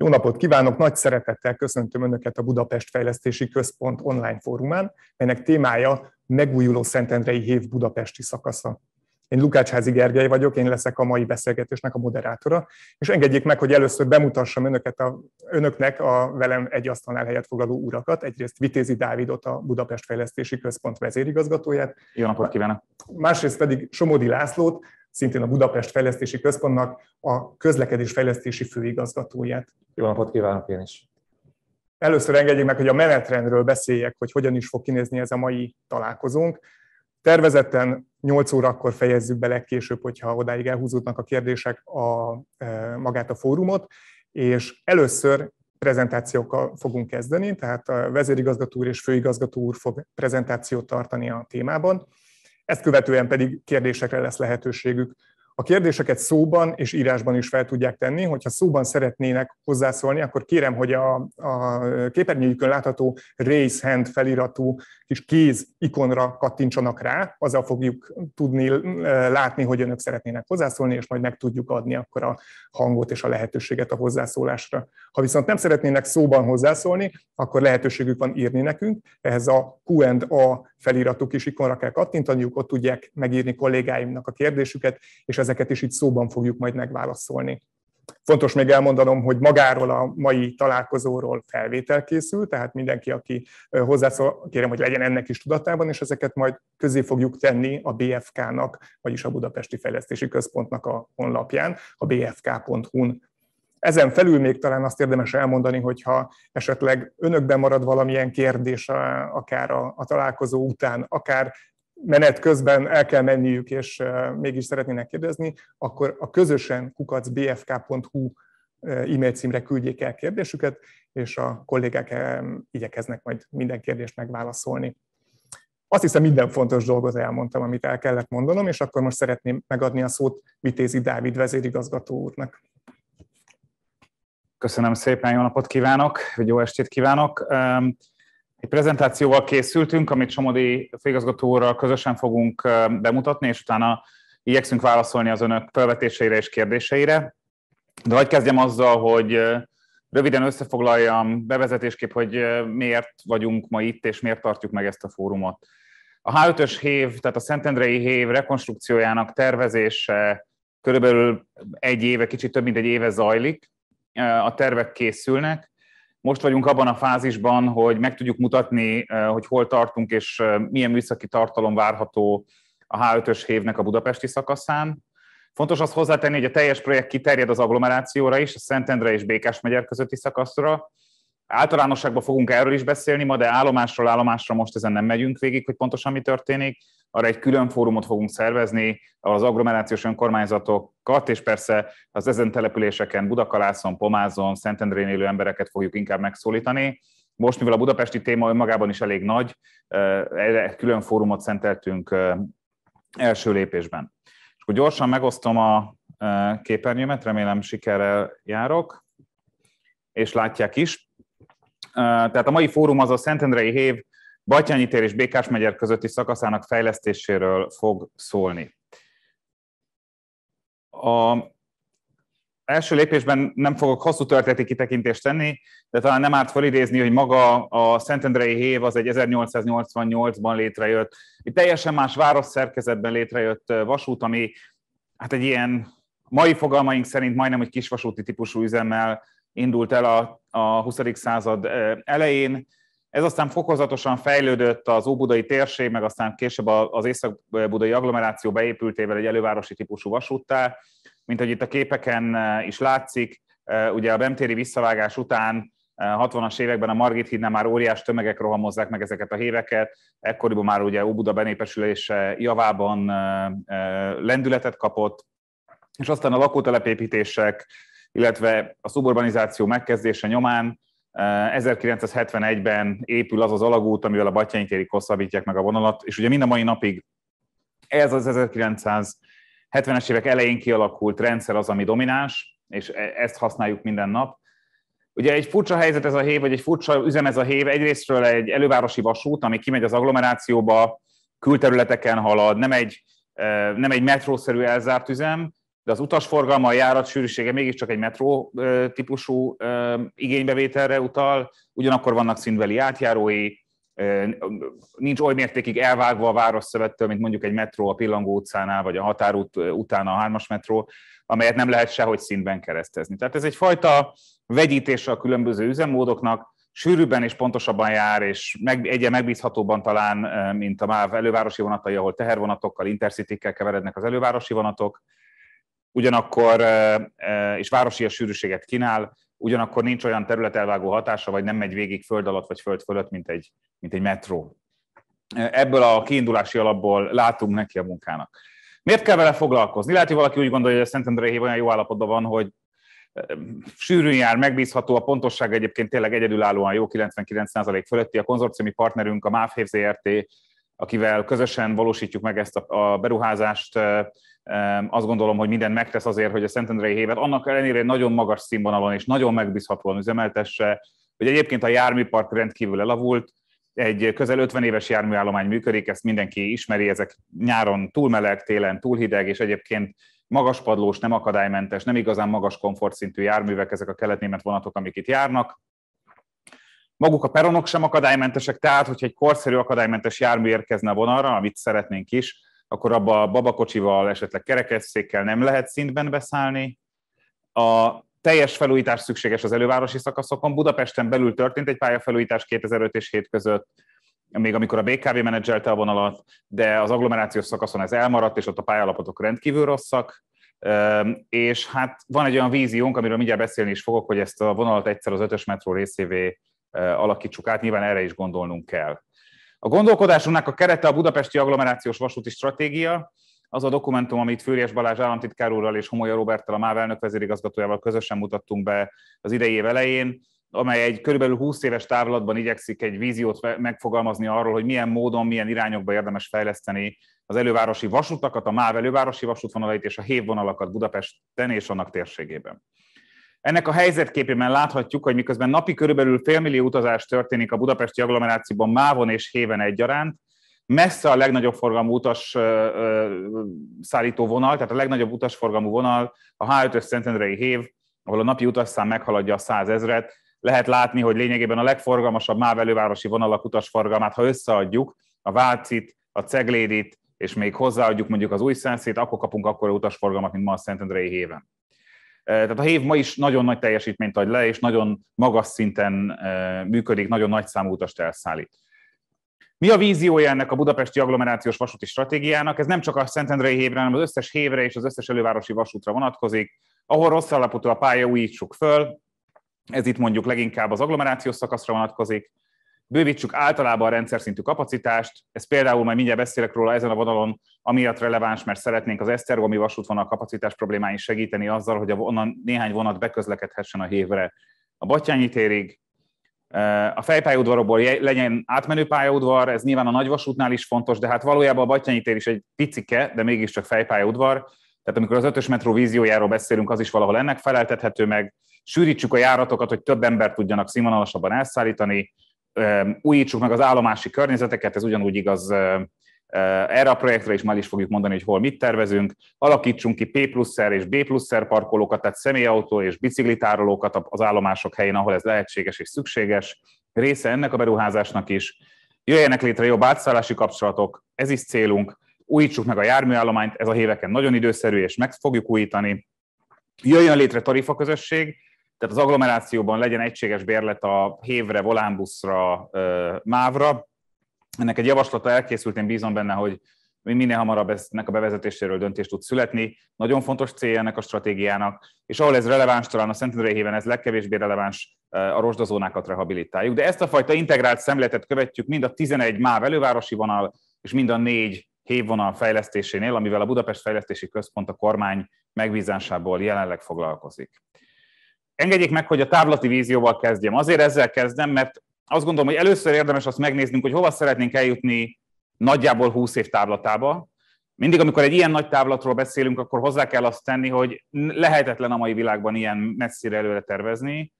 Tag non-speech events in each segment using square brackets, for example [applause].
Jó napot kívánok! Nagy szeretettel köszöntöm Önöket a Budapest Fejlesztési Központ online fórumán, melynek témája megújuló Szentendrei Hév budapesti szakasza. Én Házi Gergely vagyok, én leszek a mai beszélgetésnek a moderátora, és engedjék meg, hogy először bemutassam önöket a, önöknek a velem egy asztalnál helyet foglaló urakat. Egyrészt Vitézi Dávidot, a Budapest Fejlesztési Központ vezérigazgatóját. Jó napot kívánok! Másrészt pedig Somodi Lászlót, szintén a Budapest Fejlesztési Központnak a közlekedés fejlesztési főigazgatóját. Jó napot kívánok én is! Először engedjék meg, hogy a menetrendről beszéljek, hogy hogyan is fog kinézni ez a mai találkozónk. Tervezetten 8 órakor fejezzük be legkésőbb, hogyha odáig elhúzódnak a kérdések a, e, magát a fórumot, és először prezentációkkal fogunk kezdeni, tehát a vezérigazgató úr és főigazgató úr fog prezentációt tartani a témában. Ezt követően pedig kérdésekre lesz lehetőségük a kérdéseket szóban és írásban is fel tudják tenni. Hogyha szóban szeretnének hozzászólni, akkor kérem, hogy a, a képernyőjükön látható raise hand feliratú kis kéz ikonra kattintsanak rá, azzal fogjuk tudni eh, látni, hogy önök szeretnének hozzászólni, és majd meg tudjuk adni akkor a hangot és a lehetőséget a hozzászólásra. Ha viszont nem szeretnének szóban hozzászólni, akkor lehetőségük van írni nekünk. Ehhez a Q&A feliratú kis ikonra kell kattintaniuk, ott tudják megírni kollégáimnak a kérdésüket, és ez ezeket is így szóban fogjuk majd megválaszolni. Fontos még elmondanom, hogy magáról a mai találkozóról felvétel készül, tehát mindenki, aki hozzászól, kérem, hogy legyen ennek is tudatában, és ezeket majd közé fogjuk tenni a BFK-nak, vagyis a Budapesti Fejlesztési Központnak a honlapján, a bfk.hu-n. Ezen felül még talán azt érdemes elmondani, hogyha esetleg önökben marad valamilyen kérdés akár a, a találkozó után, akár menet közben el kell menniük, és mégis szeretnének kérdezni, akkor a közösen kukacbfk.hu e-mail címre küldjék el kérdésüket, és a kollégák igyekeznek majd minden kérdést megválaszolni. Azt hiszem minden fontos dolgot elmondtam, amit el kellett mondanom, és akkor most szeretném megadni a szót Vitézi Dávid vezérigazgató úrnak. Köszönöm szépen, jó napot kívánok, vagy jó estét kívánok. Egy prezentációval készültünk, amit Somodi főigazgatóra közösen fogunk bemutatni, és utána igyekszünk válaszolni az önök felvetéseire és kérdéseire. De vagy kezdjem azzal, hogy röviden összefoglaljam bevezetésképp, hogy miért vagyunk ma itt, és miért tartjuk meg ezt a fórumot. A H5-ös hév, tehát a Szentendrei hév rekonstrukciójának tervezése körülbelül egy éve, kicsit több mint egy éve zajlik. A tervek készülnek, most vagyunk abban a fázisban, hogy meg tudjuk mutatni, eh, hogy hol tartunk, és eh, milyen műszaki tartalom várható a H5-ös hévnek a budapesti szakaszán. Fontos azt hozzátenni, hogy a teljes projekt kiterjed az agglomerációra is, a Szentendre és Békás megyer közötti szakaszra. Általánosságban fogunk erről is beszélni ma, de állomásról állomásra most ezen nem megyünk végig, hogy pontosan mi történik arra egy külön fórumot fogunk szervezni az agglomerációs önkormányzatokat, és persze az ezen településeken, Budakalászon, Pomázon, Szentendrén élő embereket fogjuk inkább megszólítani. Most, mivel a budapesti téma önmagában is elég nagy, eh, erre külön fórumot szenteltünk eh, első lépésben. És akkor gyorsan megosztom a eh, képernyőmet, remélem sikerrel járok, és látják is. Tehát a mai fórum az a Szentendrei Hév Batyányi tér és Békás megyer közötti szakaszának fejlesztéséről fog szólni. A első lépésben nem fogok hosszú történeti kitekintést tenni, de talán nem árt felidézni, hogy maga a Szentendrei Hév az egy 1888-ban létrejött, egy teljesen más város szerkezetben létrejött vasút, ami hát egy ilyen mai fogalmaink szerint majdnem egy kisvasúti típusú üzemmel indult el a, a 20. század eh, elején, ez aztán fokozatosan fejlődött az óbudai térség, meg aztán később az észak-budai agglomeráció beépültével egy elővárosi típusú vasúttá. Mint hogy itt a képeken e, is látszik, e, ugye a bemtéri visszavágás után 60-as e, években a Margit hídnál már óriás tömegek rohamozzák meg ezeket a híveket, ekkoriban már ugye Óbuda benépesülése javában lendületet kapott, és aztán a lakótelepépítések, illetve a szuburbanizáció megkezdése nyomán 1971-ben épül az az alagút, amivel a Batyánytérig hosszabbítják meg a vonalat, és ugye mind a mai napig ez az 1970-es évek elején kialakult rendszer az, ami domináns, és e- ezt használjuk minden nap. Ugye egy furcsa helyzet ez a hév, vagy egy furcsa üzem ez a hév, egyrésztről egy elővárosi vasút, ami kimegy az agglomerációba, külterületeken halad, nem egy, e- nem egy metrószerű elzárt üzem, de az utasforgalma, a járat sűrűsége mégiscsak egy metró típusú igénybevételre utal, ugyanakkor vannak színveli átjárói, nincs oly mértékig elvágva a város szövettől, mint mondjuk egy metró a Pillangó utcánál, vagy a határút utána a hármas metró, amelyet nem lehet sehogy szintben keresztezni. Tehát ez egyfajta vegyítése a különböző üzemmódoknak, sűrűbben és pontosabban jár, és meg, egyen megbízhatóban talán, mint a MÁV elővárosi vonatai, ahol tehervonatokkal, intercity keverednek az elővárosi vonatok, ugyanakkor, és városi a sűrűséget kínál, ugyanakkor nincs olyan területelvágó hatása, vagy nem megy végig föld alatt vagy föld fölött, mint egy, mint egy metró. Ebből a kiindulási alapból látunk neki a munkának. Miért kell vele foglalkozni? Lehet, hogy valaki úgy gondolja, hogy a Szentendrei olyan jó állapotban van, hogy sűrűn jár, megbízható, a pontosság egyébként tényleg egyedülállóan jó, 99% fölötti. A konzorciumi partnerünk, a MÁV ZRT, akivel közösen valósítjuk meg ezt a beruházást, azt gondolom, hogy mindent megtesz azért, hogy a Szentendrei hévet annak ellenére nagyon magas színvonalon és nagyon megbízhatóan üzemeltesse, hogy egyébként a járműpark rendkívül elavult, egy közel 50 éves járműállomány működik, ezt mindenki ismeri, ezek nyáron túl meleg, télen túl hideg, és egyébként magaspadlós, nem akadálymentes, nem igazán magas komfortszintű járművek, ezek a kelet-német vonatok, amik itt járnak. Maguk a peronok sem akadálymentesek, tehát hogyha egy korszerű akadálymentes jármű érkezne a vonalra, amit szeretnénk is, akkor abba a babakocsival, esetleg kerekesszékkel nem lehet szintben beszállni. A teljes felújítás szükséges az elővárosi szakaszokon. Budapesten belül történt egy pályafelújítás 2005 és 7 között, még amikor a BKV menedzselte a vonalat, de az agglomerációs szakaszon ez elmaradt, és ott a pályalapotok rendkívül rosszak. És hát van egy olyan víziónk, amiről mindjárt beszélni is fogok, hogy ezt a vonalat egyszer az ötös metró részévé alakítsuk át, nyilván erre is gondolnunk kell. A gondolkodásunknak a kerete a budapesti agglomerációs vasúti stratégia, az a dokumentum, amit Fűrjes Balázs államtitkár úrral és Homolya Roberttel, a MÁV elnök vezérigazgatójával közösen mutattunk be az idei év elején, amely egy körülbelül 20 éves távlatban igyekszik egy víziót megfogalmazni arról, hogy milyen módon, milyen irányokba érdemes fejleszteni az elővárosi vasutakat, a MÁV elővárosi vasútvonalait és a hévvonalakat Budapesten és annak térségében. Ennek a helyzetképében láthatjuk, hogy miközben napi körülbelül félmillió utazás történik a budapesti agglomerációban Mávon és Héven egyaránt, messze a legnagyobb forgalmú utas szállító vonal, tehát a legnagyobb utasforgalmú vonal a H5-ös Szentendrei Hév, ahol a napi utasszám meghaladja a 100 Lehet látni, hogy lényegében a legforgalmasabb MÁV elővárosi vonalak utasforgalmát, ha összeadjuk, a Vácit, a Ceglédit, és még hozzáadjuk mondjuk az új szenszét, akkor kapunk akkor utasforgalmat, mint ma a Szentendrei Héven. Tehát a hév ma is nagyon nagy teljesítményt ad le, és nagyon magas szinten működik, nagyon nagy számú utast elszállít. Mi a víziója ennek a budapesti agglomerációs vasúti stratégiának? Ez nem csak a Szentendrei hévre, hanem az összes hévre és az összes elővárosi vasútra vonatkozik. Ahol rossz állapotú a pálya, újítsuk föl. Ez itt mondjuk leginkább az agglomerációs szakaszra vonatkozik bővítsük általában a rendszer szintű kapacitást, ez például majd mindjárt beszélek róla ezen a vonalon, amiatt releváns, mert szeretnénk az Esztergomi vasútvonal kapacitás problémáin segíteni azzal, hogy a vonal néhány vonat beközlekedhessen a hévre a Batyányi térig, e, a fejpályaudvarokból legyen átmenő pályaudvar, ez nyilván a nagyvasútnál is fontos, de hát valójában a Batyányi tér is egy picike, de mégiscsak fejpályaudvar, tehát amikor az ötös metró víziójáról beszélünk, az is valahol ennek feleltethető meg, sűrítsük a járatokat, hogy több ember tudjanak színvonalasabban elszállítani, újítsuk meg az állomási környezeteket, ez ugyanúgy igaz erre a projektre is majd is fogjuk mondani, hogy hol mit tervezünk. Alakítsunk ki P pluszer és B pluszer parkolókat, tehát személyautó és biciklitárolókat az állomások helyén, ahol ez lehetséges és szükséges. Része ennek a beruházásnak is. Jöjjenek létre jobb átszállási kapcsolatok, ez is célunk. Újítsuk meg a járműállományt, ez a héveken nagyon időszerű, és meg fogjuk újítani. Jöjjön létre tarifaközösség, tehát az agglomerációban legyen egységes bérlet a hévre, volánbuszra, mávra. Ennek egy javaslata elkészült, én bízom benne, hogy minél hamarabb ennek a bevezetéséről döntést tud születni. Nagyon fontos cél ennek a stratégiának, és ahol ez releváns, talán a Szentendrei héven ez legkevésbé releváns, a rozsdazónákat rehabilitáljuk. De ezt a fajta integrált szemléletet követjük mind a 11 MÁV elővárosi vonal, és mind a négy hévvonal fejlesztésénél, amivel a Budapest Fejlesztési Központ a kormány megbízásából jelenleg foglalkozik. Engedjék meg, hogy a távlati vízióval kezdjem. Azért ezzel kezdem, mert azt gondolom, hogy először érdemes azt megnéznünk, hogy hova szeretnénk eljutni nagyjából 20 év távlatába. Mindig, amikor egy ilyen nagy távlatról beszélünk, akkor hozzá kell azt tenni, hogy lehetetlen a mai világban ilyen messzire előre tervezni.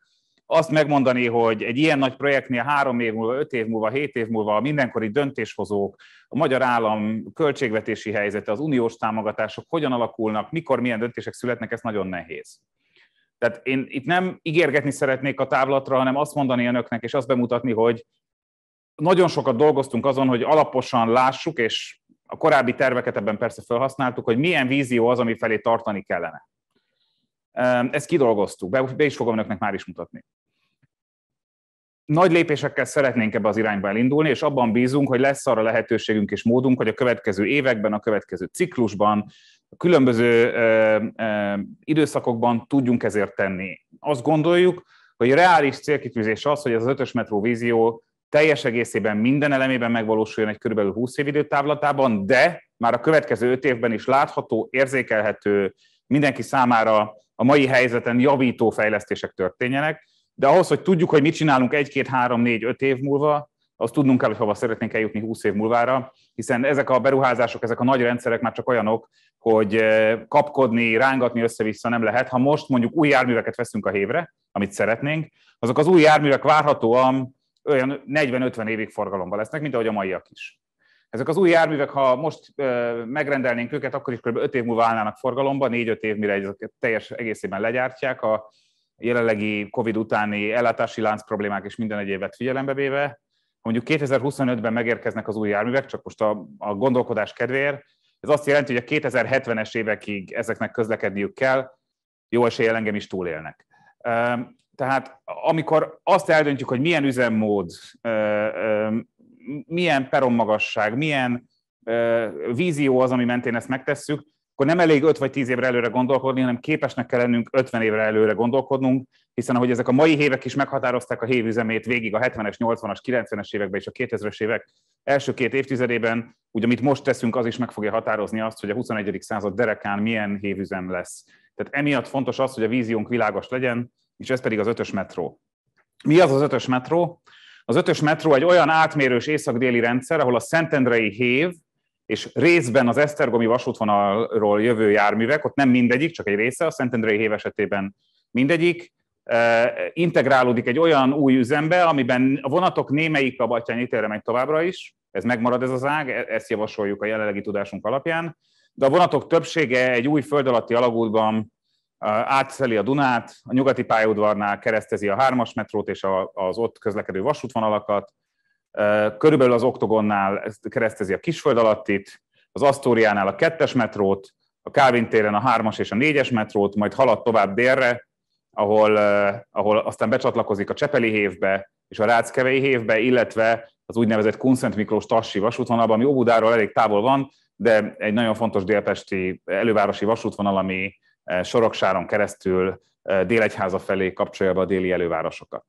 Azt megmondani, hogy egy ilyen nagy projektnél három év múlva, öt év múlva, hét év múlva a mindenkori döntéshozók, a magyar állam költségvetési helyzete, az uniós támogatások hogyan alakulnak, mikor milyen döntések születnek, ez nagyon nehéz. Tehát én itt nem ígérgetni szeretnék a távlatra, hanem azt mondani önöknek, és azt bemutatni, hogy nagyon sokat dolgoztunk azon, hogy alaposan lássuk, és a korábbi terveket ebben persze felhasználtuk, hogy milyen vízió az, ami felé tartani kellene. Ehm, ezt kidolgoztuk, be, be is fogom önöknek már is mutatni. Nagy lépésekkel szeretnénk ebbe az irányba elindulni, és abban bízunk, hogy lesz arra lehetőségünk és módunk, hogy a következő években, a következő ciklusban különböző ö, ö, időszakokban tudjunk ezért tenni. Azt gondoljuk, hogy a reális célkitűzés az, hogy ez az ötös metró vízió teljes egészében minden elemében megvalósuljon egy körülbelül 20 év időtávlatában, de már a következő 5 évben is látható, érzékelhető, mindenki számára a mai helyzeten javító fejlesztések történjenek, de ahhoz, hogy tudjuk, hogy mit csinálunk 1, 2, 3, 4, 5 év múlva, azt tudnunk kell, hogy hova szeretnénk eljutni 20 év múlvára, hiszen ezek a beruházások, ezek a nagy rendszerek már csak olyanok, hogy kapkodni, rángatni össze-vissza nem lehet. Ha most mondjuk új járműveket veszünk a hévre, amit szeretnénk, azok az új járművek várhatóan olyan 40-50 évig forgalomba lesznek, mint ahogy a maiak is. Ezek az új járművek, ha most megrendelnénk őket, akkor is kb. 5 év múlva állnának forgalomba, 4-5 év, mire ezeket teljes egészében legyártják. A jelenlegi COVID utáni ellátási lánc problémák és minden egyébet figyelembe véve, mondjuk 2025-ben megérkeznek az új járművek, csak most a, a gondolkodás kedvéért, ez azt jelenti, hogy a 2070-es évekig ezeknek közlekedniük kell, jó eséllyel engem is túlélnek. Tehát amikor azt eldöntjük, hogy milyen üzemmód, milyen perommagasság, milyen vízió az, ami mentén ezt megtesszük, akkor nem elég 5 vagy 10 évre előre gondolkodni, hanem képesnek kell lennünk 50 évre előre gondolkodnunk, hiszen ahogy ezek a mai évek is meghatározták a hévüzemét végig a 70-es, 80-as, 90-es években és a 2000-es évek első két évtizedében, úgy amit most teszünk, az is meg fogja határozni azt, hogy a 21. század derekán milyen hévüzem lesz. Tehát emiatt fontos az, hogy a víziónk világos legyen, és ez pedig az ötös metró. Mi az az ötös metró? Az ötös metró egy olyan átmérős észak-déli rendszer, ahol a Szentendrei hév, és részben az Esztergomi vasútvonalról jövő járművek, ott nem mindegyik, csak egy része, a Szentendrei Hév esetében mindegyik, integrálódik egy olyan új üzembe, amiben a vonatok némelyik a Batyányi térre megy továbbra is, ez megmarad ez az ág, e-, ezt javasoljuk a jelenlegi tudásunk alapján, de a vonatok többsége egy új föld alatti alagútban átszeli a Dunát, a nyugati pályaudvarnál keresztezi a hármas metrót és az ott közlekedő vasútvonalakat, körülbelül az oktogonnál keresztezi a kisföld alattit, az Asztóriánál a kettes metrót, a Calvin téren a hármas és a négyes metrót, majd halad tovább délre, ahol, ahol aztán becsatlakozik a Csepeli hévbe és a Ráckevei hévbe, illetve az úgynevezett Kunszent Miklós Tassi vasútvonalban, ami Óbudáról elég távol van, de egy nagyon fontos délpesti elővárosi vasútvonal, ami Soroksáron keresztül Délegyháza felé kapcsolja be a déli elővárosokat.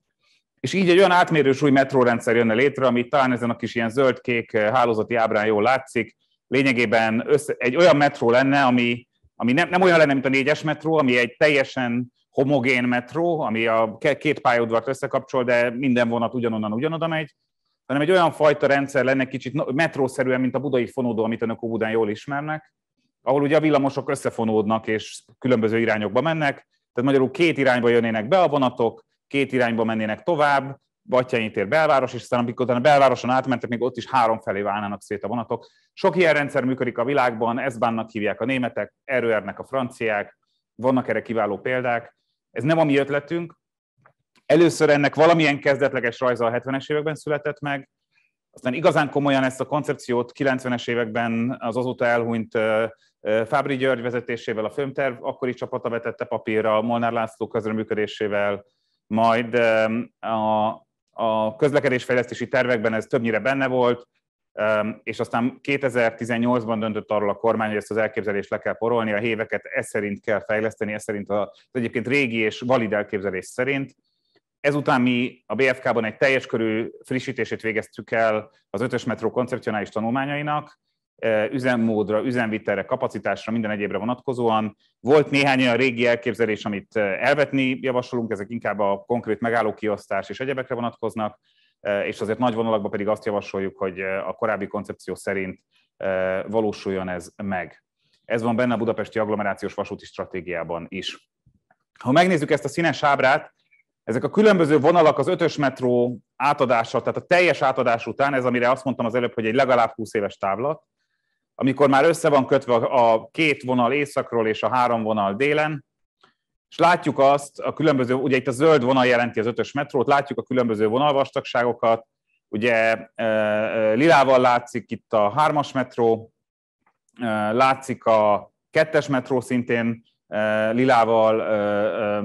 És így egy olyan átmérős új metrórendszer jönne létre, ami talán ezen a kis ilyen zöld-kék eh, hálózati ábrán jól látszik. Lényegében össze, egy olyan metró lenne, ami, ami nem, nem olyan lenne, mint a négyes metró, ami egy teljesen homogén metró, ami a két pályaudvart összekapcsol, de minden vonat ugyanonnan ugyanoda megy, hanem egy olyan fajta rendszer lenne kicsit metrószerűen, mint a budai fonódó, amit önök Óbudán jól ismernek, ahol ugye a villamosok összefonódnak és különböző irányokba mennek, tehát magyarul két irányba jönnének be a vonatok, két irányba mennének tovább, Batyányi tér belváros, és aztán amikor utána belvároson átmentek, még ott is három felé válnának szét a vonatok. sok ilyen rendszer működik a világban, S-bánnak hívják a németek, erőernek a franciák, vannak erre kiváló példák. Ez nem a mi ötletünk. Először ennek valamilyen kezdetleges rajza a 70-es években született meg, aztán igazán komolyan ezt a koncepciót 90-es években az azóta elhunyt Fábri György vezetésével a filmterv akkori csapata vetette papírra, Molnár László közreműködésével, majd a, a közlekedésfejlesztési tervekben ez többnyire benne volt, és aztán 2018-ban döntött arról a kormány, hogy ezt az elképzelést le kell porolni, a héveket ez szerint kell fejleszteni, ez szerint az egyébként régi és valid elképzelés szerint. Ezután mi a BFK-ban egy teljes körű frissítését végeztük el az ötös metró koncepcionális tanulmányainak, üzemmódra, üzemvitelre, kapacitásra, minden egyébre vonatkozóan. Volt néhány olyan régi elképzelés, amit elvetni javasolunk, ezek inkább a konkrét megállókiosztás és egyebekre vonatkoznak, és azért nagy vonalakban pedig azt javasoljuk, hogy a korábbi koncepció szerint valósuljon ez meg. Ez van benne a budapesti agglomerációs vasúti stratégiában is. Ha megnézzük ezt a színes ábrát, ezek a különböző vonalak az ötös metró átadása, tehát a teljes átadás után, ez amire azt mondtam az előbb, hogy egy legalább 20 éves távlat, amikor már össze van kötve a két vonal északról és a három vonal délen, és látjuk azt, a különböző, ugye itt a zöld vonal jelenti az ötös metrót, látjuk a különböző vonalvastagságokat, ugye e, e, lilával látszik itt a hármas metró, e, látszik a kettes metró szintén lilával,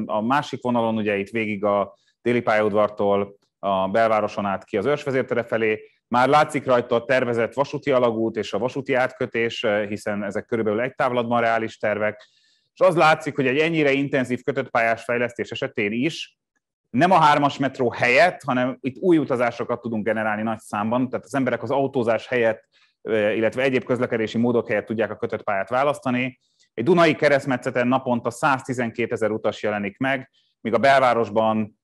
a másik vonalon ugye itt végig a déli pályaudvartól a belvároson át ki az őrsvezértere felé, már látszik rajta a tervezett vasúti alagút és a vasúti átkötés, eh, hiszen ezek körülbelül egy távlatban reális tervek, és az látszik, hogy egy ennyire intenzív kötött pályás fejlesztés esetén is nem a hármas metró helyett, hanem itt új utazásokat tudunk generálni nagy számban, tehát az emberek az autózás helyett, eh, illetve egyéb közlekedési módok helyett tudják a kötött pályát választani. Egy Dunai keresztmetszeten naponta 112 ezer utas jelenik meg, míg a belvárosban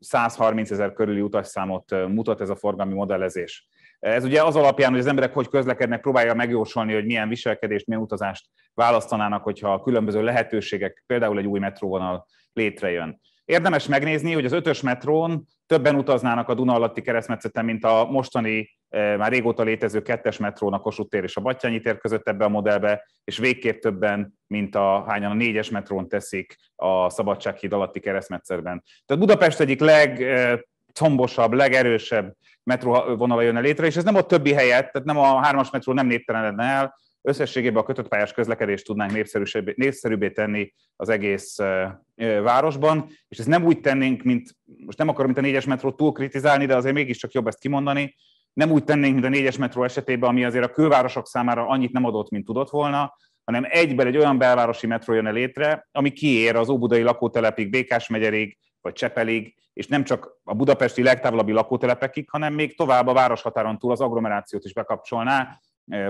130 ezer körüli utasszámot mutat ez a forgalmi modellezés. Ez ugye az alapján, hogy az emberek hogy közlekednek, próbálja megjósolni, hogy milyen viselkedést, milyen utazást választanának, hogyha a különböző lehetőségek, például egy új metróvonal létrejön. Érdemes megnézni, hogy az ötös metrón többen utaznának a Duna alatti keresztmetszeten, mint a mostani eh, már régóta létező kettes metrón a Kossuth tér és a Battyányi tér között ebbe a modellbe, és végképp többen, mint a hányan a négyes metrón teszik a Szabadsághíd alatti keresztmetszerben. Tehát Budapest egyik legcombosabb, eh, legerősebb metróvonala jönne létre, és ez nem a többi helyett, tehát nem a hármas metró nem néptelenedne el, Összességében a kötött pályás közlekedést tudnánk népszerűbbé, tenni az egész városban, és ezt nem úgy tennénk, mint most nem akarom itt a négyes metrót túl kritizálni, de azért mégiscsak jobb ezt kimondani, nem úgy tennénk, mint a négyes metró esetében, ami azért a külvárosok számára annyit nem adott, mint tudott volna, hanem egyben egy olyan belvárosi metró jönne létre, ami kiér az óbudai lakótelepig, Békás megyerig, vagy Csepelig, és nem csak a budapesti legtávolabbi lakótelepekig, hanem még tovább a városhatáron túl az agglomerációt is bekapcsolná,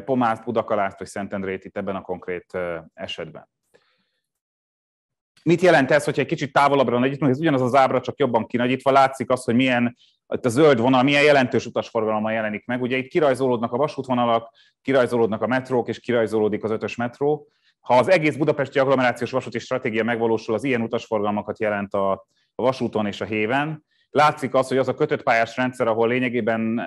Pomázt, Budakalászt vagy Szentendrét itt ebben a konkrét esetben. Mit jelent ez, hogyha egy kicsit távolabbra nagyítunk? Ez ugyanaz az ábra, csak jobban kinagyítva látszik az, hogy milyen itt a zöld vonal milyen jelentős utasforgalommal jelenik meg. Ugye itt kirajzolódnak a vasútvonalak, kirajzolódnak a metrók, és kirajzolódik az ötös metró. Ha az egész budapesti agglomerációs vasúti stratégia megvalósul, az ilyen utasforgalmakat jelent a, a vasúton és a héven. Látszik az, hogy az a kötött pályás rendszer, ahol lényegében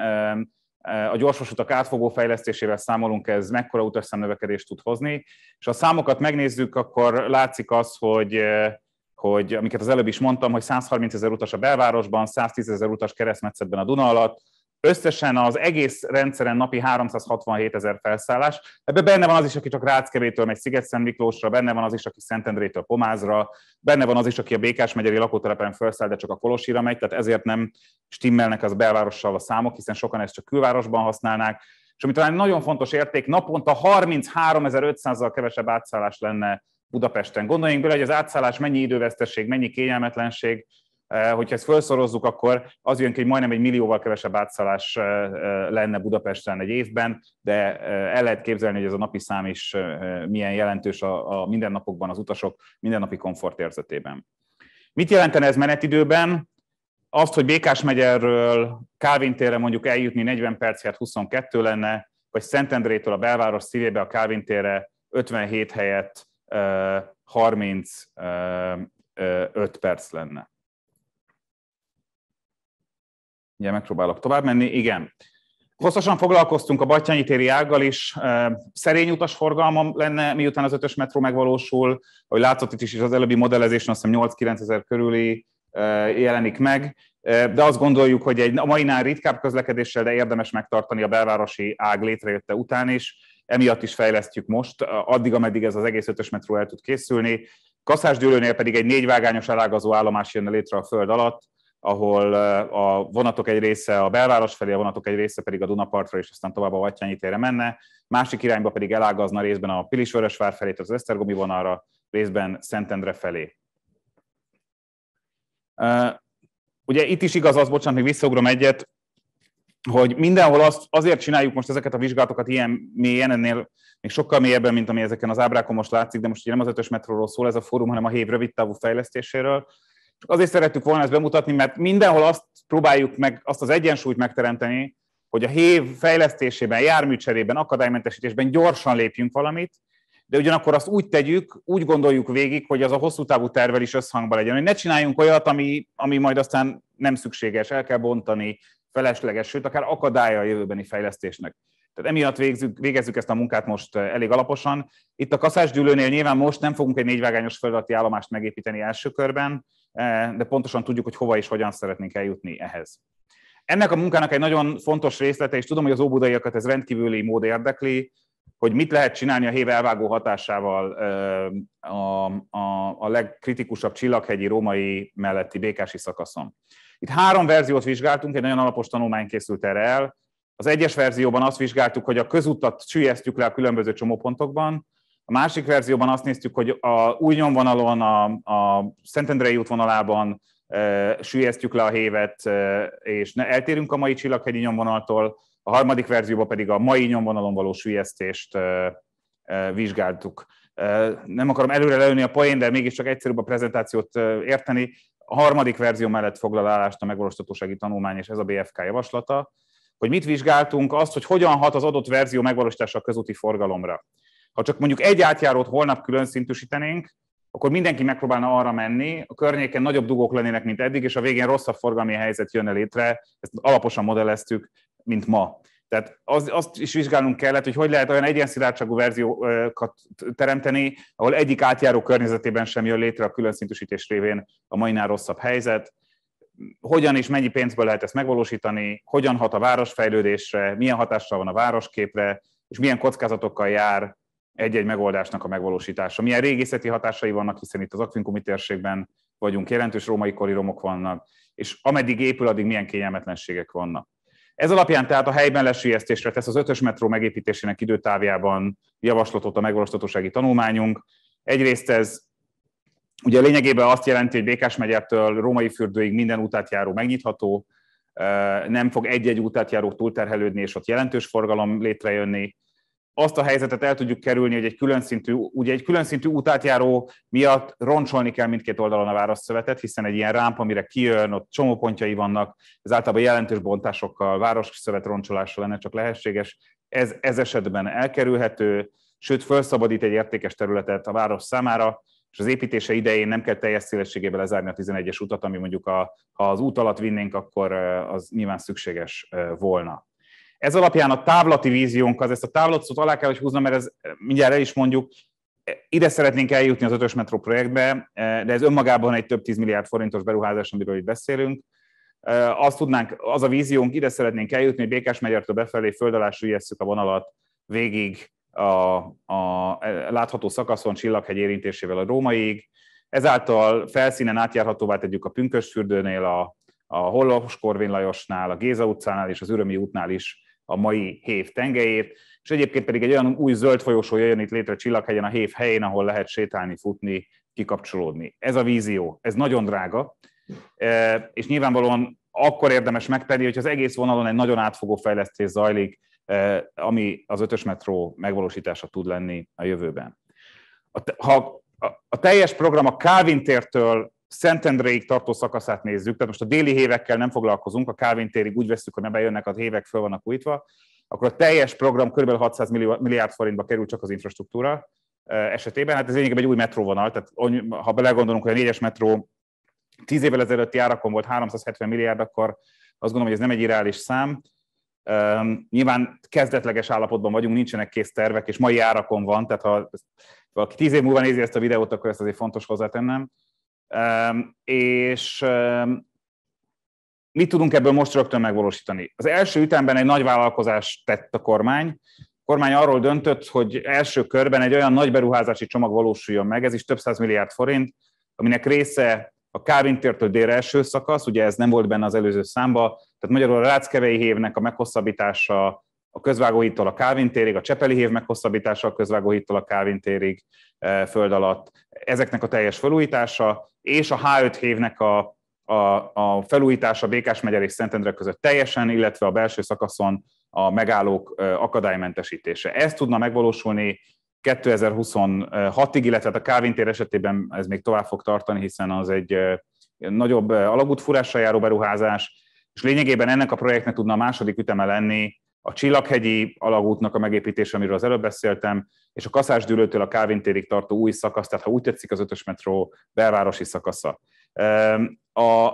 a gyorsvasutak átfogó fejlesztésével számolunk, ez mekkora utasszám növekedést tud hozni. És a számokat megnézzük, akkor látszik az, hogy eh, hogy amiket az előbb is mondtam, hogy 130 ezer utas a belvárosban, 110 ezer utas keresztmetszetben a Duna alatt, összesen az egész rendszeren napi 367 ezer felszállás. Ebben benne van az is, aki csak Ráckevétől megy sziget Miklósra, benne van az is, aki Szentendrétől Pomázra, benne van az is, aki a Békás megyeri lakótelepen felszáll, de csak a Kolosira megy, tehát ezért nem stimmelnek az belvárossal a számok, hiszen sokan ezt csak külvárosban használnák. És ami talán nagyon fontos érték, naponta 33.500-zal kevesebb átszállás lenne Budapesten. Gondoljunk bele, hogy az átszállás mennyi időveszteség, mennyi kényelmetlenség, Eh, hogyha ezt felszorozzuk, akkor az jön ki, hogy majdnem egy millióval kevesebb átszállás eh, eh, lenne Budapesten egy évben, de el lehet képzelni, hogy ez a napi szám is milyen jelentős a, mindennapokban az utasok mindennapi érzetében. Mit jelentene ez menetidőben? Azt, hogy Békás megyerről Kálvin térre mondjuk eljutni 40 perc, hát 22 lenne, vagy Szentendrétől a belváros szívébe a Kálvin térre 57 helyett 35 perc lenne. Ugye megpróbálok tovább menni. Igen. Hosszasan foglalkoztunk a Batyányi téri ággal is. Szerény utas forgalmam lenne, miután az ötös metró megvalósul. Ahogy látszott itt is az előbbi modellezés, azt hiszem 8-9 ezer körüli jelenik meg, de azt gondoljuk, hogy egy a mainál ritkább közlekedéssel, de érdemes megtartani a belvárosi ág létrejötte után is. Emiatt is fejlesztjük most, addig, ameddig ez az egész ötös metró el tud készülni. Kaszásdőlőnél pedig egy négyvágányos elágazó állomás jönne létre a föld alatt, ahol eh, a vonatok egy része a belváros felé, a vonatok egy része pedig a Dunapartra, és aztán tovább a Vatyányi térre menne. Másik irányba pedig elágazna részben a Pilisvörösvár felé, tehát az Esztergomi vonalra, részben Szentendre felé. Eh, ugye itt is igaz az, bocsánat, még visszaugrom egyet, hogy mindenhol azt, azért csináljuk most ezeket a vizsgálatokat ilyen mélyen, ennél még sokkal mélyebben, mint ami ezeken az ábrákon most látszik, de most ugye nem az ötös metróról szól ez a fórum, hanem a hév rövid távú fejlesztéséről, Azért szerettük volna ezt bemutatni, mert mindenhol azt próbáljuk meg, azt az egyensúlyt megteremteni, hogy a hév fejlesztésében, járműcserében, akadálymentesítésben gyorsan lépjünk valamit, de ugyanakkor azt úgy tegyük, úgy gondoljuk végig, hogy az a hosszú távú tervel is összhangban legyen. Hogy ne csináljunk olyat, ami, ami majd aztán nem szükséges, el kell bontani, felesleges, sőt, akár akadálya a jövőbeni fejlesztésnek. Tehát emiatt végzük, végezzük ezt a munkát most eh, elég alaposan. Itt a kaszásgyűlőnél nyilván most nem fogunk egy négyvágányos földalatti állomást megépíteni első körben, Eh, de pontosan tudjuk, hogy hova és hogyan szeretnénk eljutni ehhez. Ennek a munkának egy nagyon fontos részlete, és tudom, hogy az óbudaiakat ez rendkívüli mód érdekli, hogy mit lehet csinálni a hév elvágó hatásával eh, a, a, a legkritikusabb csillaghegyi római melletti békási szakaszon. Itt három verziót vizsgáltunk, egy nagyon alapos tanulmány készült erre el. Az egyes verzióban azt vizsgáltuk, hogy a közutat sűjesztjük le a különböző csomópontokban, a másik verzióban azt néztük, hogy a új nyomvonalon, a, a Szentendrei útvonalában e, sűjesztjük le a hévet, e, és ne, eltérünk a mai csillaghegyi nyomvonaltól, a harmadik verzióban pedig a mai nyomvonalon való sűjesztést e, e, vizsgáltuk. E, nem akarom előre leülni a poén, de mégiscsak egyszerűbb a prezentációt e, érteni. A harmadik verzió mellett foglal állást a megvalósítatósági tanulmány, és ez a BFK javaslata, hogy mit vizsgáltunk, azt, hogy hogyan hat az adott verzió megvalósítása a közúti forgalomra ha csak mondjuk egy átjárót holnap külön szintűsítenénk, akkor mindenki megpróbálna arra menni, a környéken nagyobb dugók lennének, mint eddig, és a végén rosszabb forgalmi helyzet jönne létre, ezt alaposan modelleztük, mint ma. Tehát az, azt is vizsgálnunk kellett, hogy hogy lehet olyan egyenszilárdságú verziókat teremteni, ahol egyik átjáró környezetében sem jön létre a külön szintűsítés révén a mainál rosszabb helyzet, hogyan és mennyi pénzből lehet ezt megvalósítani, hogyan hat a városfejlődésre, milyen hatással van a városképre, és milyen kockázatokkal jár egy-egy megoldásnak a megvalósítása. Milyen régészeti hatásai vannak, hiszen itt az akvinkumi térségben vagyunk, jelentős római kori romok vannak, és ameddig épül, addig milyen kényelmetlenségek vannak. Ez alapján tehát a helyben lesülyeztésre tesz az ötös metró megépítésének időtávjában javaslatot a megvalósítatósági tanulmányunk. Egyrészt ez ugye lényegében azt jelenti, hogy Békás megyertől Római fürdőig minden útátjáró megnyitható, eh, nem fog egy-egy útátjáró túlterhelődni, és ott jelentős forgalom létrejönni azt a helyzetet el tudjuk kerülni, hogy egy külön szintű, ugye egy külön szintű útátjáró miatt roncsolni kell mindkét oldalon a városszövetet, hiszen egy ilyen rámpa, amire kijön, ott csomópontjai vannak, ez általában jelentős bontásokkal, városszövet roncsolással lenne csak lehetséges. Ez, ez esetben elkerülhető, sőt, felszabadít egy értékes területet a város számára, és az építése idején nem kell teljes szélességével lezárni a 11-es utat, ami mondjuk a, ha az út alatt vinnénk, akkor az nyilván szükséges volna. Ez alapján a távlati víziónk az, ezt a távlatot alá kell, hogy húznom, mert ez eh, mindjárt el is mondjuk, eh, ide szeretnénk eljutni az ötös metró projektbe, eh, de ez önmagában egy több 10 milliárd forintos beruházás, amiről itt beszélünk. Azt tudnánk, az a víziónk, ide szeretnénk eljutni, hogy Békás megyertől befelé földalású ijesszük a vonalat végig a, a látható szakaszon Csillaghegy érintésével a Rómaig. Ezáltal felszínen átjárhatóvá tegyük a Pünkösfürdőnél, a, a Hollós Korvin Lajosnál, a Géza utcánál és az Ürömi útnál is a mai hév tengelyét, és egyébként pedig egy olyan új zöld folyosó jön itt létre Csillaghegyen, a hév helyén, ahol lehet sétálni, futni, kikapcsolódni. Ez a vízió, ez nagyon drága, e, és nyilvánvalóan akkor érdemes megtenni, hogy az egész vonalon egy nagyon átfogó fejlesztés zajlik, e, ami az ötös metró megvalósítása tud lenni a jövőben. Ha a teljes program a Calvin tértől Szentendréig tartó szakaszát nézzük, tehát most a déli hévekkel nem foglalkozunk, a Kávin térig úgy veszük, hogy ne bejönnek, a hévek föl vannak újítva, akkor a teljes program kb. 600 milliárd forintba kerül csak az infrastruktúra esetében. Hát ez lényegében egy új metróvonal, tehát ha belegondolunk, hogy a négyes metró 10 évvel ezelőtti árakon volt 370 milliárd, akkor azt gondolom, hogy ez nem egy irreális szám. nyilván kezdetleges állapotban vagyunk, nincsenek kész tervek, és mai árakon van, tehát ha valaki tíz év múlva nézi ezt a videót, akkor ezt azért fontos hozzátennem. És mit tudunk ebből most rögtön megvalósítani? Az első ütemben egy nagy vállalkozást tett a kormány, a kormány arról döntött, hogy első körben egy olyan nagy beruházási csomag valósuljon meg, ez is több száz milliárd forint, aminek része a Kávin délre első szakasz, ugye ez nem volt benne az előző számba, tehát magyarul a Ráckevei hévnek a meghosszabbítása, a közvágóhídtól a Kávin térig, a Csepeli hív meghosszabbítása a közvágóhídtól a Kávin térig eh, föld alatt, ezeknek a teljes felújítása, és a H5 hívnek a, a, a felújítása Békás megyer és Szentendre között teljesen, illetve a belső szakaszon a megállók eh, akadálymentesítése. Ez tudna megvalósulni 2026-ig, illetve hát a Kávin tér esetében ez még tovább fog tartani, hiszen az egy eh, nagyobb alagútfúrással járó beruházás, és lényegében ennek a projektnek tudna a második üteme lenni a Csillaghegyi alagútnak a megépítése, amiről az előbb beszéltem, és a Kaszásdűlőtől a Kávin térig tartó új szakasz, tehát ha úgy tetszik, az ötös metró belvárosi szakasza. Ehm, a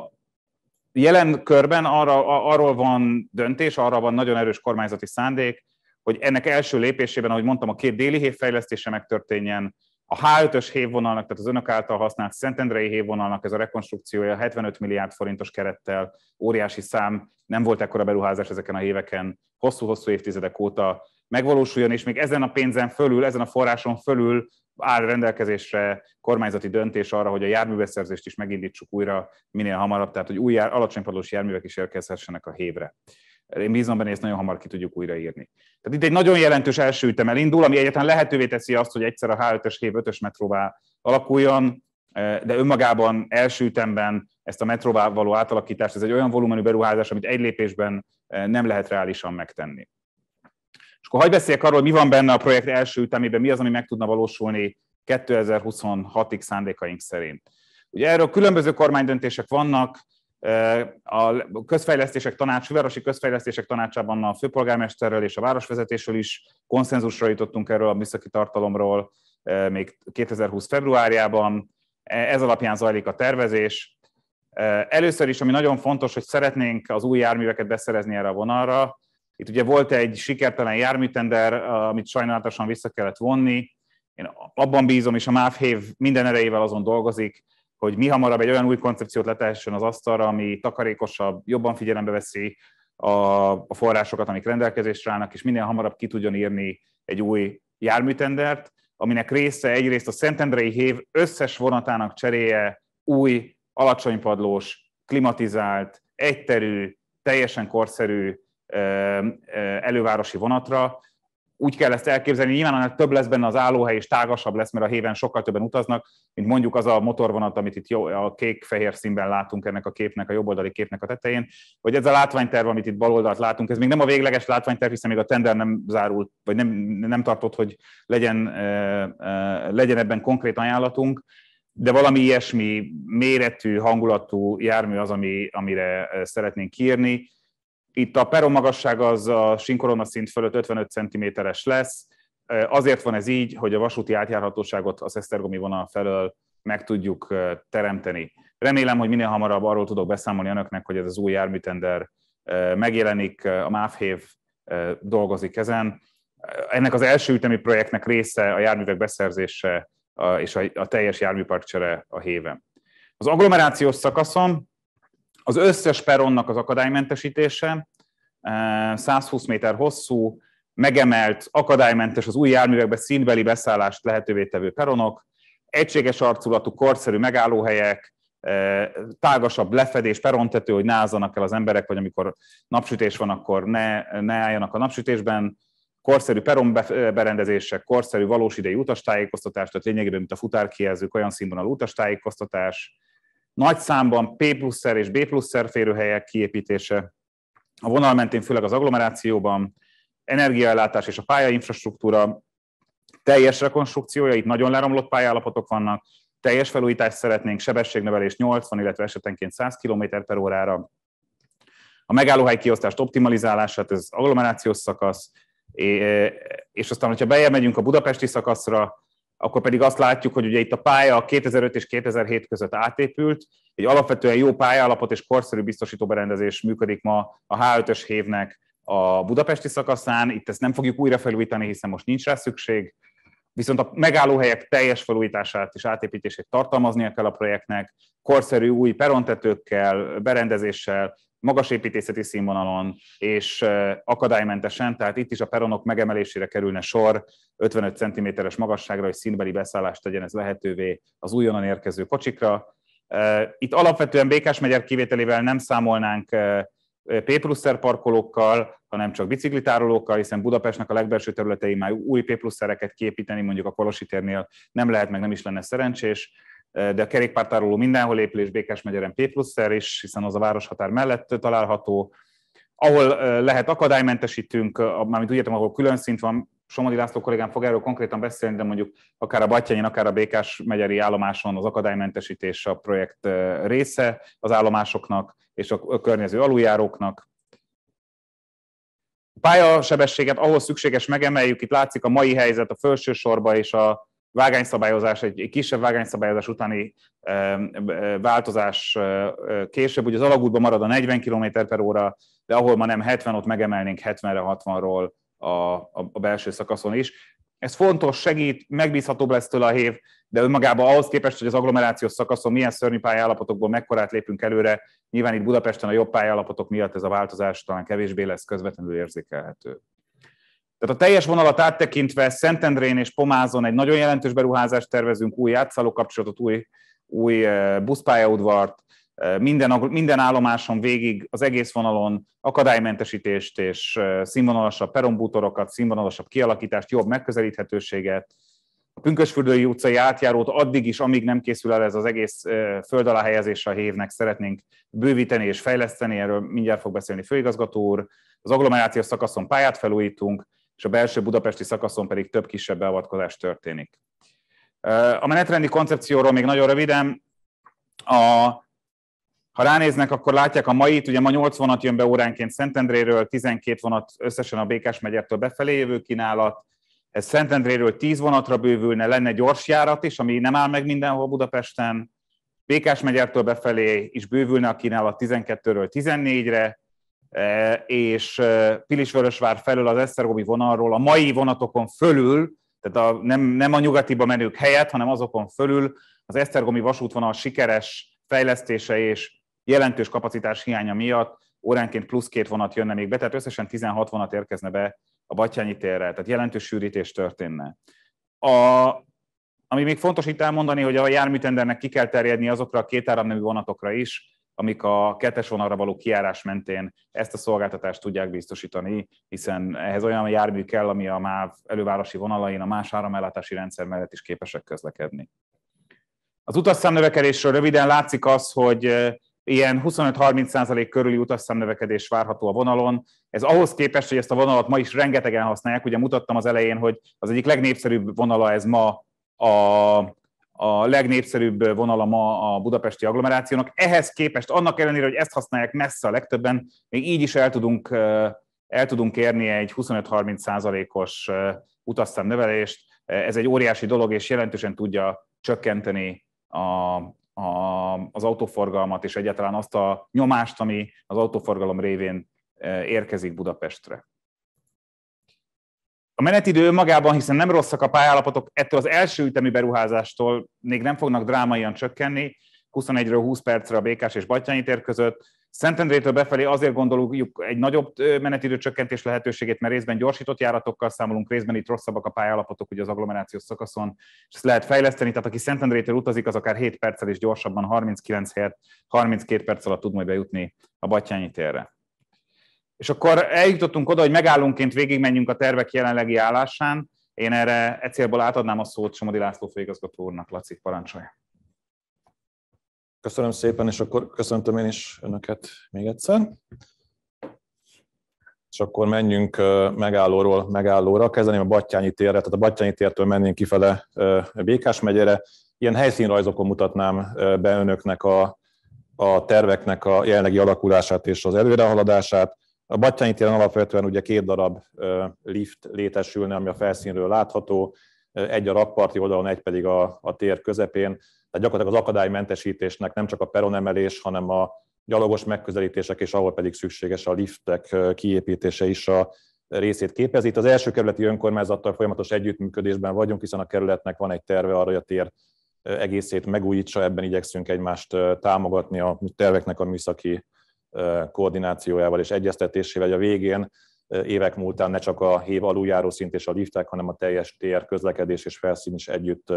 jelen körben arra, arról van döntés, arra van nagyon erős kormányzati szándék, hogy ennek első lépésében, ahogy mondtam, a két déli hév fejlesztése megtörténjen, a H5-ös hévvonalnak, tehát az önök által használt Szentendrei hévvonalnak ez a rekonstrukciója 75 milliárd forintos kerettel, óriási szám, nem volt ekkora beruházás ezeken a éveken hosszú-hosszú évtizedek óta megvalósuljon, és még ezen a pénzen fölül, ezen a forráson fölül áll rendelkezésre kormányzati döntés arra, hogy a járműbeszerzést is megindítsuk újra minél hamarabb, tehát hogy új jár, alacsonypadlós járművek is érkezhessenek a hévre. Én bízom benne, ezt nagyon hamar ki tudjuk újraírni. Tehát itt egy nagyon jelentős első ütem elindul, ami egyetlen lehetővé teszi azt, hogy egyszer a H5-ös hév 5-ös metróvá alakuljon, de önmagában első ütemben ezt a metróvá való átalakítást, ez egy olyan volumenű beruházás, amit egy lépésben eh, nem lehet reálisan megtenni. És akkor hagyj beszéljek arról, mi van benne a projekt első ütemében, mi az, ami meg tudna valósulni 2026-ig szándékaink szerint. Ugye erről különböző kormánydöntések vannak, a közfejlesztések tanács, fővárosi Közfejlesztések Tanácsában a főpolgármesterrel és a városvezetésről is konszenzusra jutottunk erről a műszaki tartalomról még 2020. februárjában. E, ez alapján zajlik a tervezés. Először is, ami nagyon fontos, hogy szeretnénk az új járműveket beszerezni erre a vonalra. Itt ugye volt egy sikertelen járműtender, amit sajnálatosan vissza kellett vonni. Én abban bízom, és a MÁV minden erejével azon dolgozik, hogy mi hamarabb egy olyan új koncepciót letehessen az asztalra, ami takarékosabb, jobban figyelembe veszi a, a forrásokat, amik rendelkezésre állnak, és minél hamarabb ki tudjon írni egy új járműtendert, aminek része egyrészt a Szentendrei Hév összes vonatának cseréje új, alacsonypadlós, klimatizált, egyterű, teljesen korszerű elővárosi vonatra, úgy kell ezt elképzelni, nyilván annál több lesz benne az állóhely, és tágasabb lesz, mert a héven sokkal többen utaznak, mint mondjuk az a motorvonat, amit itt jó, a kék-fehér színben látunk ennek a képnek, a jobboldali képnek a tetején, vagy ez a látványterv, amit itt baloldalt látunk, ez még nem a végleges látványterv, hiszen még a tender nem zárult, vagy nem, nem tartott, hogy legyen, legyen ebben konkrét ajánlatunk, de valami ilyesmi méretű, hangulatú jármű az, ami, amire szeretnénk kírni. Itt a peron magasság az a sinkorona szint fölött 55 cm-es lesz. Azért van ez így, hogy a vasúti átjárhatóságot az Esztergomi vonal felől meg tudjuk teremteni. Remélem, hogy minél hamarabb arról tudok beszámolni önöknek, hogy ez az új járműtender megjelenik, a MÁVHÉV dolgozik ezen. Ennek az első ütemi projektnek része a járművek beszerzése és a teljes járműparkcsere a héven. Az agglomerációs szakaszon az összes peronnak az akadálymentesítése, 120 eh, méter hosszú, megemelt, akadálymentes az új járművekbe színbeli beszállást lehetővé tevő peronok, egységes arculatú, korszerű megállóhelyek, eh, tágasabb lefedés, perontető, hogy ne el az emberek, vagy amikor napsütés van, akkor ne, ne álljanak a napsütésben, korszerű peronberendezések, eh, korszerű valós idei utastájékoztatás, tehát lényegében, mint a futárkijelzők, olyan színvonalú utastájékoztatás, nagy számban P pluszer és B pluszer férőhelyek kiépítése, a vonal mentén főleg az agglomerációban, energiaellátás és a pályainfrastruktúra teljes rekonstrukciója, itt nagyon leromlott pályállapotok vannak, teljes felújítást szeretnénk, sebességnövelés 80, illetve esetenként 100 km per órára. A megállóhely kiosztást optimalizálását, ez agglomerációs szakasz, és aztán, hogyha bejel megyünk a budapesti szakaszra, akkor pedig azt látjuk, hogy ugye itt a pálya 2005 és 2007 között átépült, egy alapvetően jó pályállapot és korszerű biztosító berendezés működik ma a H5-ös hévnek a budapesti szakaszán, itt ezt nem fogjuk újra felújítani, hiszen most nincs rá szükség, viszont a megállóhelyek teljes felújítását és átépítését tartalmaznia kell a projektnek, korszerű új perontetőkkel, berendezéssel, magas építészeti színvonalon és akadálymentesen, tehát itt is a peronok megemelésére kerülne sor 55 cm-es magasságra, hogy színbeli beszállást tegyen ez lehetővé az újonnan érkező kocsikra. Itt alapvetően Békás-megyer kivételével nem számolnánk P pluszer parkolókkal, hanem csak biciklitárolókkal, hiszen Budapestnek a legbelső területei már új P pluszereket képíteni, mondjuk a Kolosi térnél nem lehet, meg nem is lenne szerencsés de a kerékpártároló mindenhol épül, és Békesmegyeren P pluszer is, hiszen az a városhatár mellett található. Ahol lehet akadálymentesítünk, mármint úgy értem, ahol külön szint van, Somodi László kollégám fog erről konkrétan beszélni, de mondjuk akár a Batyányin, akár a Békás megyeri állomáson az akadálymentesítés a projekt része az állomásoknak és a környező aluljáróknak. A pályasebességet ahhoz szükséges megemeljük, itt látszik a mai helyzet a felső sorba és a vágányszabályozás, egy kisebb vágányszabályozás utáni változás később, ugye az alagútban marad a 40 km per óra, de ahol ma nem 70, ott megemelnénk 70-re, 60-ról a, a, a belső szakaszon is. Ez fontos, segít, megbízhatóbb lesz tőle a hév, de önmagában ahhoz képest, hogy az agglomerációs szakaszon milyen szörnyű pályállapotokból mekkorát lépünk előre, nyilván itt Budapesten a jobb pályállapotok miatt ez a változás talán kevésbé lesz közvetlenül érzékelhető. Tehát a teljes vonalat áttekintve Szentendrén és Pomázon egy nagyon jelentős beruházást tervezünk, új kapcsolatot új, új eh, buszpályaudvart, eh, minden, minden állomáson végig az egész vonalon akadálymentesítést és eh, színvonalasabb perombútorokat, színvonalasabb kialakítást, jobb megközelíthetőséget. A Pünkösfürdői utcai átjárót addig is, amíg nem készül el ez az egész föld alá helyezése a hévnek, szeretnénk bővíteni és fejleszteni, erről mindjárt fog beszélni főigazgató úr. Az agglomerációs szakaszon pályát felújítunk, és a belső budapesti szakaszon pedig több kisebb beavatkozás történik. A menetrendi koncepcióról még nagyon röviden. A, ha ránéznek, akkor látják a mai ugye ma 8 vonat jön be óránként Szentendréről, 12 vonat összesen a Békás megyertől befelé jövő kínálat, ez Szentendréről 10 vonatra bővülne, lenne gyors járat is, ami nem áll meg mindenhol Budapesten, Békás megyertől befelé is bővülne a kínálat 12-ről 14-re, Eh, és eh, Pilisvörösvár felől az Esztergomi vonalról a mai vonatokon fölül, tehát a, nem, nem a nyugatiba menők helyett, hanem azokon fölül az Esztergomi vasútvonal sikeres fejlesztése és jelentős kapacitás hiánya miatt óránként plusz két vonat jönne még be, tehát összesen 16 vonat érkezne be a Batyányi térre, tehát jelentős sűrítés történne. A, ami még fontos itt elmondani, hogy a járműtendernek ki kell terjedni azokra a két áramnemű vonatokra is, amik a kettes vonalra való kiárás mentén ezt a szolgáltatást tudják biztosítani, hiszen ehhez olyan jármű kell, ami a MÁV elővárosi vonalain a más áramellátási rendszer mellett is képesek közlekedni. Az utasszámnövekedésről röviden látszik az, hogy ilyen 25-30% körüli utasszámnövekedés várható a vonalon. Ez ahhoz képest, hogy ezt a vonalat ma is rengetegen használják, ugye mutattam az elején, hogy az egyik legnépszerűbb vonala ez ma a a legnépszerűbb vonala ma a budapesti agglomerációnak. Ehhez képest, annak ellenére, hogy ezt használják messze a legtöbben, még így is el tudunk, el tudunk érni egy 25-30 százalékos utasszám növelést. Ez egy óriási dolog, és jelentősen tudja csökkenteni a, a, az autóforgalmat, és egyáltalán azt a nyomást, ami az autóforgalom révén érkezik Budapestre. A menetidő magában, hiszen nem rosszak a pályállapotok, ettől az első ütemi beruházástól még nem fognak drámaian csökkenni, 21-ről 20 percre a Békás és Batyányi tér között. Szentendrétől befelé azért gondoljuk egy nagyobb menetidő csökkentés lehetőségét, mert részben gyorsított járatokkal számolunk, részben itt rosszabbak a pályállapotok ugye az agglomerációs szakaszon, és ezt lehet fejleszteni, tehát aki Szentendrétől utazik, az akár 7 perccel és gyorsabban 39 helyett 32 perc alatt tud majd bejutni a Batyányi térre. És akkor eljutottunk oda, hogy megállunként végigmenjünk a tervek jelenlegi állásán. Én erre egy célból átadnám a szót Somodi László főigazgató úrnak. Laci, parancsolja. Köszönöm szépen, és akkor köszöntöm én is Önöket még egyszer. És akkor menjünk megállóról megállóra. Kezdeném a Battyányi térre, tehát a Battyányi tértől mennénk kifele Békás megyére. Ilyen helyszínrajzokon mutatnám be Önöknek a, a terveknek a jelenlegi alakulását és az előrehaladását. A Batyányi téren alapvetően ugye két darab lift létesülne, ami a felszínről látható, egy a rakparti oldalon, egy pedig a, a tér közepén. Tehát gyakorlatilag az akadálymentesítésnek nem csak a peronemelés, hanem a gyalogos megközelítések, és ahol pedig szükséges a liftek kiépítése is a részét képezi. Itt az első kerületi önkormányzattal folyamatos együttműködésben vagyunk, hiszen a kerületnek van egy terve arra, hogy a tér egészét megújítsa, ebben igyekszünk egymást támogatni a terveknek a műszaki koordinációjával és egyeztetésével, hogy a végén évek múltán ne csak a hév aluljáró szint és a liftek, hanem a teljes tér közlekedés és felszín is együtt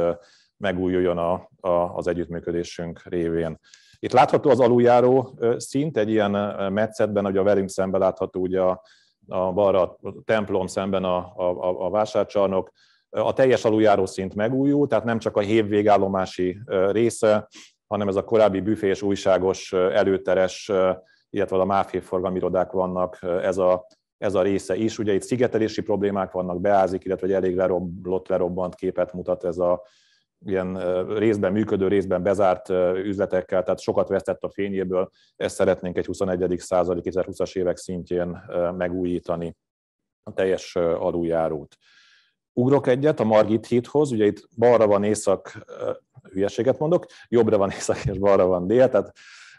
megújuljon a, a, az együttműködésünk révén. Itt látható az aluljáró szint egy ilyen metszetben, hogy a velünk szemben látható ugye a, a balra a templom szemben a, a, a vásárcsarnok, a teljes aluljáró szint megújul, tehát nem csak a hév végállomási része, hanem ez a korábbi büfé és újságos előteres illetve a MÁV forgalmirodák vannak ez a, ez a része is. Ugye itt szigetelési problémák vannak, beázik, illetve egy elég lerobblott, lerobbant képet mutat ez a ilyen részben működő, részben bezárt üzletekkel, tehát sokat vesztett a fényéből, ezt szeretnénk egy 21. századi 2020-as évek szintjén megújítani a teljes aluljárót. Ugrok egyet a Margit hídhoz, ugye itt balra van észak, hülyeséget mondok, jobbra van [laughs] észak és balra van dél, tehát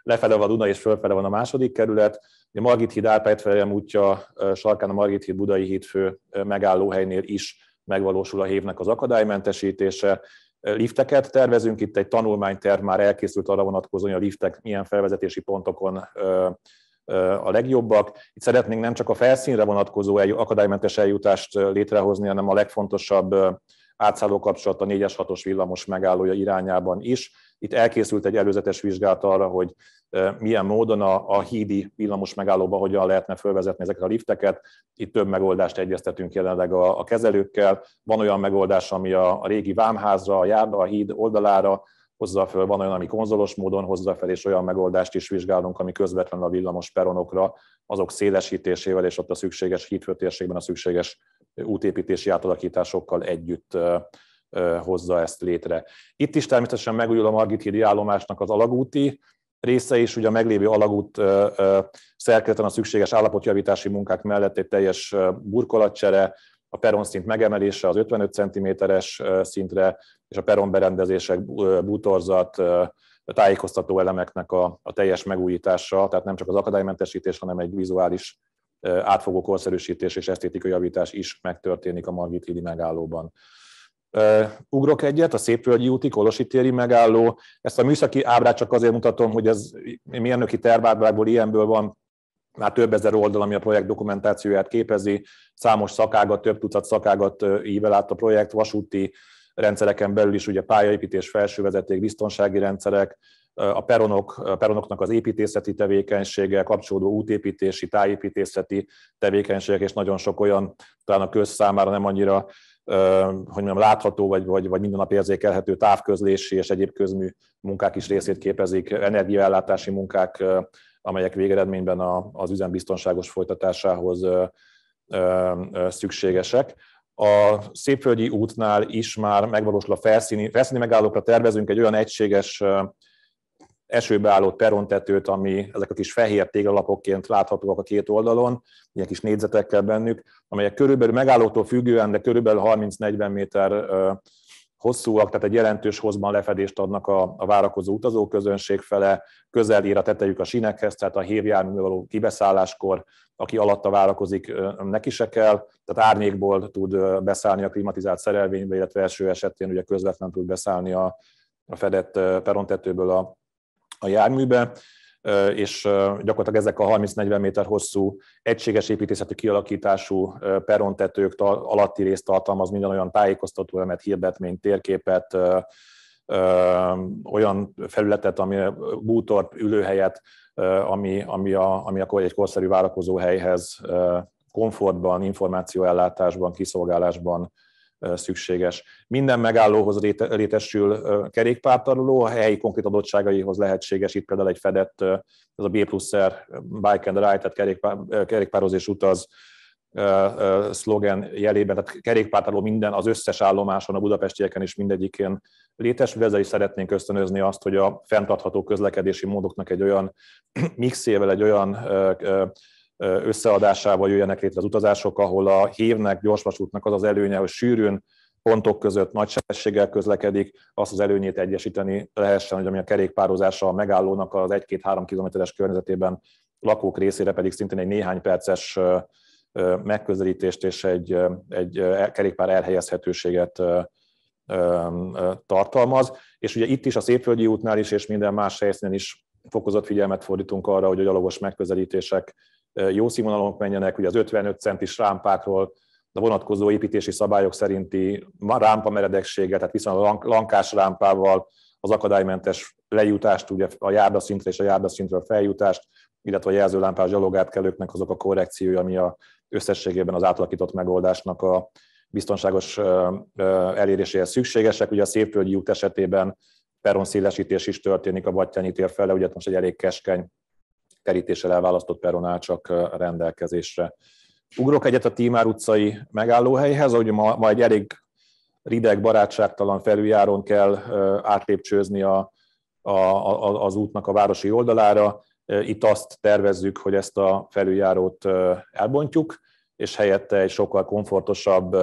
lefele van a Duna és fölfele van a második kerület. A Margit híd Árpád útja sarkán a Margit híd Budai hídfő megállóhelynél is megvalósul a hévnek az akadálymentesítése. Lifteket tervezünk, itt egy tanulmányterv már elkészült arra vonatkozóan, hogy a liftek milyen felvezetési pontokon a legjobbak. Itt szeretnénk nem csak a felszínre vonatkozó akadálymentes eljutást létrehozni, hanem a legfontosabb átszálló kapcsolat a 4-es 6-os villamos megállója irányában is. Itt elkészült egy előzetes vizsgálat arra, hogy milyen módon a, a hídi villamos megállóba hogyan lehetne felvezetni ezeket a lifteket. Itt több megoldást egyeztetünk jelenleg a, a kezelőkkel. Van olyan megoldás, ami a, a régi vámházra, a járda, a híd oldalára hozza fel, van olyan, ami konzolos módon hozza fel, és olyan megoldást is vizsgálunk, ami közvetlenül a villamos peronokra, azok szélesítésével és ott a szükséges hídfőtérségben a szükséges útépítési átalakításokkal együtt hozza ezt létre. Itt is természetesen megújul a Margit hídi állomásnak az alagúti része is, ugye a meglévő alagút szerkezeten a szükséges állapotjavítási munkák mellett egy teljes burkolatcsere, a peronszint megemelése az 55 cm-es szintre, és a peronberendezések, bútorzat, tájékoztató elemeknek a, a teljes megújítása, tehát nem csak az akadálymentesítés, hanem egy vizuális átfogó korszerűsítés és esztétikai javítás is megtörténik a Margit hídi megállóban. Ugrok egyet, a Szépvölgyi úti Kolosi téri megálló. Ezt a műszaki ábrát csak azért mutatom, hogy ez mérnöki tervábrákból ilyenből van már több ezer oldal, ami a projekt dokumentációját képezi, számos szakágat, több tucat szakágat ível át a projekt, vasúti rendszereken belül is ugye pályaépítés, felsővezeték, biztonsági rendszerek, a peronok, a peronoknak az építészeti tevékenysége, kapcsolódó útépítési, tájépítészeti tevékenységek, és nagyon sok olyan talán a köz számára nem annyira hogy mondjam, látható vagy, vagy, vagy minden nap érzékelhető távközlési és egyéb közmű munkák is részét képezik, energiaellátási munkák, amelyek végeredményben a, az üzembiztonságos biztonságos folytatásához szükségesek. A Szépföldi útnál is már megvalósul a felszíni, felszíni megállókra tervezünk egy olyan egységes esőbe állott perontetőt, ami ezek a kis fehér téglalapokként láthatóak a két oldalon, ilyen kis négyzetekkel bennük, amelyek körülbelül megállótól függően, de körülbelül 30-40 méter hosszúak, tehát egy jelentős hozban lefedést adnak a, a várakozó utazóközönség fele, közel ír a tetejük a sinekhez, tehát a hívjárművel való kibeszálláskor, aki alatta várakozik, neki se kell, tehát árnyékból tud beszállni a klimatizált szerelvénybe, illetve első esetén ugye közvetlen tud beszállni a, a fedett perontetőből a, a járműbe, és gyakorlatilag ezek a 30-40 méter hosszú egységes építészeti kialakítású perontetők alatti részt tartalmaz minden olyan tájékoztató elemet, hirdetményt, térképet, olyan felületet, ami bútor ülőhelyet, ami, ami, a, ami akkor egy korszerű helyhez komfortban, információellátásban, kiszolgálásban szükséges. Minden megállóhoz létesül kerékpártaroló, a helyi konkrét adottságaihoz lehetséges, itt például egy fedett, ez a B plusz R, Bike and Ride, tehát kerékpár, kerékpározás utaz, szlogen jelében, tehát kerékpártaló minden az összes állomáson, a budapestieken is mindegyikén létesül. Ezzel is szeretnénk ösztönözni azt, hogy a fenntartható közlekedési módoknak egy olyan [clears throat] mixével, egy olyan összeadásával jöjjenek létre az utazások, ahol a hívnek, gyorsvasútnak az az előnye, hogy sűrűn pontok között nagy sebességgel közlekedik, azt az előnyét egyesíteni lehessen, hogy ami a kerékpározása a megállónak az 1-2-3 kilométeres környezetében lakók részére pedig szintén egy néhány perces megközelítést és egy, egy kerékpár elhelyezhetőséget tartalmaz. És ugye itt is a Szépföldi útnál is és minden más helyszínen is fokozott figyelmet fordítunk arra, hogy a gyalogos megközelítések jó színvonalon menjenek, ugye az 55 centis rámpákról a vonatkozó építési szabályok szerinti rámpa meredeksége, tehát viszont a lankás rámpával az akadálymentes lejutást, ugye a járdaszintre és a járdaszintről feljutást, illetve a jelzőlámpás gyalogátkelőknek azok a korrekciói, ami a összességében az átalakított megoldásnak a biztonságos eléréséhez szükségesek. Ugye a Szépföldi út esetében peronszélesítés is történik a Battyányi tér fele, ugye most egy elég keskeny kerítéssel elválasztott peronál csak rendelkezésre. Ugrok egyet a Tímár utcai megállóhelyhez, ahogy ma, ma egy elég rideg, barátságtalan felüljáron kell átlépcsőzni a, a, a, az útnak a városi oldalára. Itt azt tervezzük, hogy ezt a felüljárót elbontjuk, és helyette egy sokkal komfortosabb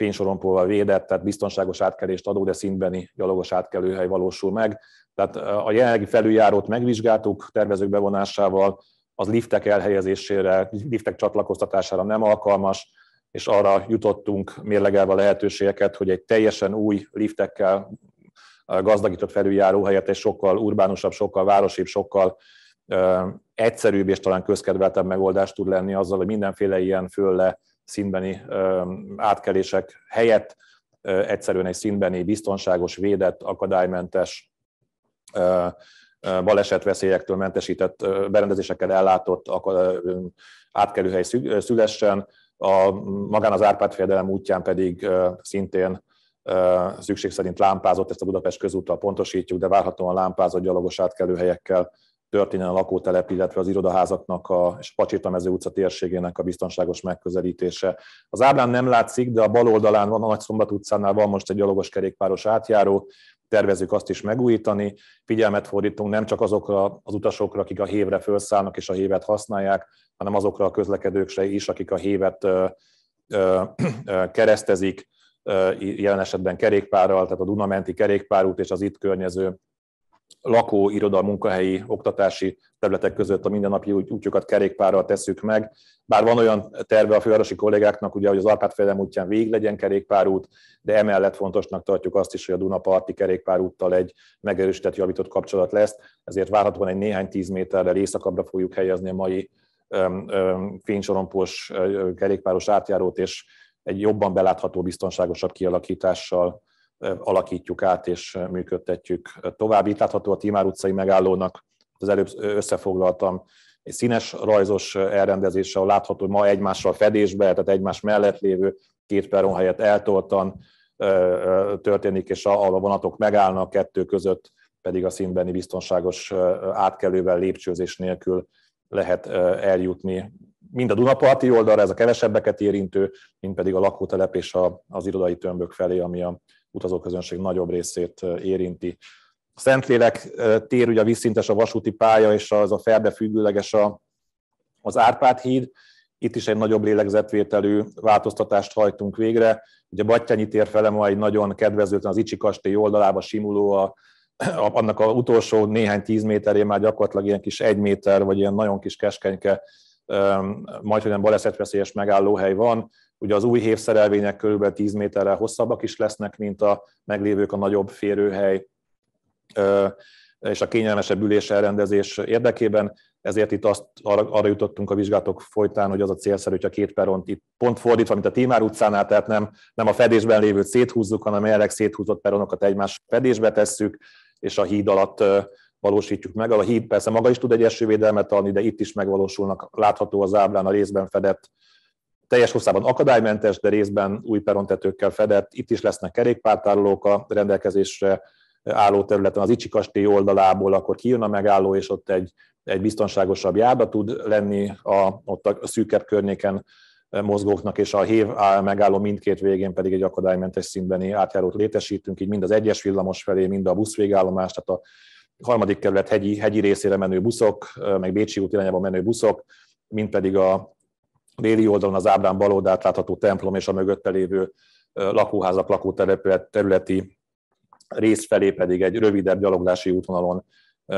fénysorompóval védett, tehát biztonságos átkelést adó, de szintbeni gyalogos átkelőhely valósul meg. Tehát a jelenlegi felüljárót megvizsgáltuk tervezők bevonásával, az liftek elhelyezésére, liftek csatlakoztatására nem alkalmas, és arra jutottunk mérlegelve lehetőségeket, hogy egy teljesen új liftekkel gazdagított felüljáró helyett egy sokkal urbánusabb, sokkal városibb, sokkal egyszerűbb és talán közkedveltebb megoldást tud lenni azzal, hogy mindenféle ilyen fölle színbeni átkelések helyett egyszerűen egy színbeni, biztonságos, védett, akadálymentes, balesetveszélyektől mentesített berendezésekkel ellátott átkelőhely szülessen, a, magán az Árpád fejedelem útján pedig szintén szükség szerint lámpázott, ezt a Budapest közúttal pontosítjuk, de várhatóan lámpázott gyalogos átkelőhelyekkel a lakótelep, illetve az irodaházaknak a, és a mező utca térségének a biztonságos megközelítése. Az ábrán nem látszik, de a bal oldalán van, a Szombat utcánál van most egy gyalogos kerékpáros átjáró, tervezük azt is megújítani. Figyelmet fordítunk nem csak azokra az utasokra, akik a hévre felszállnak és a hévet használják, hanem azokra a közlekedőkre is, akik a hévet ö, ö, ö, keresztezik, jelen esetben kerékpárral, tehát a Dunamenti kerékpárút és az itt környező lakó, iroda, munkahelyi, oktatási területek között a mindennapi útjukat kerékpárral tesszük meg. Bár van olyan terve a fővárosi kollégáknak, ugye, hogy az Árpád fejlem útján végig legyen kerékpárút, de emellett fontosnak tartjuk azt is, hogy a Dunaparti kerékpárúttal egy megerősített, javított kapcsolat lesz, ezért várhatóan egy néhány tíz méterrel északabbra fogjuk helyezni a mai fénysorompós kerékpáros átjárót, és egy jobban belátható, biztonságosabb kialakítással alakítjuk át és működtetjük tovább. Itt látható a Timár utcai megállónak, az előbb összefoglaltam, egy színes rajzos elrendezése, ahol látható, hogy ma egymással fedésbe, tehát egymás mellett lévő két peron helyett eltoltan történik, és ahol a vonatok megállnak kettő között, pedig a színbeni biztonságos átkelővel lépcsőzés nélkül lehet eljutni mind a Dunaparti oldalra, ez a kevesebbeket érintő, mind pedig a lakótelep és az irodai tömbök felé, ami a utazóközönség nagyobb részét érinti. A Szentlélek tér ugye vízszintes a vasúti pálya, és az a ferde függőleges a, az Árpád híd. Itt is egy nagyobb lélegzetvételű változtatást hajtunk végre. Ugye Battyányi tér fele ma egy nagyon kedvezőtlen, az Icsi kastély oldalába simuló a, annak a utolsó néhány tíz méterén már gyakorlatilag ilyen kis egy méter, vagy ilyen nagyon kis keskenyke, majd hogy nem balesetveszélyes megállóhely van, Ugye az új hévszerelvények körülbelül 10 méterrel hosszabbak is lesznek, mint a meglévők a nagyobb férőhely és a kényelmesebb ülés elrendezés érdekében. Ezért itt azt, arra, arra jutottunk a vizsgálatok folytán, hogy az a célszerű, hogy a két peront itt pont fordítva, mint a Tímár utcánál, tehát nem, nem a fedésben lévőt széthúzzuk, hanem jelenleg széthúzott peronokat egymás fedésbe tesszük, és a híd alatt valósítjuk meg. A híd persze maga is tud egy esővédelmet adni, de itt is megvalósulnak, látható az ábrán a részben fedett teljes hosszában akadálymentes, de részben új perontetőkkel fedett. Itt is lesznek kerékpártárolók a rendelkezésre álló területen, az Icsi kastély oldalából, akkor kijön a megálló, és ott egy, egy biztonságosabb járda tud lenni a, ott a szűkebb környéken mozgóknak, és a hév megálló mindkét végén pedig egy akadálymentes szintbeni átjárót létesítünk, így mind az egyes villamos felé, mind a buszvégállomás, tehát a harmadik kerület hegyi, hegyi részére menő buszok, meg Bécsi út irányába menő buszok, mint pedig a déli oldalon az ábrán baloldát látható templom és a mögötte lévő lakóházak lakóterületi rész felé pedig egy rövidebb gyaloglási útvonalon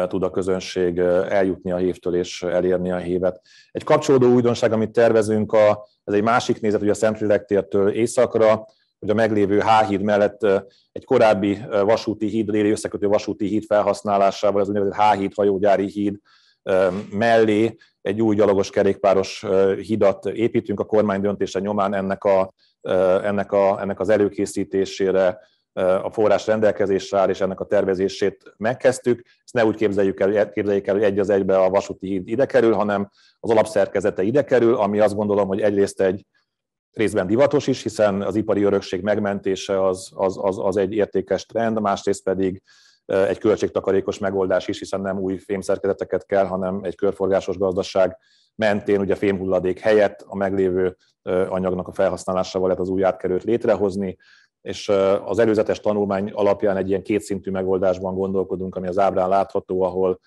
tud a közönség eljutni a hívtől és elérni a hívet. Egy kapcsolódó újdonság, amit tervezünk, a, ez egy másik nézet, hogy a Szentlélek tértől északra, hogy a meglévő H-híd mellett egy korábbi vasúti híd, déli összekötő vasúti híd felhasználásával, az úgynevezett H-híd hajógyári híd mellé egy új gyalogos kerékpáros hidat építünk a kormány döntése nyomán ennek, a, ennek, a, ennek az előkészítésére a forrás rendelkezésre áll, és ennek a tervezését megkezdtük. Ezt ne úgy képzeljük el, képzeljük el, hogy egy az egybe a vasúti híd ide kerül, hanem az alapszerkezete ide kerül, ami azt gondolom, hogy egyrészt egy részben divatos is, hiszen az ipari örökség megmentése az, az, az, az egy értékes trend, másrészt pedig egy költségtakarékos megoldás is, hiszen nem új fémszerkezeteket kell, hanem egy körforgásos gazdaság mentén ugye fémhulladék helyett a meglévő anyagnak a felhasználásával lehet az új átkerült létrehozni, és az előzetes tanulmány alapján egy ilyen kétszintű megoldásban gondolkodunk, ami az ábrán látható, ahol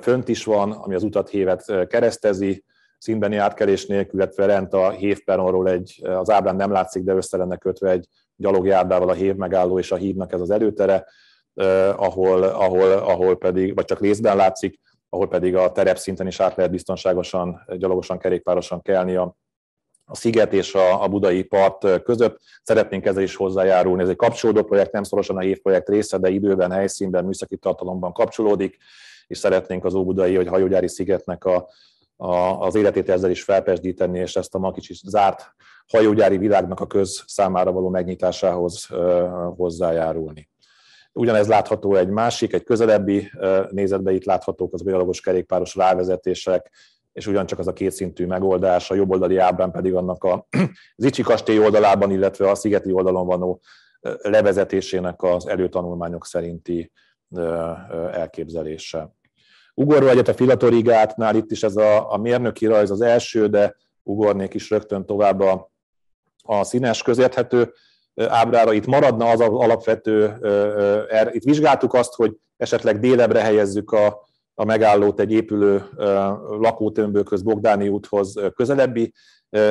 fönt is van, ami az utat hévet keresztezi, színbeni átkelés nélkül, illetve lent a hévperonról egy, az ábrán nem látszik, de össze lenne kötve egy gyalogjárdával a hév megálló és a hívnak ez az előtere, ahol, ahol, ahol pedig, vagy csak részben látszik, ahol pedig a terepszinten is át lehet biztonságosan, gyalogosan, kerékpárosan kelni a, a sziget és a, a budai part között. Szeretnénk ezzel is hozzájárulni. Ez egy kapcsolódó projekt, nem szorosan a HÉV projekt része, de időben, helyszínben, műszaki tartalomban kapcsolódik, és szeretnénk az Óbudai hogy hajógyári szigetnek a, a, az életét ezzel is felpesdíteni, és ezt a ma kicsit zárt hajógyári világnak a köz számára való megnyitásához ö, hozzájárulni. Ugyanez látható egy másik, egy közelebbi nézetben itt láthatók az ugyanalagos kerékpáros rávezetések, és ugyancsak az a kétszintű megoldás, a jobb ábrán pedig annak a [clears throat] Zicsi kastély oldalában, illetve a szigeti oldalon vanó levezetésének az előtanulmányok szerinti elképzelése. Ugorva egyet a Filatorigátnál itt is ez a, a mérnöki rajz az első, de ugornék is rögtön tovább a, a színes közérthető ábrára. Itt maradna az alapvető, er- itt vizsgáltuk azt, hogy esetleg délebre helyezzük a, a megállót egy épülő lakótömbökhöz, Bogdáni úthoz közelebbi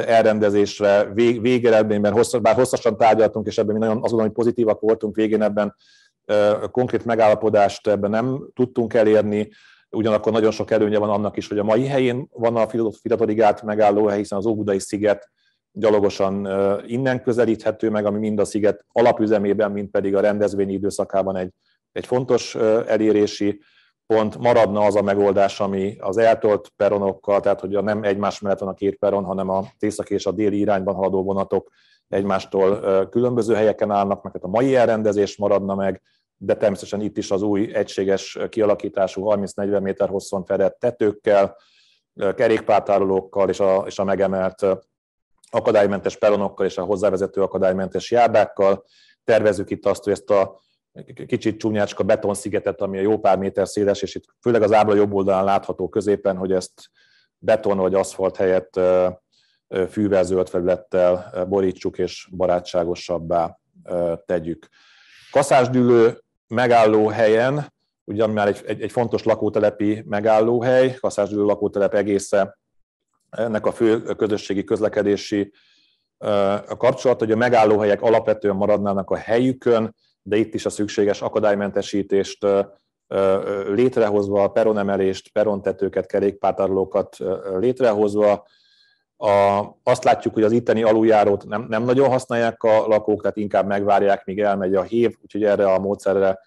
elrendezésre, végeredményben, bár hosszasan tárgyaltunk, és ebben mi nagyon azon, hogy pozitívak voltunk végén ebben, konkrét megállapodást ebben nem tudtunk elérni, ugyanakkor nagyon sok előnye van annak is, hogy a mai helyén van a megálló megállóhely, hiszen az Óbudai sziget gyalogosan innen közelíthető meg, ami mind a sziget alapüzemében, mind pedig a rendezvényi időszakában egy, egy fontos elérési pont. Maradna az a megoldás, ami az eltolt peronokkal, tehát hogy nem egymás mellett van a két peron, hanem a északi és a déli irányban haladó vonatok egymástól különböző helyeken állnak mert hát a mai elrendezés maradna meg, de természetesen itt is az új egységes kialakítású 30-40 méter hosszon fedett tetőkkel, kerékpártárolókkal és a, és a megemelt akadálymentes peronokkal és a hozzávezető akadálymentes járdákkal. Tervezzük itt azt, hogy ezt a kicsit csúnyácska betonszigetet, ami a jó pár méter széles, és itt főleg az ábla jobb oldalán látható középen, hogy ezt beton vagy aszfalt helyett fűvel, zöld felülettel borítsuk és barátságosabbá tegyük. Kaszásdűlő megálló helyen, ugye ami már egy, egy, egy fontos lakótelepi megállóhely, Kaszásdűlő lakótelep egésze ennek a fő közösségi közlekedési kapcsolat, hogy a megállóhelyek alapvetően maradnának a helyükön, de itt is a szükséges akadálymentesítést létrehozva, peronemelést, perontetőket, kerékpártárolókat létrehozva. A, azt látjuk, hogy az itteni aluljárót nem, nem nagyon használják a lakók, tehát inkább megvárják, míg elmegy a hív, úgyhogy erre a módszerre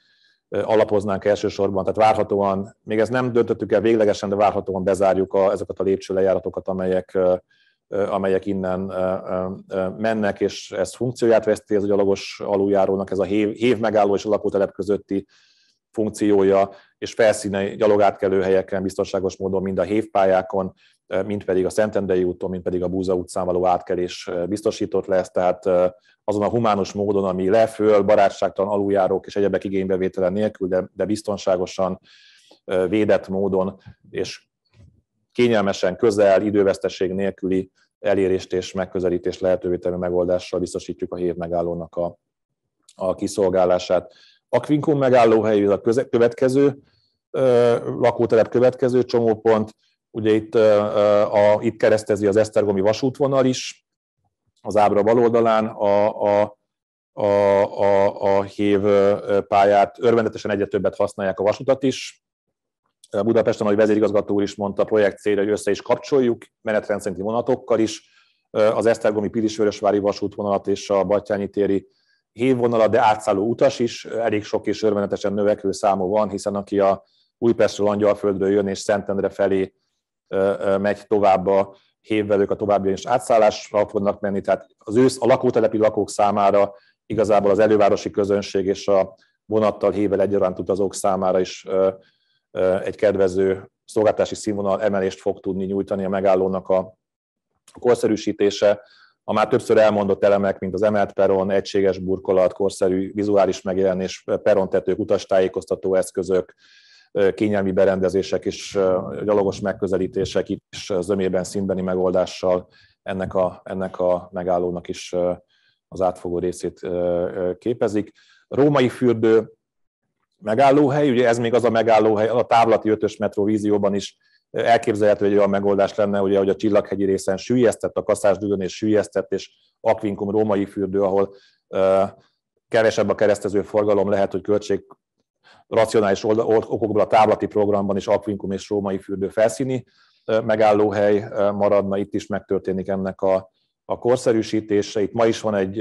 alapoznánk elsősorban. Tehát várhatóan, még ez nem döntöttük el véglegesen, de várhatóan bezárjuk a, ezeket a lépcsőlejáratokat, amelyek, amelyek innen mennek, és ez funkcióját veszti, ez a gyalogos aluljárónak, ez a hév, hév megálló és lakótelep közötti funkciója, és felszíne gyalogátkelő helyeken biztonságos módon, mind a hévpályákon, mint pedig a Szentendrei úton, mint pedig a Búza utcán való átkelés biztosított lesz, tehát azon a humánus módon, ami leföl, barátságtalan aluljárók és egyebek igénybevétele nélkül, de, de biztonságosan, védett módon és kényelmesen, közel, időveszteség nélküli elérést és megközelítést lehetővé tevő megoldással biztosítjuk a hív megállónak a, a kiszolgálását. Akvinkum megállóhely, ez a köze, következő lakótelep következő csomópont, Ugye itt, a, itt keresztezi az Esztergomi vasútvonal is, az ábra bal oldalán a, a, a, a, a hév pályát. Örvendetesen egyre többet használják a vasutat is. Budapesten, ahogy vezérigazgató úr is mondta, a projekt célja, hogy össze is kapcsoljuk menetrend szerinti vonatokkal is. Az Esztergomi Pilisvörösvári vasútvonalat és a Batyányi téri hívvonalat, de átszálló utas is elég sok és örvendetesen növekvő számú van, hiszen aki a Újpestről, Angyalföldről jön és Szentendre felé megy tovább a ők a további is átszállásra fognak menni, tehát az ősz a lakótelepi lakók számára igazából az elővárosi közönség és a vonattal hével egyaránt utazók számára is egy kedvező szolgáltási színvonal emelést fog tudni nyújtani a megállónak a korszerűsítése. A már többször elmondott elemek, mint az emelt peron, egységes burkolat, korszerű vizuális megjelenés, perontetők, utastájékoztató eszközök, kényelmi berendezések és gyalogos megközelítések itt is zömében színbeni megoldással ennek a, ennek a megállónak is az átfogó részét képezik. Római fürdő megállóhely, ugye ez még az a megállóhely, a távlati ötös metró vízióban is elképzelhető, hogy olyan megoldás lenne, ugye, hogy a Csillaghegyi részen sűjesztett, a Kaszásdűgön és sűjesztett, és Akvinkum római fürdő, ahol kevesebb a keresztező forgalom, lehet, hogy költség racionális okokból a távlati programban is Aquincum és Római fürdő felszíni megállóhely maradna, itt is megtörténik ennek a, a korszerűsítése. Itt ma is van egy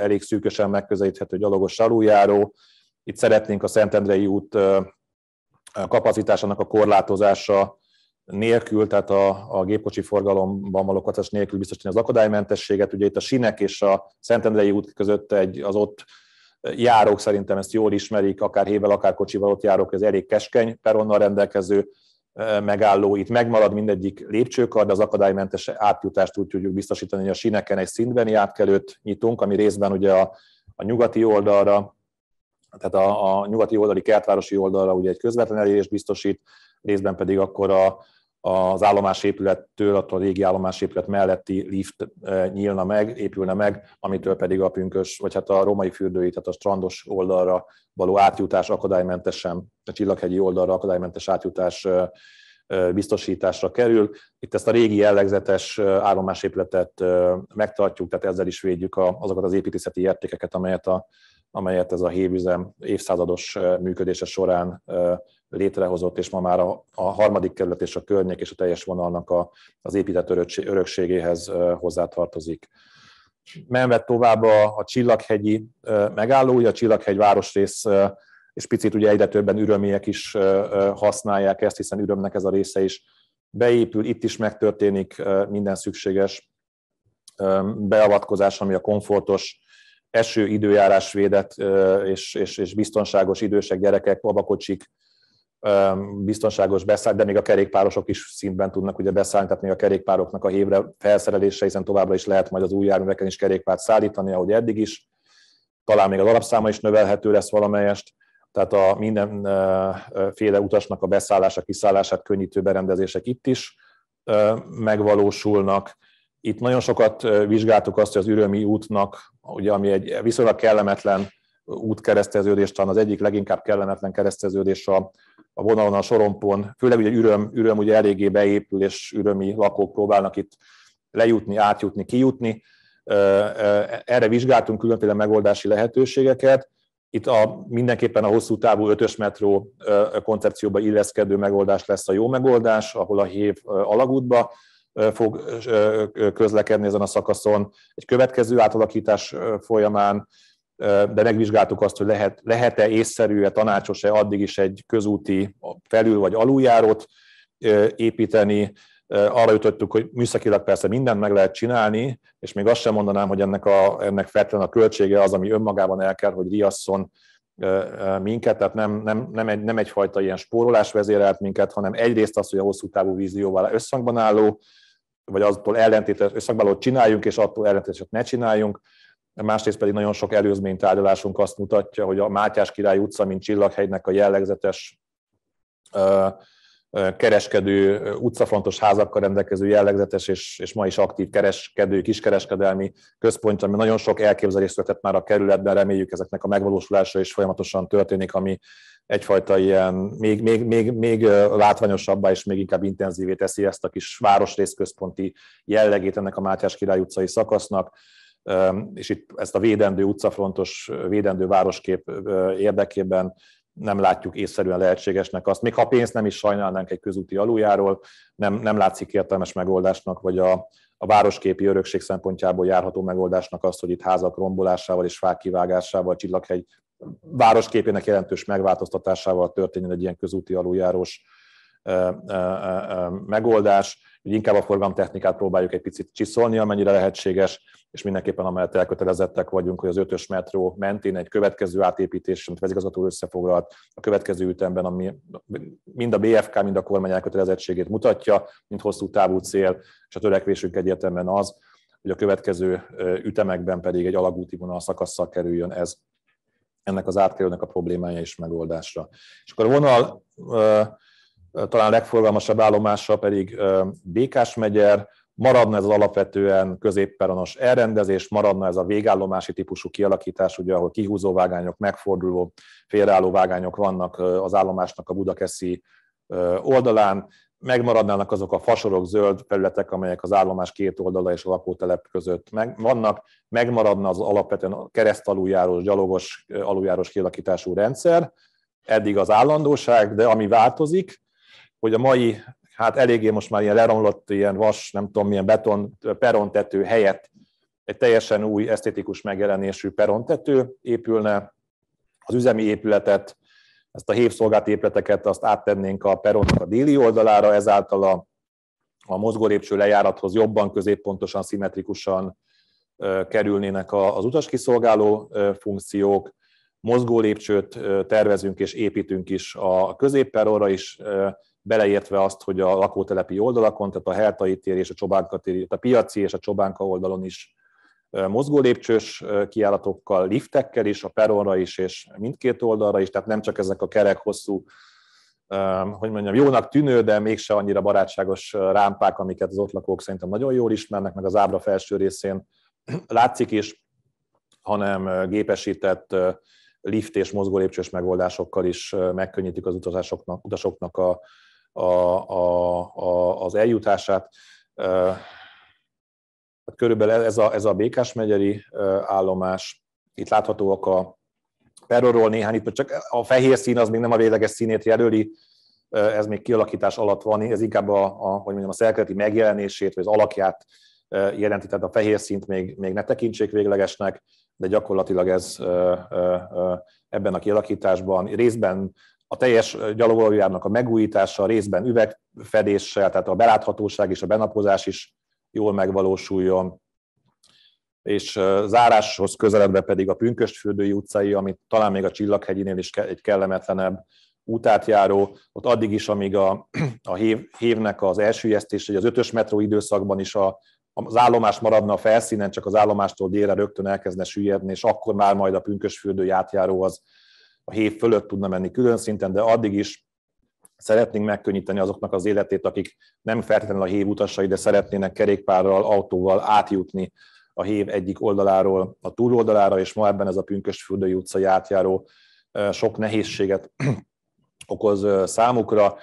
elég szűkösen megközelíthető gyalogos aluljáró. Itt szeretnénk a Szentendrei út kapacitásának a korlátozása nélkül, tehát a, a gépkocsi forgalomban való nélkül biztosítani az akadálymentességet. Ugye itt a sinek és a Szentendrei út között egy, az ott járók szerintem ezt jól ismerik, akár hével, akár kocsival ott járók, ez elég keskeny peronnal rendelkező megálló. Itt megmarad mindegyik lépcsőkar, de az akadálymentes átjutást úgy tudjuk biztosítani, hogy a sineken egy szintbeni átkelőt nyitunk, ami részben ugye a, a nyugati oldalra, tehát a, a nyugati oldali kertvárosi oldalra ugye egy közvetlen elérést biztosít, részben pedig akkor a, az állomás épülettől, attól a régi állomás épület melletti lift eh, nyílna meg, épülne meg, amitől pedig a pünkös, vagy hát a római fürdői, tehát a strandos oldalra való átjutás akadálymentesen, a csillaghegyi oldalra akadálymentes átjutás eh, eh, biztosításra kerül. Itt ezt a régi jellegzetes állomás épületet megtartjuk, tehát ezzel is védjük azokat az építészeti értékeket, amelyet, a, amelyet ez a hévüzem évszázados működése során létrehozott, és ma már a, a harmadik kerület és a környék és a teljes vonalnak a, az épített örökségéhez hozzátartozik. Menve tovább a, a Csillaghegyi megállója, a Csillaghegy városrész, és picit ugye egyre többen ürömiek is használják ezt, hiszen ürömnek ez a része is beépül, itt is megtörténik minden szükséges beavatkozás, ami a komfortos eső, időjárás védett és, és, és biztonságos idősek, gyerekek, babakocsik biztonságos beszáll, de még a kerékpárosok is szintben tudnak ugye beszállni, tehát még a kerékpároknak a hévre felszerelése, hiszen továbbra is lehet majd az új járműveken is kerékpárt szállítani, ahogy eddig is. Talán még az alapszáma is növelhető lesz valamelyest, tehát a mindenféle utasnak a beszállása, kiszállását könnyítő berendezések itt is megvalósulnak. Itt nagyon sokat vizsgáltuk azt, hogy az Ürömi útnak, ugye, ami egy viszonylag kellemetlen útkereszteződés, talán az egyik leginkább kellemetlen kereszteződés a, a vonalon, a sorompon, főleg ugye üröm, üröm ugye eléggé beépül, és ürömi lakók próbálnak itt lejutni, átjutni, kijutni. Erre vizsgáltunk különféle megoldási lehetőségeket. Itt a, mindenképpen a hosszú távú ötös metró koncepcióba illeszkedő megoldás lesz a jó megoldás, ahol a hév alagútba fog közlekedni ezen a szakaszon. Egy következő átalakítás folyamán de megvizsgáltuk azt, hogy lehet, lehet-e észszerű-e, tanácsos-e addig is egy közúti felül- vagy aluljárót építeni. Arra jutottuk, hogy műszakilag persze mindent meg lehet csinálni, és még azt sem mondanám, hogy ennek, a, ennek feltétlenül a költsége az, ami önmagában el kell, hogy riasszon minket, tehát nem, nem, nem, egy, nem egyfajta ilyen spórolás vezérelt minket, hanem egyrészt az, hogy a hosszú távú vízióval összhangban álló, vagy attól ellentétes összhangban álló csináljunk, és attól ellentéteset ne csináljunk, másrészt pedig nagyon sok előzménytárgyalásunk azt mutatja, hogy a Mátyás király utca, mint Csillaghegynek a jellegzetes kereskedő, utcafrontos házakkal rendelkező jellegzetes és, és ma is aktív kereskedő, kiskereskedelmi központja, ami nagyon sok elképzelést született már a kerületben, reméljük ezeknek a megvalósulása is folyamatosan történik, ami egyfajta ilyen még, még, még, még látványosabbá és még inkább intenzívé teszi ezt a kis városrészközponti jellegét ennek a Mátyás király utcai szakasznak és itt ezt a védendő utcafrontos, védendő városkép érdekében nem látjuk észszerűen lehetségesnek azt, még ha pénzt nem is sajnálnánk egy közúti aluljáról, nem, nem látszik értelmes megoldásnak, vagy a, a városképi örökség szempontjából járható megoldásnak azt, hogy itt házak rombolásával és fák kivágásával, Csillaghegy városképének jelentős megváltoztatásával történjen egy ilyen közúti aluljárós megoldás hogy inkább a forgalomtechnikát próbáljuk egy picit csiszolni, amennyire lehetséges, és mindenképpen amellett elkötelezettek vagyunk, hogy az ötös metró mentén egy következő átépítés, amit az igazgató összefoglalt, a következő ütemben, ami mind a BFK, mind a kormány elkötelezettségét mutatja, mint hosszú távú cél, és a törekvésünk egyértelműen az, hogy a következő ütemekben pedig egy alagúti vonal szakaszsal kerüljön ez ennek az átkerülnek a problémája és megoldásra. És akkor a vonal talán legforgalmasabb állomása pedig Békásmegyer, maradna ez az alapvetően középperonos elrendezés, maradna ez a végállomási típusú kialakítás, ugye, ahol kihúzó vágányok, megforduló, félreálló vágányok vannak az állomásnak a budakeszi oldalán, megmaradnának azok a fasorok, zöld felületek, amelyek az állomás két oldala és a lakótelep között meg, vannak, megmaradna az alapvetően kereszt aluljárós, gyalogos aluljáros kialakítású rendszer, eddig az állandóság, de ami változik, hogy a mai, hát eléggé most már ilyen leromlott, ilyen vas, nem tudom milyen beton perontető helyett egy teljesen új esztétikus megjelenésű perontető épülne, az üzemi épületet, ezt a hévszolgált épületeket azt áttennénk a peronnak a déli oldalára, ezáltal a, a mozgórépcső lejárathoz jobban, középpontosan, szimmetrikusan kerülnének az utaskiszolgáló funkciók, mozgólépcsőt tervezünk és építünk is a középperóra is, beleértve azt, hogy a lakótelepi oldalakon, tehát a Hertai tér és a Csobánka tér, tehát a piaci és a Csobánka oldalon is mozgólépcsős kiállatokkal, liftekkel is, a peronra is, és mindkét oldalra is, tehát nem csak ezek a kerek hosszú, hogy mondjam, jónak tűnő, de mégse annyira barátságos rámpák, amiket az ott lakók szerintem nagyon jól ismernek, meg az ábra felső részén [clears throat] látszik is, hanem gépesített lift és mozgólépcsős megoldásokkal is megkönnyítik az utazásoknak utasoknak a a, a, a, az eljutását. Hát körülbelül ez a, ez a Békás-megyeri állomás. Itt láthatóak a Perorról néhány, itt csak a fehér szín az még nem a véleges színét jelöli, ez még kialakítás alatt van, ez inkább a, a hogy mondjam, a szerkezeti megjelenését, vagy az alakját jelenti, tehát a fehér szint még, még ne tekintsék véglegesnek, de gyakorlatilag ez ebben a kialakításban részben a teljes gyalogolójának a megújítása, a részben üvegfedéssel, tehát a beláthatóság és a benapozás is jól megvalósuljon, és záráshoz közeledve pedig a pünköstfürdői utcai, amit talán még a Csillaghegyinél is egy kellemetlenebb útátjáró, ott addig is, amíg a, a hév, hévnek az hogy az ötös metró időszakban is a, az állomás maradna a felszínen, csak az állomástól délre rögtön elkezdne süllyedni, és akkor már majd a pünkösfürdői átjáró az a hév fölött tudna menni külön szinten, de addig is szeretnénk megkönnyíteni azoknak az életét, akik nem feltétlenül a hév utasai, de szeretnének kerékpárral, autóval átjutni a hév egyik oldaláról a túloldalára, és ma ebben ez a Pünkösfürdői utcai átjáró sok nehézséget [clears throat] okoz számukra.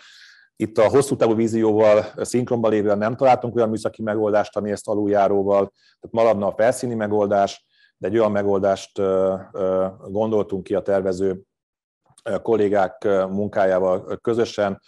Itt a hosszú távú vízióval szinkronban lévően nem találtunk olyan műszaki megoldást, ami ezt aluljáróval, tehát maradna a felszíni megoldás, de egy olyan megoldást gondoltunk ki a tervező kollégák munkájával közösen,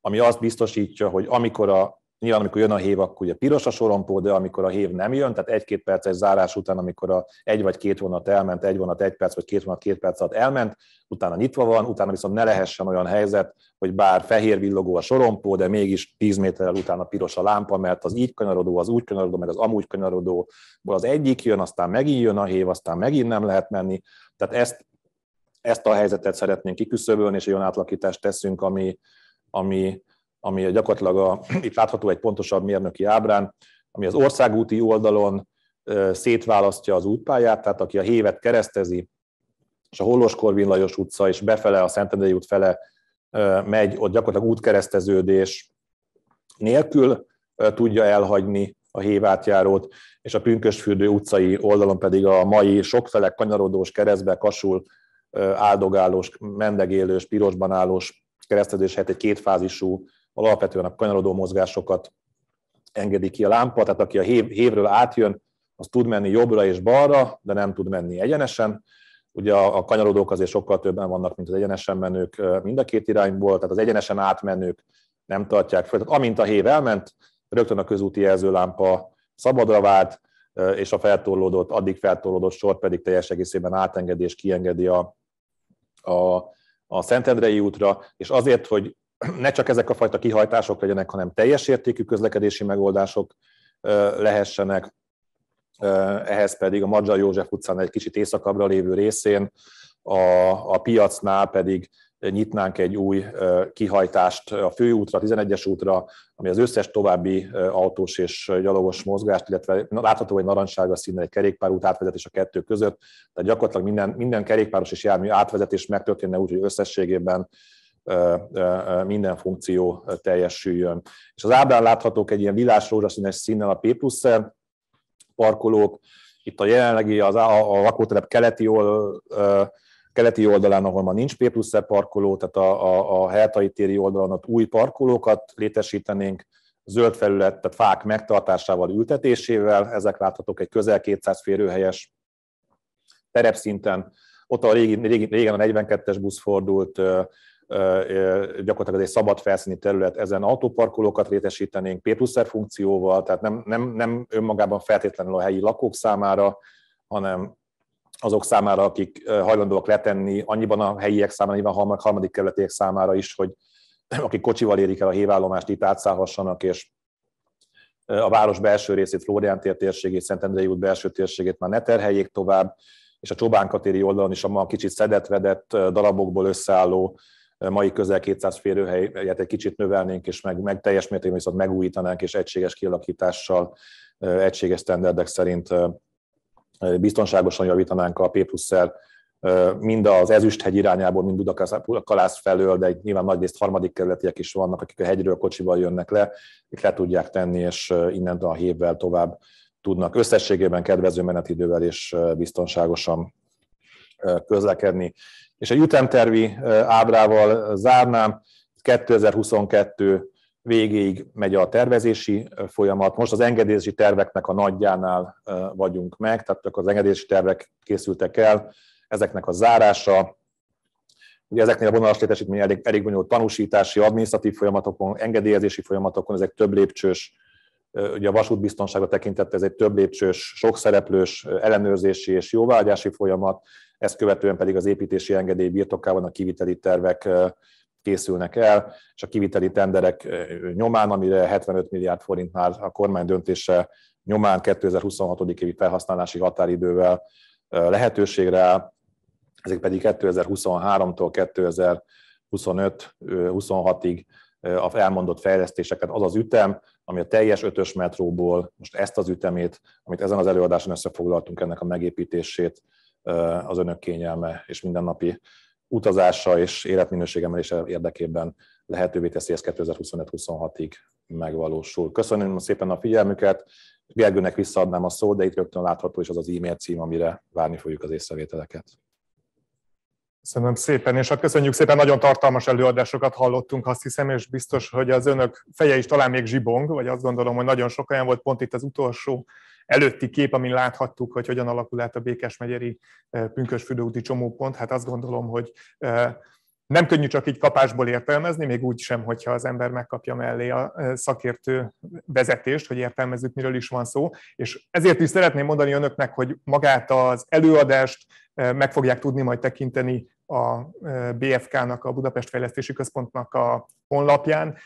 ami azt biztosítja, hogy amikor a Nyilván, amikor jön a hév, akkor ugye piros a sorompó, de amikor a hév nem jön, tehát egy-két perces zárás után, amikor a egy vagy két vonat elment, egy vonat egy perc, vagy két vonat két perc alatt elment, utána nyitva van, utána viszont ne lehessen olyan helyzet, hogy bár fehér villogó a sorompó, de mégis 10 méterrel utána piros a lámpa, mert az így kanyarodó, az úgy kanyarodó, meg az amúgy kanyarodó, az egyik jön, aztán megint jön a hév, aztán megint nem lehet menni. Tehát ezt ezt a helyzetet szeretnénk kiküszöbölni, és egy olyan átlakítást teszünk, ami, ami, ami gyakorlatilag a, [clears throat] itt látható egy pontosabb mérnöki ábrán, ami az országúti oldalon szétválasztja az útpályát, tehát aki a hévet keresztezi, és a Hollos Korvin Lajos utca és befele, a Szentendrei út fele megy, ott gyakorlatilag útkereszteződés nélkül tudja elhagyni a hévátjárót, és a Pünkösfürdő utcai oldalon pedig a mai sokfele kanyarodós keresztbe kasul áldogálós, mendegélős, pirosban állós keresztezés helyett egy kétfázisú, alapvetően a kanyarodó mozgásokat engedi ki a lámpa, tehát aki a hév, hévről átjön, az tud menni jobbra és balra, de nem tud menni egyenesen. Ugye a kanyarodók azért sokkal többen vannak, mint az egyenesen menők mind a két irányból, tehát az egyenesen átmenők nem tartják föl. Tehát amint a hév elment, rögtön a közúti jelzőlámpa szabadra vált, és a feltorlódott, addig feltorlódott sor pedig teljes egészében átengedi és kiengedi a, a, a Szentendrei útra, és azért, hogy ne csak ezek a fajta kihajtások legyenek, hanem teljes értékű közlekedési megoldások lehessenek, ehhez pedig a Magyar József utcán egy kicsit északabbra lévő részén, a, a piacnál pedig nyitnánk egy új kihajtást a főútra, a 11-es útra, ami az összes további autós és gyalogos mozgást, illetve látható, hogy narancsága színe egy kerékpárút átvezetés a kettő között, tehát gyakorlatilag minden, minden kerékpáros és jármű átvezetés megtörténne úgy, hogy összességében minden funkció teljesüljön. És az ábrán láthatók egy ilyen lilás rózsaszínes színnel a P plusz parkolók, itt a jelenlegi, az, a, a lakótelep keleti oldal, keleti oldalán, ahol ma nincs P plusz e parkoló, tehát a, a, a Heltai téri oldalon ott új parkolókat létesítenénk, zöld felület, tehát fák megtartásával, ültetésével, ezek láthatók egy közel 200 férőhelyes terepszinten, ott a régi, régi, régen a 42-es busz fordult, gyakorlatilag ez egy szabad felszíni terület, ezen autóparkolókat létesítenénk P pluszer funkcióval, tehát nem, nem, nem önmagában feltétlenül a helyi lakók számára, hanem azok számára, akik hajlandóak letenni, annyiban a helyiek számára, annyiban a harmadik kerületiek számára is, hogy [clears throat] akik kocsival érik el a hévállomást, itt átszállhassanak, és a város belső részét, Flórián tér térségét, Szentendrei út belső térségét már ne terheljék tovább, és a Csobánkatéri oldalon is a ma kicsit szedetvedett darabokból összeálló mai közel 200 férőhelyet egy kicsit növelnénk, és meg, meg teljes mértékben viszont megújítanánk, és egységes kialakítással, egységes standardek szerint biztonságosan javítanánk a P pluszer mind az Ezüsthegy irányából, mind Budakalász felől, de nyilván nagy részt harmadik kerületiek is vannak, akik a hegyről kocsival jönnek le, akik le tudják tenni, és innen a hévvel tovább tudnak összességében kedvező menetidővel és biztonságosan közlekedni. És egy ütemtervi ábrával zárnám, 2022 végéig megy a tervezési folyamat. Most az engedélyezési terveknek a nagyjánál vagyunk meg, tehát akkor az engedési tervek készültek el, ezeknek a zárása, Ugye ezeknél a vonalas létesítmény elég, elég bonyolult tanúsítási, adminisztratív folyamatokon, engedélyezési folyamatokon, ezek több lépcsős, ugye a vasútbiztonságra tekintett ez egy több lépcsős, sokszereplős ellenőrzési és jóvágyási folyamat, ezt követően pedig az építési engedély birtokában a kiviteli tervek készülnek el, és a kiviteli tenderek nyomán, amire 75 milliárd forintnál a kormány döntése nyomán 2026. évi felhasználási határidővel lehetőségre áll, ezek pedig 2023-tól 2025-26-ig a elmondott fejlesztéseket, az az ütem, ami a teljes ötös metróból most ezt az ütemét, amit ezen az előadáson összefoglaltunk, ennek a megépítését az önök kényelme és mindennapi utazása és emelése érdekében lehetővé teszi ez 2025-26-ig megvalósul. Köszönöm szépen a figyelmüket, Gergőnek visszaadnám a szót, de itt rögtön látható is az az e-mail cím, amire várni fogjuk az észrevételeket. Köszönöm szépen, és hát köszönjük szépen, nagyon tartalmas előadásokat hallottunk, azt hiszem, és biztos, hogy az önök feje is talán még zsibong, vagy azt gondolom, hogy nagyon sok olyan volt pont itt az utolsó előtti kép, amin láthattuk, hogy hogyan alakul át a Békesmegyeri e, Pünkösfürdőúti csomópont, hát azt gondolom, hogy e, nem könnyű csak így kapásból értelmezni, még úgy sem, hogyha az ember megkapja mellé a e, szakértő vezetést, hogy értelmezzük, miről is van szó. És ezért is szeretném mondani önöknek, hogy magát az előadást meg fogják tudni majd tekinteni a BFK-nak, a Budapest Fejlesztési Központnak a honlapján,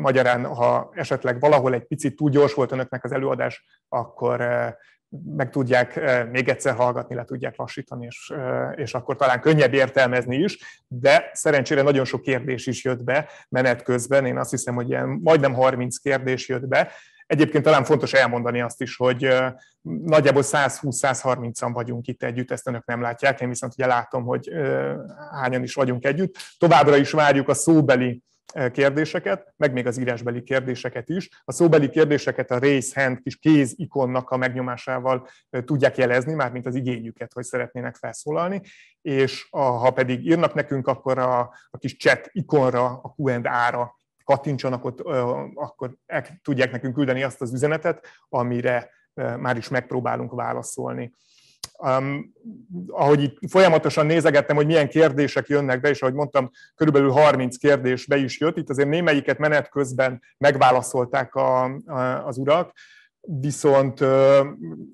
magyarán, ha esetleg valahol egy picit túl gyors volt önöknek az előadás, akkor eh, meg tudják eh, még egyszer hallgatni, le tudják lassítani, és, eh, és akkor talán könnyebb értelmezni is, de szerencsére nagyon sok kérdés is jött be menet közben, én azt hiszem, hogy ilyen majdnem 30 kérdés jött be, Egyébként talán fontos elmondani azt is, hogy nagyjából 120-130-an vagyunk itt együtt, ezt önök nem látják, én viszont ugye látom, hogy hányan is vagyunk együtt. Továbbra is várjuk a szóbeli E, kérdéseket, meg még az írásbeli kérdéseket is. A szóbeli kérdéseket a raise hand kis kéz ikonnak a megnyomásával e, tudják jelezni, mint az igényüket, hogy szeretnének felszólalni, és a, ha pedig írnak nekünk, akkor a, a kis chat ikonra, a Q&A-ra kattintsanak, ott, e, akkor el tudják nekünk küldeni azt az üzenetet, amire már is megpróbálunk válaszolni um, ahogy itt folyamatosan nézegettem, hogy milyen kérdések jönnek be, és ahogy mondtam, körülbelül 30 kérdés be is jött, itt azért némelyiket menet közben megválaszolták a, a, az urak, viszont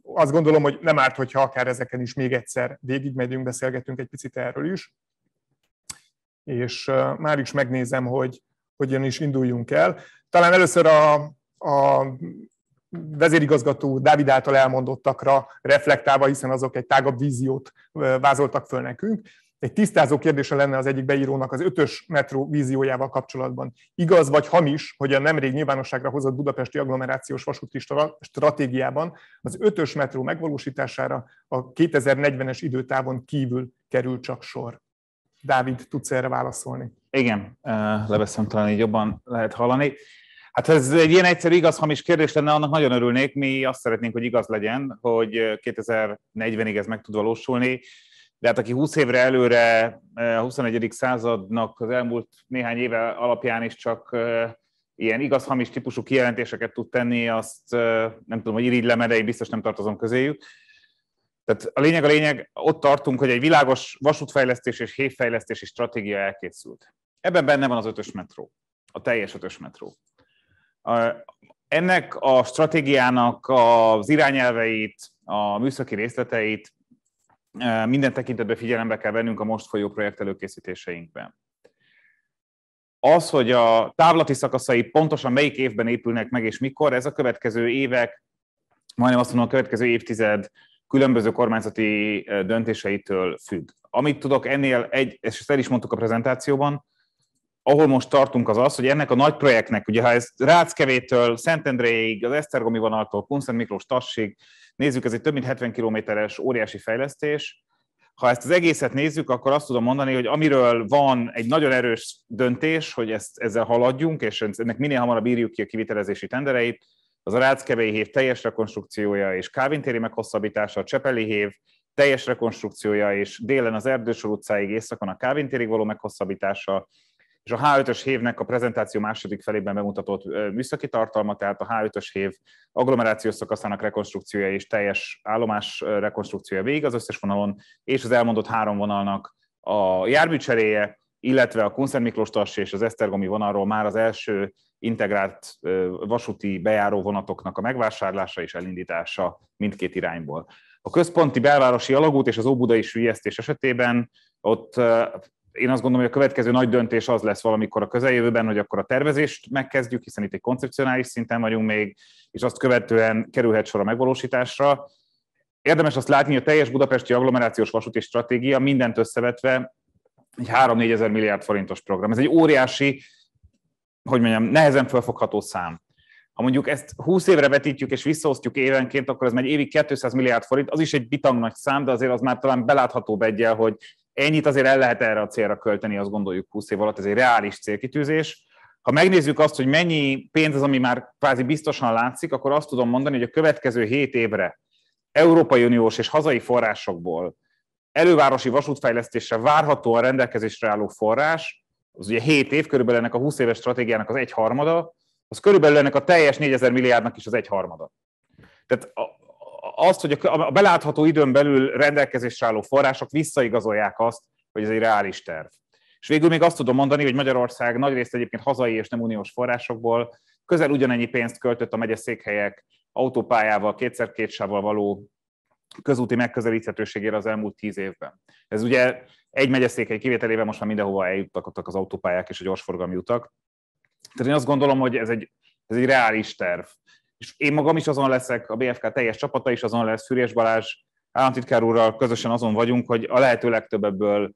azt gondolom, hogy nem árt, hogyha akár ezeken is még egyszer végigmegyünk, beszélgetünk egy picit erről is, és már is megnézem, hogy hogyan is induljunk el. Talán először a, a vezérigazgató Dávid által elmondottakra reflektálva, hiszen azok egy tágabb víziót vázoltak föl nekünk. Egy tisztázó kérdése lenne az egyik beírónak az ötös metró víziójával kapcsolatban. Igaz vagy hamis, hogy a nemrég nyilvánosságra hozott budapesti agglomerációs vasúti stratégiában az ötös metró megvalósítására a 2040-es időtávon kívül kerül csak sor. Dávid, tudsz erre válaszolni? Igen, leveszem talán így jobban lehet hallani. Hát ez egy ilyen egyszerű igaz hamis kérdés lenne, annak nagyon örülnék. Mi azt szeretnénk, hogy igaz legyen, hogy 2040-ig ez meg tud valósulni. De hát aki 20 évre előre a eh, 21. századnak az elmúlt néhány éve alapján is csak eh, ilyen igaz hamis típusú kijelentéseket tud tenni, azt eh, nem tudom, hogy irigylem, de én biztos nem tartozom közéjük. Tehát a lényeg a lényeg, ott tartunk, hogy egy világos vasútfejlesztés és hévfejlesztési stratégia elkészült. Ebben benne van az ötös metró, a teljes ötös metró. Ennek a stratégiának az irányelveit, a műszaki részleteit e, minden tekintetben figyelembe kell vennünk a most folyó projekt előkészítéseinkben. Az, hogy a távlati szakaszai pontosan melyik évben épülnek meg és mikor, ez a következő évek, majdnem azt mondom a következő évtized különböző kormányzati e, döntéseitől függ. Amit tudok ennél, egy, és ezt el is mondtuk a prezentációban, ahol most tartunk az az, hogy ennek a nagy projektnek, ugye ha ez Ráckevétől, Szentendréig, az Esztergomi vonaltól, Kunszent Miklós Tassig, nézzük, ez egy több mint 70 kilométeres óriási fejlesztés, ha ezt az egészet nézzük, akkor azt tudom mondani, hogy amiről van egy nagyon erős döntés, hogy ezt, ezzel haladjunk, és ennek minél hamarabb írjuk ki a kivitelezési tendereit, az a Ráckevei hév teljes rekonstrukciója és Kávintéri meghosszabbítása, a Csepeli hév teljes rekonstrukciója és délen az Erdősor utcáig, északon a Kávintérig való meghosszabbítása, és a H5-ös hévnek a prezentáció második felében bemutatott műszaki tartalma, tehát a H5-ös hév agglomerációs szakaszának rekonstrukciója és teljes állomás rekonstrukciója végig az összes vonalon, és az elmondott három vonalnak a járműcseréje, illetve a Kunszent Miklós Tarsi és az Esztergomi vonalról már az első integrált vasúti bejáró vonatoknak a megvásárlása és elindítása mindkét irányból. A központi belvárosi alagút és az óbudai sülyeztés esetében ott én azt gondolom, hogy a következő nagy döntés az lesz valamikor a közeljövőben, hogy akkor a tervezést megkezdjük, hiszen itt egy koncepcionális szinten vagyunk még, és azt követően kerülhet sor a megvalósításra. Érdemes azt látni, hogy a teljes budapesti agglomerációs vasúti stratégia mindent összevetve egy 3-4 ezer milliárd forintos program. Ez egy óriási, hogy mondjam, nehezen felfogható szám. Ha mondjuk ezt 20 évre vetítjük és visszaosztjuk évenként, akkor ez megy évig 200 milliárd forint, az is egy bitang nagy szám, de azért az már talán belátható egyel, hogy ennyit azért el lehet erre a célra költeni, azt gondoljuk 20 év alatt, ez egy reális célkitűzés. Ha megnézzük azt, hogy mennyi pénz az, ami már kvázi biztosan látszik, akkor azt tudom mondani, hogy a következő 7 évre Európai Uniós és hazai forrásokból elővárosi vasútfejlesztésre várhatóan rendelkezésre álló forrás, az ugye 7 év, körülbelül ennek a 20 éves stratégiának az egyharmada, az körülbelül ennek a teljes 4000 milliárdnak is az egyharmada. Tehát azt, hogy a belátható időn belül rendelkezésre álló források visszaigazolják azt, hogy ez egy reális terv. És végül még azt tudom mondani, hogy Magyarország nagyrészt egyébként hazai és nem uniós forrásokból közel ugyanennyi pénzt költött a megyeszékhelyek autópályával, kétszer kétsával való közúti megközelíthetőségére az elmúlt tíz évben. Ez ugye egy megyeszékhely kivételével most már mindenhova eljuttak az autópályák és a gyorsforgalmi utak. Tehát én azt gondolom, hogy ez egy, ez egy reális terv és én magam is azon leszek, a BFK teljes csapata is azon lesz, Fürjes Balázs államtitkár úrral közösen azon vagyunk, hogy a lehető legtöbb ebből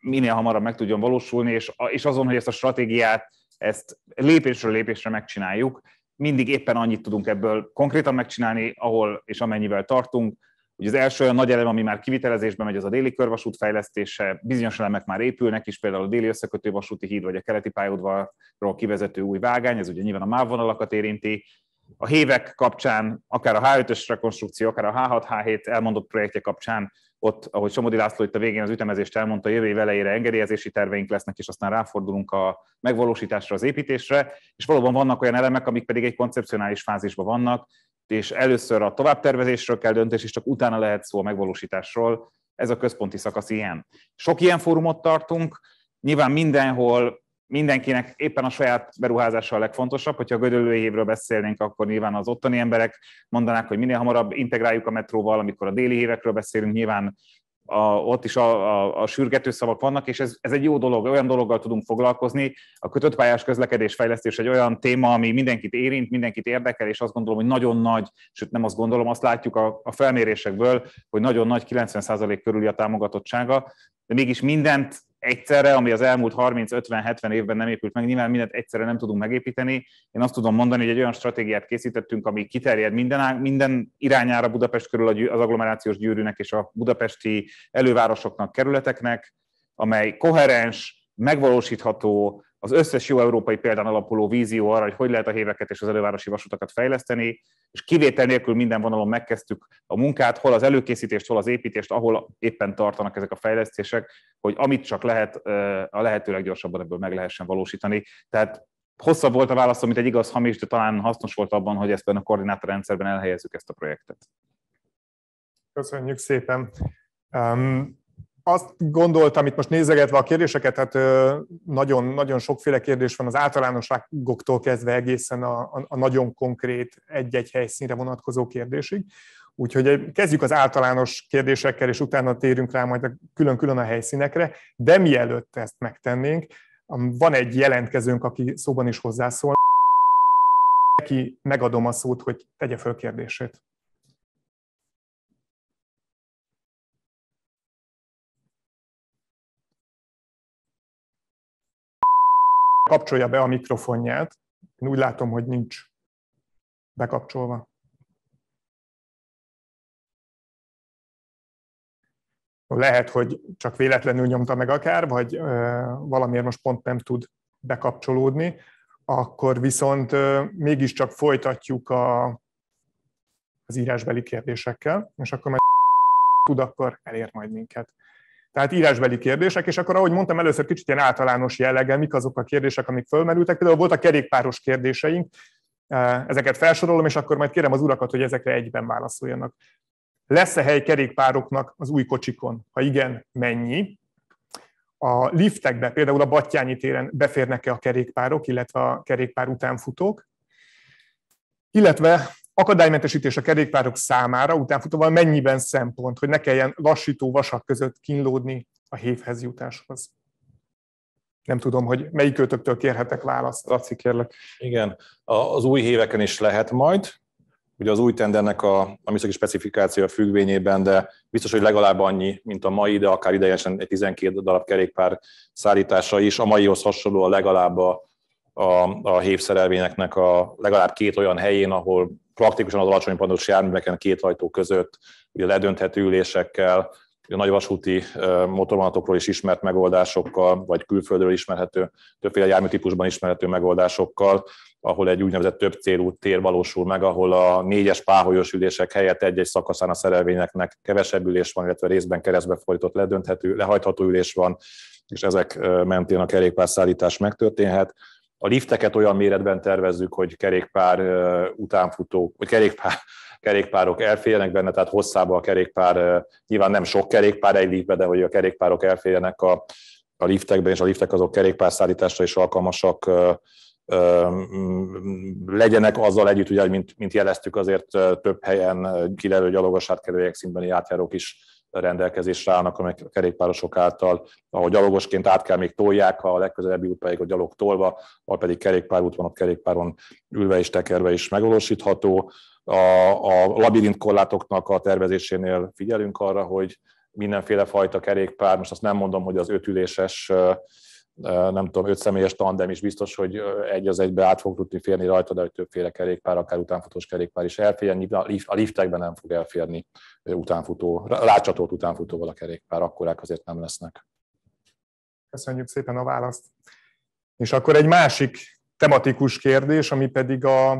minél hamarabb meg tudjon valósulni, és, és azon, hogy ezt a stratégiát ezt lépésről lépésre megcsináljuk. Mindig éppen annyit tudunk ebből konkrétan megcsinálni, ahol és amennyivel tartunk. Ugye az első olyan nagy elem, ami már kivitelezésben megy, az a déli körvasút fejlesztése. Bizonyos elemek már épülnek is, például a déli összekötő vasúti híd, vagy a keleti pályaudvarról kivezető új vágány, ez ugye nyilván a MÁV vonalakat érinti a hévek kapcsán, akár a H5-ös rekonstrukció, akár a H6, H7 elmondott projektje kapcsán, ott, ahogy Somodi László itt a végén az ütemezést elmondta, jövő év elejére engedélyezési terveink lesznek, és aztán ráfordulunk a megvalósításra, az építésre, és valóban vannak olyan elemek, amik pedig egy koncepcionális fázisban vannak, és először a továbbtervezésről kell döntés, és csak utána lehet szó a megvalósításról. Ez a központi szakasz ilyen. Sok ilyen fórumot tartunk, nyilván mindenhol mindenkinek éppen a saját beruházása a legfontosabb. Hogyha a Gödöllői hívről beszélnénk, akkor nyilván az ottani emberek mondanák, hogy minél hamarabb integráljuk a metróval, amikor a déli hívekről beszélünk, nyilván a, ott is a, a, a sürgető szavak vannak, és ez, ez egy jó dolog, olyan dologgal tudunk foglalkozni. A kötött pályás közlekedés fejlesztés egy olyan téma, ami mindenkit érint, mindenkit érdekel, és azt gondolom, hogy nagyon nagy, sőt nem azt gondolom, azt látjuk a, a felmérésekből, hogy nagyon nagy, 90% körüli a támogatottsága, de mégis mindent egyszerre, ami az elmúlt 30-50-70 évben nem épült meg, nyilván mindent egyszerre nem tudunk megépíteni. Én azt tudom mondani, hogy egy olyan stratégiát készítettünk, ami kiterjed minden, minden irányára Budapest körül az agglomerációs gyűrűnek és a budapesti elővárosoknak, kerületeknek, amely koherens, megvalósítható, az összes jó európai példán alapuló vízió arra, hogy hogy lehet a héveket és az elővárosi vasutakat fejleszteni, és kivétel nélkül minden vonalon megkezdtük a munkát, hol az előkészítést, hol az építést, ahol éppen tartanak ezek a fejlesztések, hogy amit csak lehet, a lehető leggyorsabban ebből meg lehessen valósítani. Tehát hosszabb volt a válaszom, mint egy igaz hamis, de talán hasznos volt abban, hogy ezt a koordinátorrendszerben elhelyezzük ezt a projektet. Köszönjük szépen. Um, azt gondoltam, itt most nézegetve a kérdéseket, hát nagyon, nagyon sokféle kérdés van az általánosságoktól kezdve egészen a, a, a nagyon konkrét egy-egy helyszínre vonatkozó kérdésig. Úgyhogy kezdjük az általános kérdésekkel, és utána térünk rá majd külön-külön a helyszínekre, de mielőtt ezt megtennénk, van egy jelentkezőnk, aki szóban is hozzászól. Neki megadom a szót, hogy tegye föl kérdését. Kapcsolja be a mikrofonját. Én úgy látom, hogy nincs bekapcsolva. Lehet, hogy csak véletlenül nyomta meg akár, vagy valamiért most pont nem tud bekapcsolódni, akkor viszont mégiscsak folytatjuk a, az írásbeli kérdésekkel, és akkor majd tud, akkor elér majd minket tehát írásbeli kérdések, és akkor ahogy mondtam először kicsit ilyen általános jellege, mik azok a kérdések, amik fölmerültek. Például voltak kerékpáros kérdéseink, ezeket felsorolom, és akkor majd kérem az urakat, hogy ezekre egyben válaszoljanak. Lesz-e hely kerékpároknak az új kocsikon? Ha igen, mennyi? A liftekbe, például a Battyányi téren beférnek-e a kerékpárok, illetve a kerékpár utánfutók? Illetve akadálymentesítés a kerékpárok számára utánfutóval mennyiben szempont, hogy ne kelljen lassító vasak között kínlódni a hévhez jutáshoz? Nem tudom, hogy melyikőtöktől kérhetek választ. Laci, kérlek. Igen, az új héveken is lehet majd. Ugye az új tendernek a, a műszaki specifikációja függvényében, de biztos, hogy legalább annyi, mint a mai, de akár idejesen egy 12 darab kerékpár szállítása is. A maihoz hasonló legalább a, a, a hévszerelvényeknek a legalább két olyan helyén, ahol praktikusan az alacsony pontos járműveken a két ajtó között, ugye ledönthető ülésekkel, a nagyvasúti motorvonatokról is ismert megoldásokkal, vagy külföldről ismerhető, többféle járműtípusban ismerhető megoldásokkal, ahol egy úgynevezett több célú tér valósul meg, ahol a négyes páholyos ülések helyett egy-egy szakaszán a szerelvényeknek kevesebb ülés van, illetve részben keresztbe fordított ledönthető, lehajtható ülés van, és ezek mentén a kerékpárszállítás megtörténhet. A lifteket olyan méretben tervezzük, hogy kerékpár utánfutó, vagy kerékpár, [laughs] kerékpárok elférjenek benne, tehát hosszába a kerékpár, nyilván nem sok kerékpár egy liftbe, de hogy a kerékpárok elférjenek a, a liftekben, és a liftek azok kerékpárszállításra is alkalmasak legyenek azzal együtt, ugye, mint, mint jeleztük, azért több helyen kilelő gyalogos átkelőjek szintbeni átjárók is rendelkezésre állnak, a kerékpárosok által, ahol gyalogosként át kell még tolják, ha a legközelebbi út pedig a gyalog tolva, ahol pedig kerékpárút van, ott kerékpáron ülve és tekerve is megvalósítható. A, a labirint korlátoknak a tervezésénél figyelünk arra, hogy mindenféle fajta kerékpár, most azt nem mondom, hogy az ötüléses nem tudom, öt személyes tandem is biztos, hogy egy az egybe át fog tudni férni rajta, de hogy többféle kerékpár, akár utánfutós kerékpár is elférjen, a liftekben nem fog elférni utánfutó, rácsatolt utánfutóval a kerékpár, akkorák azért nem lesznek. Köszönjük szépen a választ. És akkor egy másik tematikus kérdés, ami pedig a,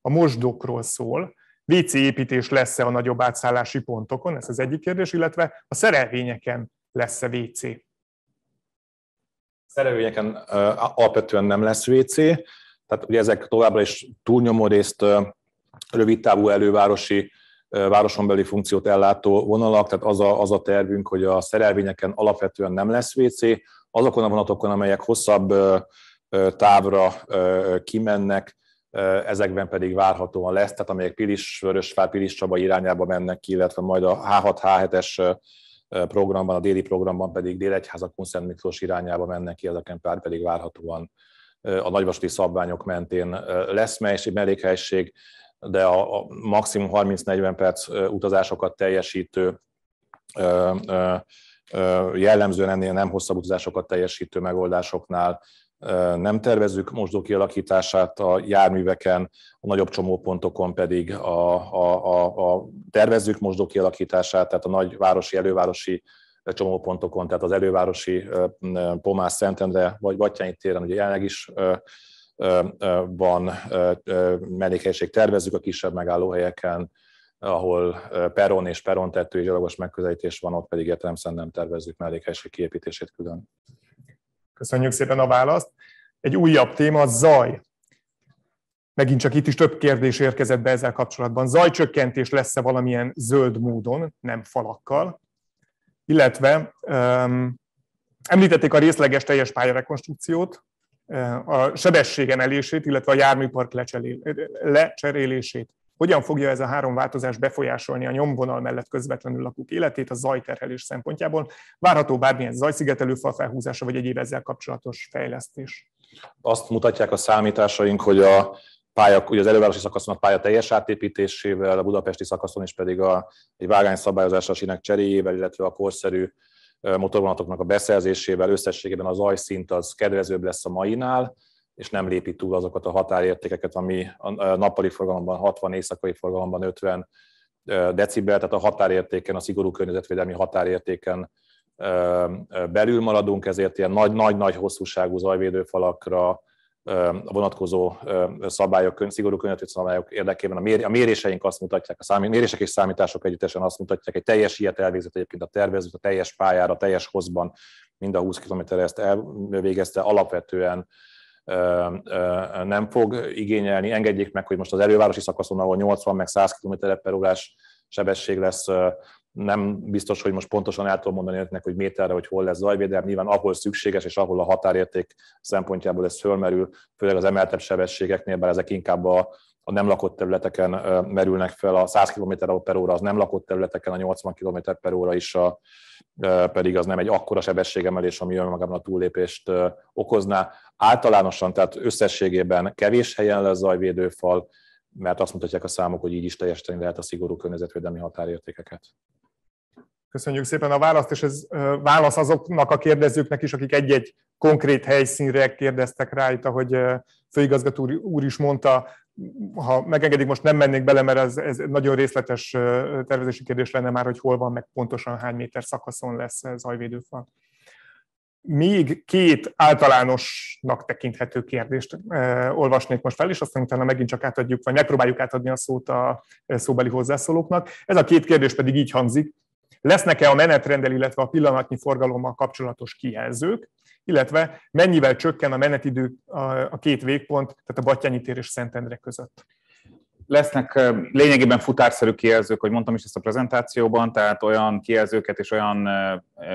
a mosdokról szól. WC építés lesz-e a nagyobb átszállási pontokon? Ez az egyik kérdés, illetve a szerelvényeken lesz-e WC? szerelvényeken alapvetően nem lesz WC, tehát ugye ezek továbbra is túlnyomó részt rövidtávú elővárosi városon funkciót ellátó vonalak, tehát az a, az a tervünk, hogy a szerelvényeken alapvetően nem lesz WC, azokon a vonatokon, amelyek hosszabb távra kimennek, ezekben pedig várhatóan lesz, tehát amelyek Pilis, Vörösvár, Pilis Csaba irányába mennek ki, illetve majd a H6-H7-es programban, a déli programban pedig Délegyháza Kunszent Miklós irányába mennek ki, ezeken pár pedig várhatóan a nagyvasúti szabványok mentén lesz, mely és egy de a, a maximum 30-40 perc utazásokat teljesítő jellemzően ennél nem hosszabb utazásokat teljesítő megoldásoknál nem tervezünk mosdó kialakítását a járműveken, a nagyobb csomópontokon pedig a, a, a, a tervezzük mosdó kialakítását, tehát a nagy városi, elővárosi csomópontokon, tehát az elővárosi Pomás Szentendre vagy Batyányi téren, ugye jelenleg is van mellékhelyiség tervezzük a kisebb megállóhelyeken, ahol peron és perontettő és gyalogos megközelítés van, ott pedig értelemszerűen nem tervezzük mellékhelyiség kiépítését külön. Köszönjük szépen a választ. Egy újabb téma, zaj. Megint csak itt is több kérdés érkezett be ezzel kapcsolatban. Zajcsökkentés lesz-e valamilyen zöld módon, nem falakkal? Illetve um, említették a részleges teljes pályarekonstrukciót, a sebesség emelését, illetve a járműpark lecserélését. Hogyan fogja ez a három változás befolyásolni a nyomvonal mellett közvetlenül lakók életét a zajterhelés szempontjából? Várható bármilyen zajszigetelő felhúzása vagy egyéb ezzel kapcsolatos fejlesztés? Azt mutatják a számításaink, hogy a pálya, ugye az elővárosi szakaszon a pálya teljes átépítésével, a budapesti szakaszon is pedig a, egy szabályozásra sinek cseréjével, illetve a korszerű motorvonatoknak a beszerzésével összességében az zajszint az kedvezőbb lesz a mainál és nem lépi túl azokat a határértékeket, ami a nappali forgalomban 60, éjszakai forgalomban 50 decibel, tehát a határértéken, a szigorú környezetvédelmi határértéken belül maradunk, ezért ilyen nagy-nagy hosszúságú zajvédőfalakra a vonatkozó szabályok, szigorú környezetvédelmi szabályok érdekében a méréseink azt mutatják, a mérések és számítások együttesen azt mutatják, egy teljes ilyet elvégzett egyébként a tervező, a teljes pályára, a teljes hozban, mind a 20 km ezt elvégezte, alapvetően nem fog igényelni. Engedjék meg, hogy most az elővárosi szakaszon, ahol 80 meg 100 km per órás sebesség lesz, nem biztos, hogy most pontosan el tudom mondani önöknek, hogy méterre, hogy hol lesz zajvédelem, nyilván ahol szükséges, és ahol a határérték szempontjából ez fölmerül, főleg az emeltebb sebességeknél, bár ezek inkább a a nem lakott területeken merülnek fel, a 100 km per óra az nem lakott területeken, a 80 km per óra is a, pedig az nem egy akkora sebességemelés, ami önmagában a túllépést okozná. Általánosan, tehát összességében kevés helyen lesz zajvédőfal, mert azt mutatják a számok, hogy így is teljesíteni lehet a szigorú környezetvédelmi határértékeket. Köszönjük szépen a választ, és ez válasz azoknak a kérdezőknek is, akik egy-egy konkrét helyszínre kérdeztek rá, itt ahogy főigazgató úr is mondta, ha megengedik, most nem mennék bele, mert ez, ez nagyon részletes tervezési kérdés lenne már, hogy hol van, meg pontosan hány méter szakaszon lesz zajvédőfal. Még két általánosnak tekinthető kérdést olvasnék most fel, és aztán utána megint csak átadjuk, vagy megpróbáljuk átadni a szót a szóbeli hozzászólóknak. Ez a két kérdés pedig így hangzik. Lesznek-e a menetrendel, illetve a pillanatnyi forgalommal kapcsolatos kijelzők? illetve mennyivel csökken a menetidő a két végpont, tehát a Batyányi tér és Szentendre között lesznek lényegében futárszerű kijelzők, hogy mondtam is ezt a prezentációban, tehát olyan kijelzőket és olyan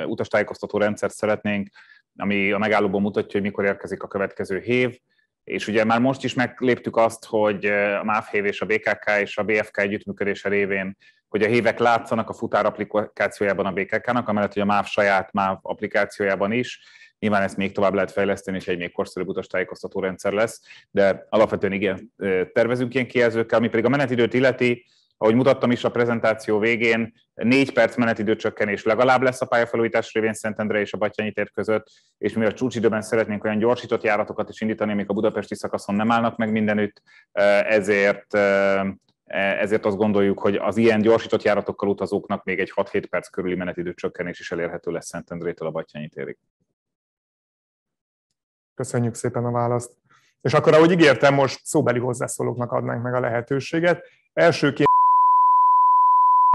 utastájékoztató rendszert szeretnénk, ami a megállóban mutatja, hogy mikor érkezik a következő hév, és ugye már most is megléptük azt, hogy a MÁV-hév és a BKK és a BFK együttműködése révén, hogy a hévek látszanak a futár applikációjában a BKK-nak, amellett, hogy a MÁV saját MÁV applikációjában is, Nyilván ezt még tovább lehet fejleszteni, és egy még korszerűbb utas tájékoztató rendszer lesz, de alapvetően igen, tervezünk ilyen kijelzőkkel, ami pedig a menetidőt illeti, ahogy mutattam is a prezentáció végén, négy perc menetidő csökkenés legalább lesz a pályafelújítás révén Szentendre és a Batyányi tér között, és mi a csúcsidőben szeretnénk olyan gyorsított járatokat is indítani, amik a budapesti szakaszon nem állnak meg mindenütt, ezért e, ezért azt gondoljuk, hogy az ilyen gyorsított járatokkal utazóknak még egy 6-7 perc körüli menetidő csökkenés is elérhető lesz Szentendrétől a Batyányi térig. Köszönjük szépen a választ. És akkor, ahogy ígértem, most szóbeli hozzászólóknak adnánk meg a lehetőséget. Elsőként,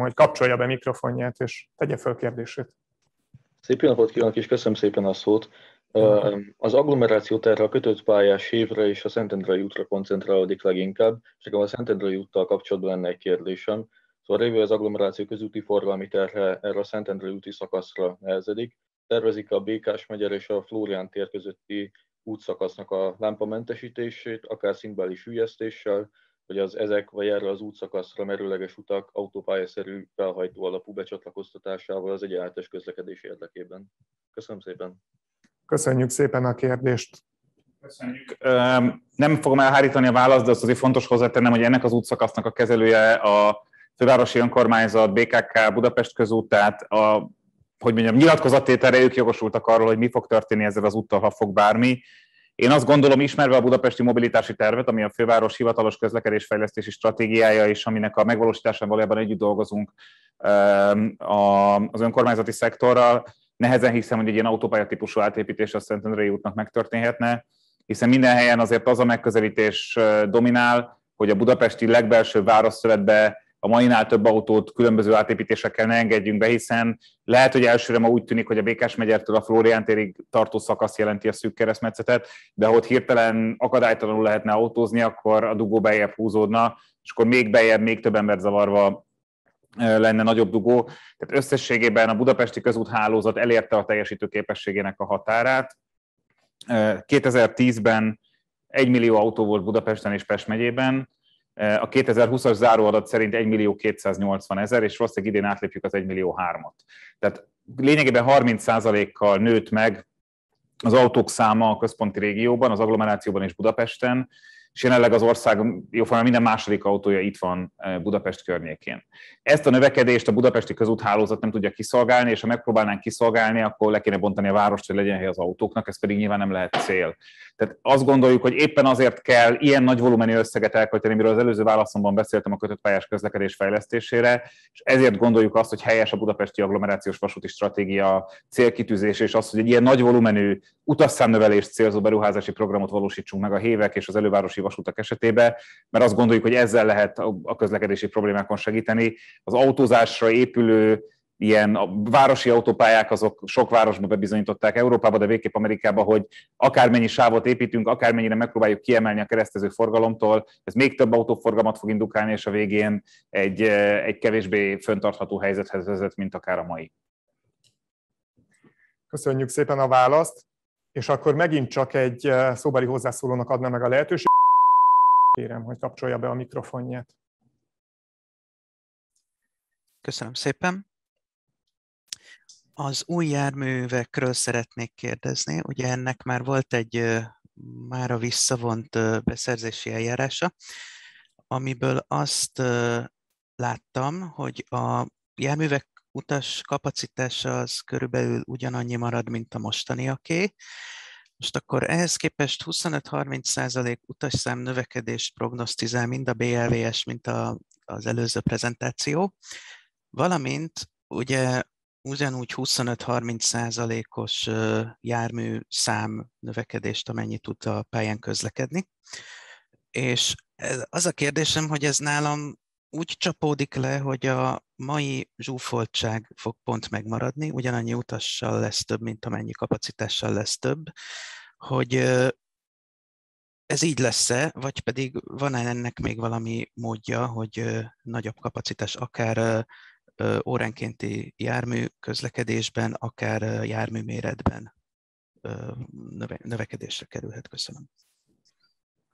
hogy kapcsolja be mikrofonját, és tegye föl kérdését. Szép jó napot kívánok, és köszönöm szépen a szót. Az agglomeráció erre a kötött pályás évre és a Szentendrei útra koncentrálódik leginkább, és nekem a Szentendrei úttal kapcsolatban lenne egy kérdésem. Szóval révő az agglomeráció közúti forgalmi terhe erre a Szentendrei úti szakaszra nehezedik. Tervezik a Békás megyer és a Flórián tér közötti útszakasznak a lámpamentesítését, akár szintbális hülyeztéssel, hogy az ezek vagy erre az útszakaszra merőleges utak autópályaszerű felhajtó alapú becsatlakoztatásával az egyenletes közlekedés érdekében. Köszönöm szépen! Köszönjük szépen a kérdést! Köszönjük. Nem fogom elhárítani a választ, de azt azért fontos hozzátennem, hogy ennek az útszakasznak a kezelője a fővárosi önkormányzat, BKK, Budapest közút, tehát a hogy mondjam, nyilatkozattételre ők jogosultak arról, hogy mi fog történni ezzel az úttal, ha fog bármi. Én azt gondolom, ismerve a budapesti mobilitási tervet, ami a főváros hivatalos közlekedésfejlesztési stratégiája, és aminek a megvalósításán valójában együtt dolgozunk ehm, az önkormányzati szektorral, nehezen hiszem, hogy egy ilyen autópálya típusú átépítés a Szentendrei útnak megtörténhetne, hiszen minden helyen azért az a megközelítés eh, dominál, hogy a budapesti legbelső városszövetbe a mai nál több autót különböző átépítésekkel ne engedjünk be, hiszen lehet, hogy elsőre ma úgy tűnik, hogy a Békás megyertől a Flórián térig tartó szakasz jelenti a szűk keresztmetszetet, de ha ott hirtelen akadálytalanul lehetne autózni, akkor a dugó bejebb húzódna, és akkor még bejebb, még több ember zavarva lenne nagyobb dugó. Tehát összességében a budapesti közúthálózat elérte a teljesítő képességének a határát. 2010-ben 1 millió autó volt Budapesten és Pest megyében, Eh, a 2020-as záróadat szerint 1 millió 280 ezer, és valószínűleg idén átlépjük az 1 millió 3-at. Tehát lényegében 30%-kal nőtt meg az autók száma a központi régióban, az agglomerációban és Budapesten, és jelenleg az ország jóformán minden második autója itt van eh, Budapest környékén. Ezt a növekedést a budapesti közúthálózat nem tudja kiszolgálni, és ha megpróbálnánk kiszolgálni, akkor le kéne bontani a várost, hogy legyen hely az autóknak, ez pedig nyilván nem lehet cél. Tehát azt gondoljuk, hogy éppen azért kell ilyen nagy volumenű összeget elkölteni, amiről az előző válaszomban beszéltem a kötött pályás közlekedés fejlesztésére, és ezért gondoljuk azt, hogy helyes a budapesti agglomerációs vasúti stratégia célkitűzés, és az, hogy egy ilyen nagy volumenű utasszámnövelést célzó beruházási programot valósítsunk meg a hévek és az elővárosi vasutak esetében, mert azt gondoljuk, hogy ezzel lehet a közlekedési problémákon segíteni. Az autózásra épülő ilyen a városi autópályák, azok sok városban bebizonyították Európába, de végképp Amerikába, hogy akármennyi sávot építünk, akármennyire megpróbáljuk kiemelni a keresztező forgalomtól, ez még több autóforgalmat fog indukálni, és a végén egy, eh, egy kevésbé föntartható helyzethez vezet, mint akár a mai. Köszönjük szépen a választ, és akkor megint csak egy eh, szóbeli hozzászólónak adna meg a lehetőséget. Kérem, hogy kapcsolja be a mikrofonját. Köszönöm szépen. Az új járművekről szeretnék kérdezni. Ugye ennek már volt egy már a visszavont beszerzési eljárása, amiből azt láttam, hogy a járművek utas kapacitása az körülbelül ugyanannyi marad, mint a mostaniaké, most akkor ehhez képest 25-30 százalék utasszám növekedést prognosztizál mind a BLVS, mint a, az előző prezentáció, valamint ugye ugyanúgy 25-30 százalékos jármű szám növekedést, amennyit tud a pályán közlekedni. És ez, az a kérdésem, hogy ez nálam úgy csapódik le, hogy a, mai zsúfoltság fog pont megmaradni, ugyanannyi utassal lesz több, mint amennyi kapacitással lesz több, hogy ez így lesz-e, vagy pedig van-e ennek még valami módja, hogy nagyobb kapacitás akár óránkénti jármű közlekedésben, akár járműméretben növekedésre kerülhet? Köszönöm.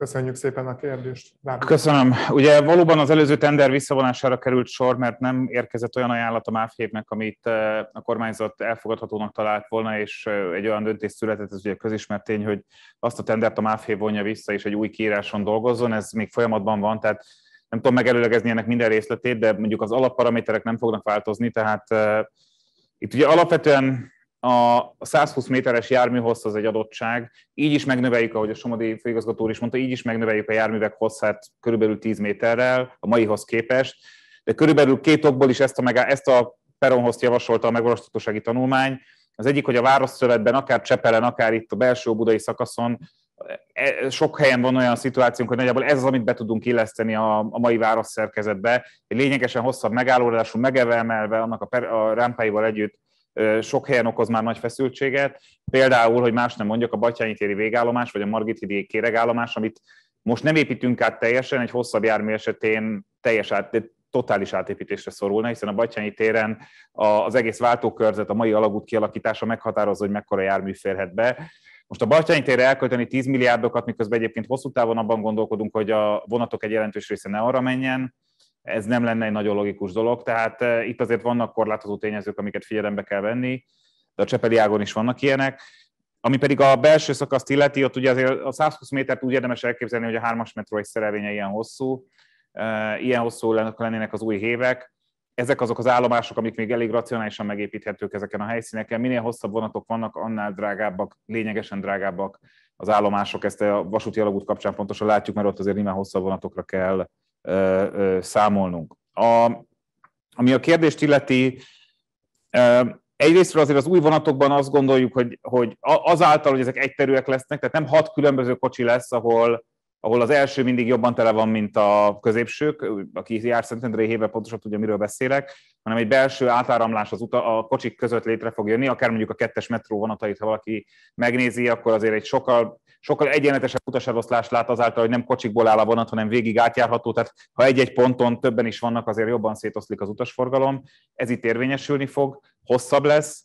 Köszönjük szépen a kérdést. Dávid. Köszönöm. Ugye valóban az előző tender visszavonására került sor, mert nem érkezett olyan ajánlat a MÁFHÉV-nek, amit eh, a kormányzat elfogadhatónak talált volna, és eh, egy olyan döntés született, ez ugye közismert tény, hogy azt a tendert a MÁFHÉV vonja vissza, és egy új kiíráson dolgozzon, ez még folyamatban van, tehát nem tudom megelőlegezni ennek minden részletét, de mondjuk az alapparaméterek nem fognak változni, tehát eh, itt ugye alapvetően a 120 méteres jármű hossz az egy adottság, így is megnöveljük, ahogy a Somodi főigazgató is mondta, így is megnöveljük a járművek hosszát körülbelül 10 méterrel a maihoz képest, de körülbelül két okból is ezt a, megá, ezt a peronhozt javasolta a megvalósítósági tanulmány. Az egyik, hogy a városszövetben, akár Csepelen, akár itt a belső budai szakaszon e- e- sok helyen van olyan szituációnk, hogy nagyjából ez az, amit be tudunk illeszteni a, a mai város szerkezetbe. Egy lényegesen hosszabb megállódású, megevelmelve annak a, per, a rámpáival együtt sok helyen okoz már nagy feszültséget. Például, hogy más nem mondjak, a Batyányi téri végállomás, vagy a Margit hidi kéregállomás, amit most nem építünk át teljesen, egy hosszabb jármű esetén teljes át, totális átépítésre szorulna, hiszen a Batyányi téren az egész váltókörzet, a mai alagút kialakítása meghatározza, hogy mekkora jármű férhet be. Most a Batyányi térre elkölteni 10 milliárdokat, miközben egyébként hosszú távon abban gondolkodunk, hogy a vonatok egy jelentős része ne arra menjen, ez nem lenne egy nagyon logikus dolog, tehát eh, itt azért vannak korlátozó tényezők, amiket figyelembe kell venni, de a Csepeli ágon is vannak ilyenek. Ami pedig a belső szakaszt illeti, ott ugye azért a 120 métert úgy érdemes elképzelni, hogy a 3-as metró egy szerelvénye ilyen hosszú, eh, ilyen hosszú lennének az új hévek. Ezek azok az állomások, amik még elég racionálisan megépíthetők ezeken a helyszíneken. Minél hosszabb vonatok vannak, annál drágábbak, lényegesen drágábbak az állomások. Ezt a vasúti alagút kapcsán pontosan látjuk, mert ott azért nyilván hosszabb vonatokra kell számolnunk. A, ami a kérdést illeti, egyrészt azért az új vonatokban azt gondoljuk, hogy, hogy azáltal, hogy ezek egyterűek lesznek, tehát nem hat különböző kocsi lesz, ahol ahol az első mindig jobban tele van, mint a középsők, aki jár Szentendrei héve pontosan tudja, miről beszélek, hanem egy belső átáramlás az uta, a kocsik között létre fog jönni, akár mondjuk a kettes metró vonatait, ha valaki megnézi, akkor azért egy sokkal, sokkal egyenletesebb utaseloszlást lát azáltal, hogy nem kocsikból áll a vonat, hanem végig átjárható, tehát ha egy-egy ponton többen is vannak, azért jobban szétoszlik az utasforgalom, ez itt érvényesülni fog, hosszabb lesz,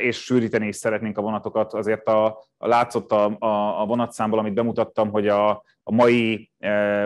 és sűríteni is szeretnénk a vonatokat. Azért a, a látszott a, a, a vonatszámból, amit bemutattam, hogy a, a mai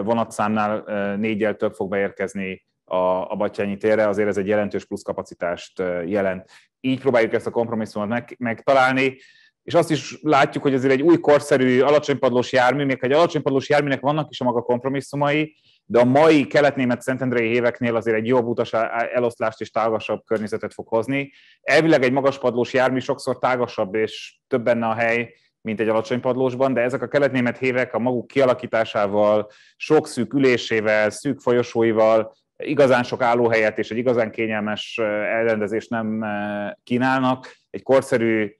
vonatszámnál négyel több fog beérkezni a, a Batyányi térre, azért ez egy jelentős plusz kapacitást jelent. Így próbáljuk ezt a kompromisszumot meg, megtalálni, és azt is látjuk, hogy azért egy új korszerű alacsonypadlós jármű, még egy alacsonypadlós járműnek vannak is a maga kompromisszumai, de a mai kelet-német szentendrei éveknél azért egy jobb utas eloszlást és tágasabb környezetet fog hozni. Elvileg egy magaspadlós jármű sokszor tágasabb és több benne a hely, mint egy alacsony padlósban, de ezek a kelet-német hévek a maguk kialakításával, sok szűk ülésével, szűk folyosóival igazán sok állóhelyet és egy igazán kényelmes eh, elrendezést nem eh, kínálnak. Egy korszerű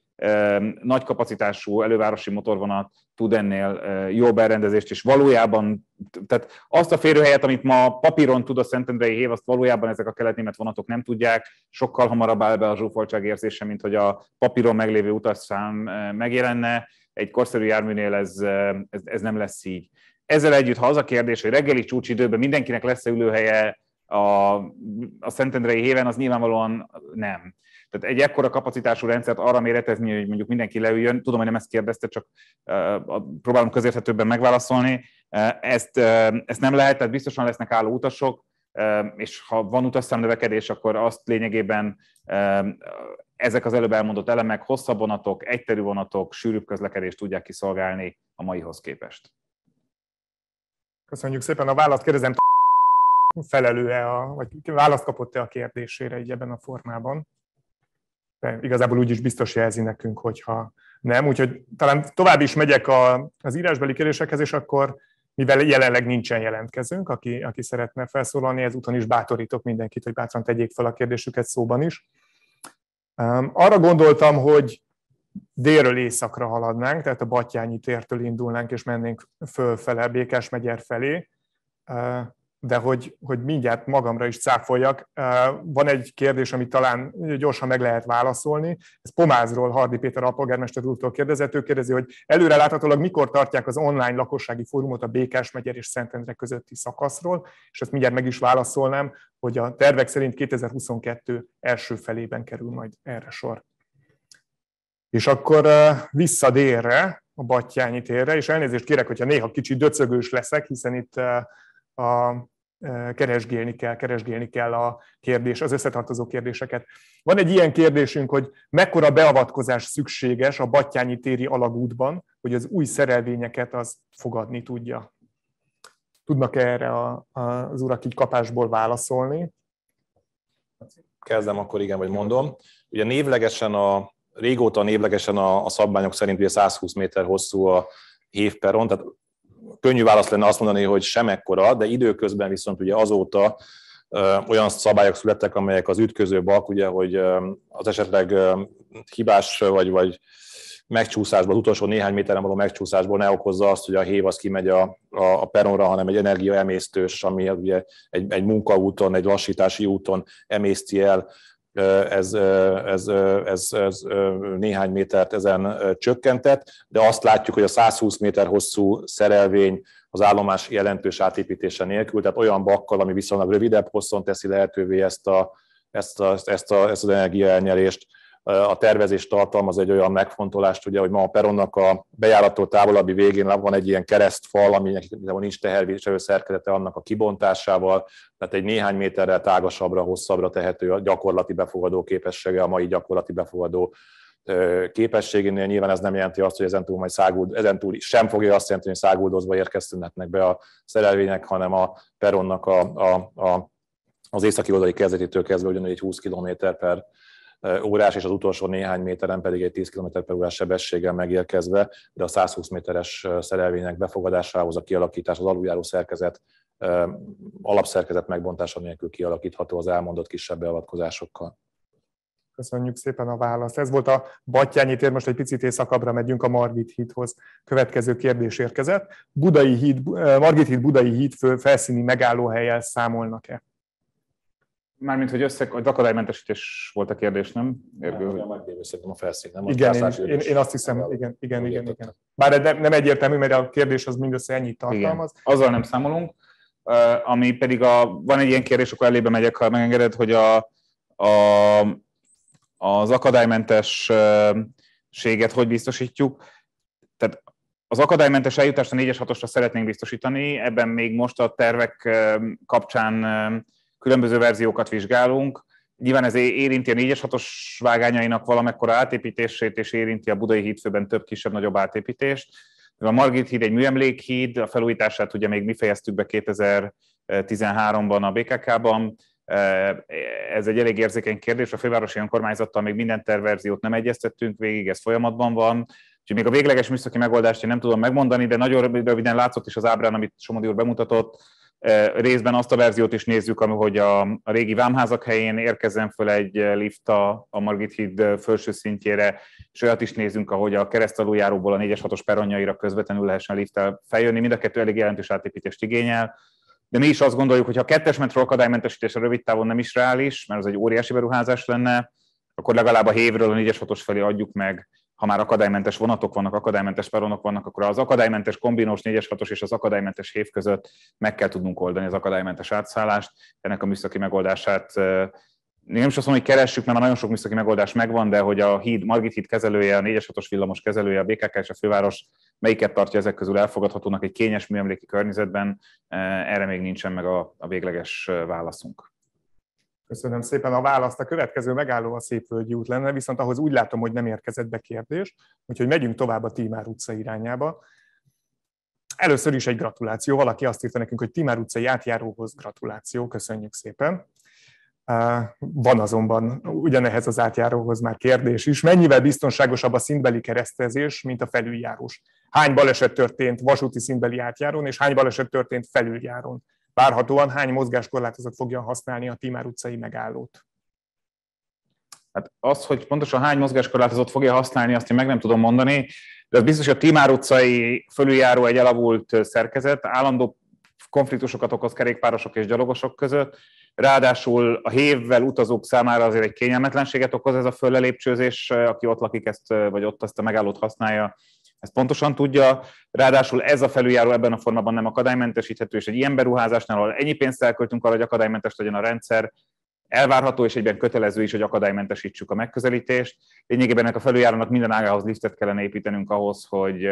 nagy kapacitású elővárosi motorvonat tud ennél jobb elrendezést, és valójában, tehát azt a férőhelyet, amit ma papíron tud a Szentendrei hév, azt valójában ezek a kelet-német vonatok nem tudják, sokkal hamarabb áll be a zsúfoltság érzése, mint hogy a papíron meglévő utasszám megjelenne, egy korszerű járműnél ez, ez, ez nem lesz így. Ezzel együtt, ha az a kérdés, hogy reggeli csúcsidőben mindenkinek lesz-e ülőhelye a, a Szentendrei héven, az nyilvánvalóan nem. Tehát egy ekkora kapacitású rendszert arra méretezni, hogy mondjuk mindenki leüljön, tudom, hogy nem ezt kérdezte, csak eh, próbálom közérthetőbben megválaszolni, eh, ezt, eh, ezt nem lehet, tehát biztosan lesznek álló utasok, és ha van utasszám növekedés, akkor azt lényegében ezek az előbb elmondott elemek, hosszabb vonatok, egyterű vonatok, sűrűbb közlekedést tudják kiszolgálni a maihoz képest. Köszönjük szépen a választ. Kérdezem, felelő-e, a, vagy választ kapott-e a kérdésére így ebben a formában? de igazából úgyis biztos jelzi nekünk, hogyha nem. Úgyhogy talán tovább is megyek a, az írásbeli kérdésekhez, és akkor mivel jelenleg nincsen jelentkezőnk, aki, aki szeretne felszólalni, ezúton is bátorítok mindenkit, hogy bátran tegyék fel a kérdésüket szóban is. Arra gondoltam, hogy délről északra haladnánk, tehát a Batyányi tértől indulnánk, és mennénk fölfele, Békás megyer felé de hogy, hogy mindjárt magamra is cáfoljak. Van egy kérdés, amit talán gyorsan meg lehet válaszolni. Ez Pomázról Hardi Péter alpolgármester úrtól kérdezett. Ő kérdezi, hogy előreláthatólag mikor tartják az online lakossági fórumot a Békás megyer és Szentendre közötti szakaszról, és ezt mindjárt meg is válaszolnám, hogy a tervek szerint 2022 első felében kerül majd erre sor. És akkor vissza délre, a Battyányi térre, és elnézést kérek, hogyha néha kicsi döcögős leszek, hiszen itt a, e, keresgélni kell, keresgélni kell a kérdés, az összetartozó kérdéseket. Van egy ilyen kérdésünk, hogy mekkora beavatkozás szükséges a Battyányi téri alagútban, hogy az új szerelvényeket az fogadni tudja. Tudnak -e erre a, a, az urak így kapásból válaszolni? Kezdem akkor igen, vagy mondom. Ugye névlegesen a, régóta névlegesen a, a szabványok szerint ugye 120 méter hosszú a hívperon, tehát könnyű válasz lenne azt mondani, hogy sem ekkora, de időközben viszont ugye azóta olyan szabályok születtek, amelyek az ütköző bak, ugye, hogy az esetleg hibás vagy, vagy megcsúszásból, az utolsó néhány méteren való megcsúszásból ne okozza azt, hogy a hév az kimegy a, a, a peronra, hanem egy energiaemésztős, ami ugye egy, egy munkaúton, egy lassítási úton emészti el ez, ez, ez, ez néhány métert ezen csökkentett, de azt látjuk, hogy a 120 méter hosszú szerelvény az állomás jelentős átépítése nélkül, tehát olyan bakkal, ami viszonylag rövidebb hosszon teszi lehetővé ezt, a, ezt, a, ezt, a, ezt az energiaelnyelést, a tervezés tartalmaz egy olyan megfontolást, ugye, hogy ma a peronnak a bejárató távolabbi végén van egy ilyen keresztfal, aminek nincs teherviselő szerkezete annak a kibontásával, tehát egy néhány méterrel tágasabbra, hosszabbra tehető a gyakorlati befogadó képessége, a mai gyakorlati befogadó képességénél. Nyilván ez nem jelenti azt, hogy ezentúl majd száguld, ezentúl sem fogja azt jelenti, hogy száguldozva érkeztetnek be a szerelvények, hanem a peronnak a, a, a az északi oldali kezdetétől kezdve ugyanúgy egy 20 km per órás, és az utolsó néhány méteren pedig egy 10 km per órás sebességgel megérkezve, de a 120 méteres szerelvények befogadásához a kialakítás, az aluljáró szerkezet alapszerkezet megbontása nélkül kialakítható az elmondott kisebb beavatkozásokkal. Köszönjük szépen a választ. Ez volt a Battyányi tér, most egy picit éjszakabbra megyünk a Margit hídhoz. Következő kérdés érkezett. Budai híd, Margit híd Budai híd felszíni megállóhelyel számolnak-e? Mármint, hogy összek, az akadálymentesítés volt a kérdés, nem? Érgő, nem, hogy... nem, nem, nem, a felszín, nem? Igen, én, én, én, azt hiszem, igen, igen, igen, igen, igen. Bár nem, nem egyértelmű, mert a kérdés az mindössze ennyit tartalmaz. Igen. Azzal nem számolunk, Uh, ami pedig a, van egy ilyen kérdés, akkor elébe megyek, ha megengeded, hogy a, a, az akadálymentességet hogy biztosítjuk. Tehát az akadálymentes eljutást a 4-es 6-osra szeretnénk biztosítani, ebben még most a tervek kapcsán különböző verziókat vizsgálunk. Nyilván ez érinti a 4-es 6-os vágányainak valamekkora átépítését, és érinti a budai hídfőben több kisebb-nagyobb átépítést. A Margit híd egy műemlékhíd, a felújítását ugye még mi fejeztük be 2013-ban a BKK-ban. Eh, ez egy elég érzékeny kérdés, a fővárosi önkormányzattal még minden terverziót nem egyeztettünk végig, ez folyamatban van. Úgyhogy még a végleges műszaki megoldást én nem tudom megmondani, de nagyon röviden látszott is az ábrán, amit Somodi úr bemutatott, Részben azt a verziót is nézzük, ami hogy a, a régi vámházak helyén érkezzen föl egy lift a, a Margit híd felső szintjére, és olyat is nézzünk, ahogy a keresztaluljáróból a 4-es 6-os peronjaira közvetlenül lehessen lifttel feljönni. Mind a kettő elég jelentős átépítést igényel. De mi is azt gondoljuk, hogy ha a kettes metró a rövid távon nem is reális, mert az egy óriási beruházás lenne, akkor legalább a hévről a 4-es 6-os felé adjuk meg ha már akadálymentes vonatok vannak, akadálymentes peronok vannak, akkor az akadálymentes kombinós 4-es, 6-os és az akadálymentes hév között meg kell tudnunk oldani az akadálymentes átszállást. Ennek a műszaki megoldását nem is azt mondom, hogy keressük, mert már nagyon sok műszaki megoldás megvan, de hogy a híd, Margit híd kezelője, a 4-es, 6-os villamos kezelője, a BKK és a főváros melyiket tartja ezek közül elfogadhatónak egy kényes műemléki környezetben, erre még nincsen meg a, a végleges válaszunk. Köszönöm szépen a választ. A következő megálló a Szépvölgyi út lenne, viszont ahhoz úgy látom, hogy nem érkezett be kérdés, úgyhogy megyünk tovább a Tímár utca irányába. Először is egy gratuláció. Valaki azt írta nekünk, hogy Tímár utcai átjáróhoz gratuláció. Köszönjük szépen. Van azonban ugyanehhez az átjáróhoz már kérdés is. Mennyivel biztonságosabb a szintbeli keresztezés, mint a felüljárós? Hány baleset történt vasúti szintbeli átjárón, és hány baleset történt felüljárón? Várhatóan hány mozgáskorlátozat fogja használni a Timár utcai megállót? Hát az, hogy pontosan hány mozgáskorlátozót fogja használni, azt én meg nem tudom mondani, de az biztos, hogy a Timár utcai fölüljáró egy elavult szerkezet, állandó konfliktusokat okoz kerékpárosok és gyalogosok között, ráadásul a hévvel utazók számára azért egy kényelmetlenséget okoz ez a föllelépcsőzés, aki ott lakik ezt, vagy ott ezt a megállót használja, ezt pontosan tudja, ráadásul ez a felüljáró ebben a formában nem akadálymentesíthető, és egy ilyen beruházásnál, ahol ennyi pénzt elköltünk arra, hogy akadálymentes legyen a rendszer, elvárható és egyben kötelező is, hogy akadálymentesítsük a megközelítést. Lényegében ennek a felüljárónak minden ágához liftet kellene építenünk ahhoz, hogy,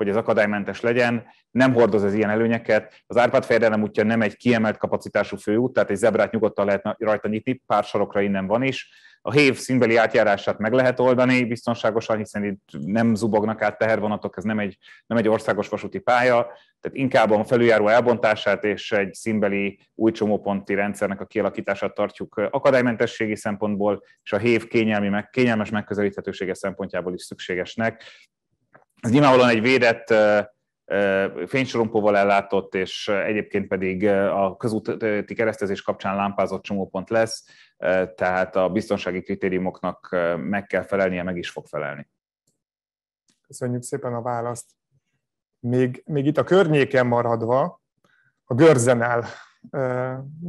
hogy ez akadálymentes legyen, nem hordoz ez ilyen előnyeket. Az Árpád fejdelem útja nem egy kiemelt kapacitású főút, tehát egy zebrát nyugodtan lehet rajta nyitni, pár sarokra innen van is. A hév színbeli átjárását meg lehet oldani biztonságosan, hiszen itt nem zubognak át tehervonatok, ez nem egy, nem egy országos vasúti pálya, tehát inkább a felüljáró elbontását és egy színbeli új csomóponti rendszernek a kialakítását tartjuk akadálymentességi szempontból, és a hév kényelmi, meg, kényelmes megközelíthetősége szempontjából is szükségesnek. Ez nyilvánvalóan egy védett fénysorompóval ellátott, és egyébként pedig a közúti keresztezés kapcsán lámpázott csomópont lesz, tehát a biztonsági kritériumoknak meg kell felelnie, meg is fog felelni. Köszönjük szépen a választ. Még, még itt a környéken maradva, a Görzenál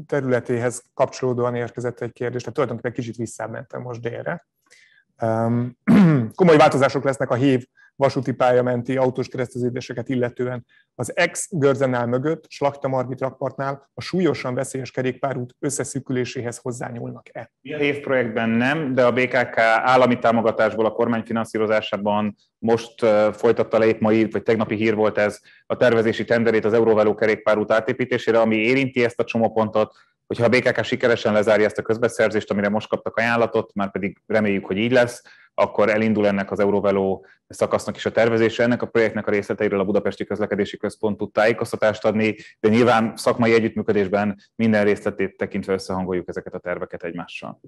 területéhez kapcsolódóan érkezett egy kérdés, tehát tulajdonképpen kicsit visszamentem most délre. [clears throat] Komoly változások lesznek a hív vasúti pályamenti autós kereszteződéseket illetően. Az ex-Görzenál mögött, Slakta Margit rakpartnál a súlyosan veszélyes kerékpárút összeszűküléséhez hozzányúlnak-e? Évprojektben nem, de a BKK állami támogatásból a kormány finanszírozásában most folytatta le épp mai, vagy tegnapi hír volt ez, a tervezési tenderét az Euróveló kerékpárút átépítésére, ami érinti ezt a csomópontot, hogyha a BKK sikeresen lezárja ezt a közbeszerzést, amire most kaptak ajánlatot, már pedig reméljük, hogy így lesz, akkor elindul ennek az Euróveló szakasznak is a tervezése. Ennek a projektnek a részleteiről a Budapesti Közlekedési Központ tud tájékoztatást adni, de nyilván szakmai együttműködésben minden részletét tekintve összehangoljuk ezeket a terveket egymással.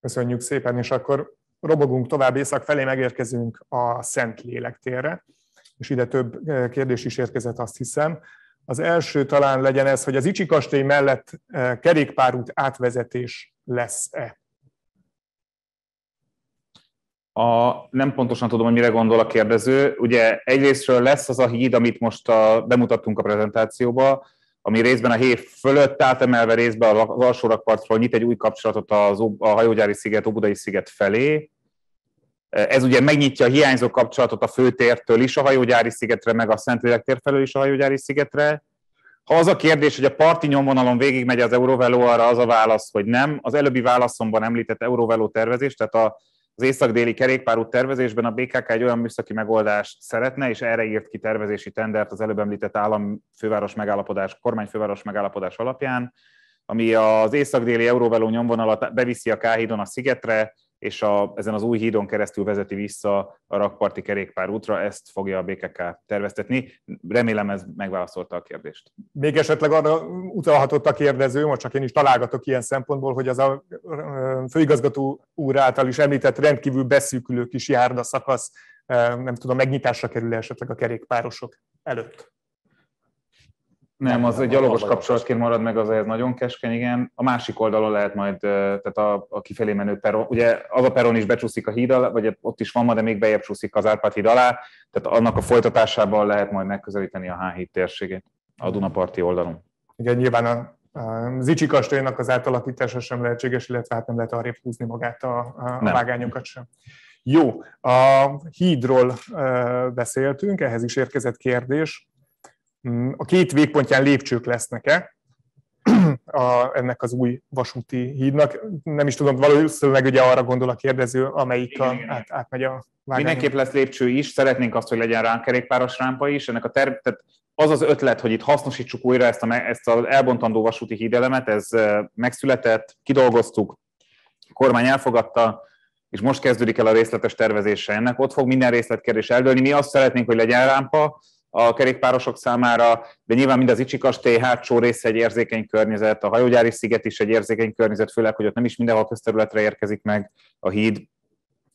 Köszönjük szépen, és akkor robogunk tovább észak felé, megérkezünk a Szentlélek térre, és ide több eh, kérdés is érkezett, azt hiszem. Az első talán legyen ez, hogy az Icsi kastély mellett eh, kerékpárút átvezetés lesz-e? A, nem pontosan tudom, hogy mire gondol a kérdező. Ugye egyrésztről lesz az a híd, amit most a, bemutattunk a prezentációba, ami részben a hév fölött átemelve részben a alsó rakpartról nyit egy új kapcsolatot az, a hajógyári sziget, Óbudai sziget felé. Ez ugye megnyitja a hiányzó kapcsolatot a főtértől is a hajógyári szigetre, meg a Szentlélek tér felől is a hajógyári szigetre. Ha az a kérdés, hogy a parti nyomvonalon végigmegy az Eurovelo, arra az a válasz, hogy nem. Az előbbi válaszomban említett Eurovelo tervezés, tehát a az észak-déli kerékpárút tervezésben a BKK egy olyan műszaki megoldást szeretne, és erre írt ki tervezési tendert az előbb említett államfőváros megállapodás, kormányfőváros megállapodás alapján, ami az észak-déli Euróveló nyomvonalat beviszi a Káhidon a szigetre, és a, ezen az új hídon keresztül vezeti vissza a rakparti kerékpár útra, ezt fogja a BKK terveztetni. Remélem ez megválaszolta a kérdést. Még esetleg arra utalhatott a kérdező, most csak én is találgatok ilyen szempontból, hogy az a főigazgató úr által is említett rendkívül beszűkülő kis járda szakasz, nem tudom, megnyitásra kerül esetleg a kerékpárosok előtt. Nem, az egy gyalogos kapcsolatként marad meg, az ez nagyon keskeny, igen. A másik oldalon lehet majd, tehát a, a kifelé menő peron, ugye az a peron is becsúszik a híd alá, vagy ott is van ma, de még bejebb csúszik az Árpád híd alá, tehát annak a folytatásában lehet majd megközelíteni a H-híd térségét a Dunaparti oldalon. Igen, nyilván a Zicsi kastélynak az átalakítása sem lehetséges, illetve hát nem lehet arrébb húzni magát a, a vágányokat sem. Jó, a hídról beszéltünk, ehhez is érkezett kérdés. Mm, a két végpontján lépcsők lesznek-e [clears throat] a, ennek az új vasúti hídnak. Nem is tudom, valószínűleg ugye arra gondol a kérdező, amelyik a, át, átmegy a vágányon. Mindenképp lesz lépcső is, szeretnénk azt, hogy legyen ránk kerékpáros rámpa is. Ennek a ter- tehát az az ötlet, hogy itt hasznosítsuk újra ezt, a, ezt az elbontandó vasúti hídelemet, ez megszületett, kidolgoztuk, a kormány elfogadta, és most kezdődik el a részletes tervezése ennek. Ott fog minden részletkérdés eldőlni. Mi azt szeretnénk, hogy legyen rámpa, a kerékpárosok számára, de nyilván mind az Icsikastély hátsó része egy érzékeny környezet, a hajógyári sziget is egy érzékeny környezet, főleg, hogy ott nem is mindenhol közterületre érkezik meg a híd,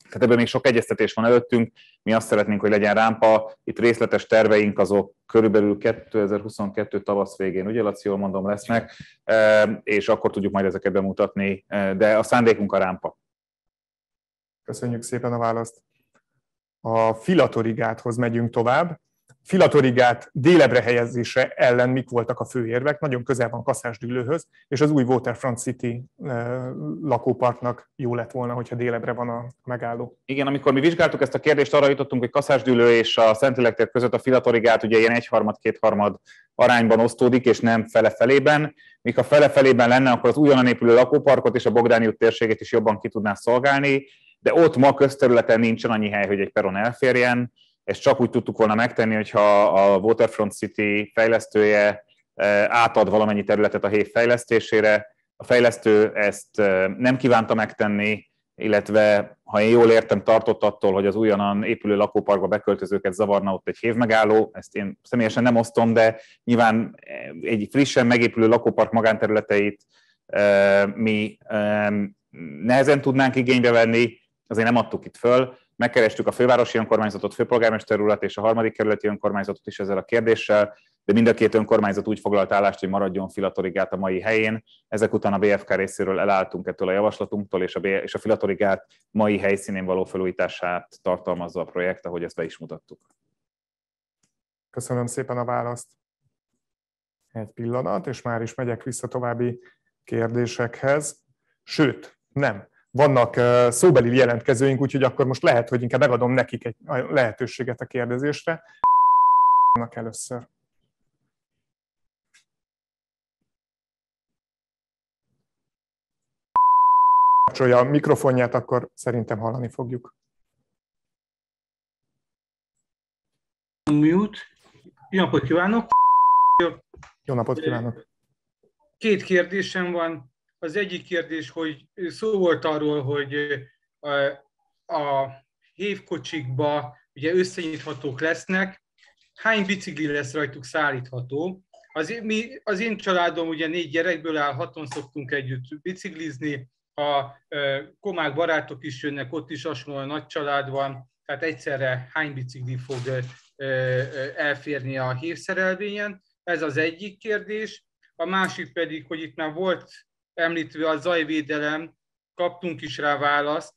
tehát ebben még sok egyeztetés van előttünk, mi azt szeretnénk, hogy legyen rámpa, itt részletes terveink azok körülbelül 2022 tavasz végén, ugye Laci, jól mondom, lesznek, ehm, és akkor tudjuk majd ezeket bemutatni, ehm, de a szándékunk a rámpa. Köszönjük szépen a választ. A Filatorigáthoz megyünk tovább. Filatorigát délebre helyezése ellen mik voltak a fő érvek, nagyon közel van Kaszás dűlőhöz, és az új Waterfront City eh, lakópartnak jó lett volna, hogyha délebre van a megálló. Igen, amikor mi vizsgáltuk ezt a kérdést, arra jutottunk, hogy Kaszás dűlő és a Szentlélektér között a Filatorigát ugye ilyen egyharmad-kétharmad arányban osztódik, és nem fele-felében. Míg ha fele-felében lenne, akkor az újonnan épülő lakóparkot és a Bogdáni út térségét is jobban ki tudná szolgálni, de ott ma közterületen nincsen annyi hely, hogy egy peron elférjen és csak úgy tudtuk volna megtenni, hogyha a Waterfront City fejlesztője eh, átad valamennyi területet a hév fejlesztésére. A fejlesztő ezt eh, nem kívánta megtenni, illetve ha én jól értem, tartott attól, hogy az újonnan épülő lakóparkba beköltözőket zavarna ott egy hévmegálló, ezt én személyesen nem osztom, de nyilván eh, egy frissen megépülő lakópark magánterületeit mi nehezen tudnánk igénybe venni, azért nem adtuk itt föl. Megkerestük a fővárosi önkormányzatot, főpolgármester urat és a harmadik kerületi önkormányzatot is ezzel a kérdéssel, de mind a két önkormányzat úgy foglalt állást, hogy maradjon Filatorigát a mai helyén. Ezek után a BFK részéről elálltunk ettől a javaslatunktól, és a, B- és a Filatorigát mai helyszínén való felújítását tartalmazza a projekt, ahogy ezt be is mutattuk. Köszönöm szépen a választ. Egy pillanat, és már is megyek vissza további kérdésekhez. Sőt, nem vannak szóbeli jelentkezőink, úgyhogy akkor most lehet, hogy inkább megadom nekik egy lehetőséget a kérdezésre. Először. kapcsolja a mikrofonját, akkor szerintem hallani fogjuk. Mute. Jó napot kívánok! Jó napot kívánok! Két kérdésem van. Az egyik kérdés, hogy szó volt arról, hogy a hívkocsikba ugye összenyithatók lesznek, hány bicikli lesz rajtuk szállítható. Az én, mi, az én családom ugye négy gyerekből áll, haton szoktunk együtt biciklizni, a komák barátok is jönnek, ott is hasonlóan nagy család van, tehát egyszerre hány bicikli fog elférni a hívszerelvényen. Ez az egyik kérdés. A másik pedig, hogy itt már volt említve a zajvédelem, kaptunk is rá választ,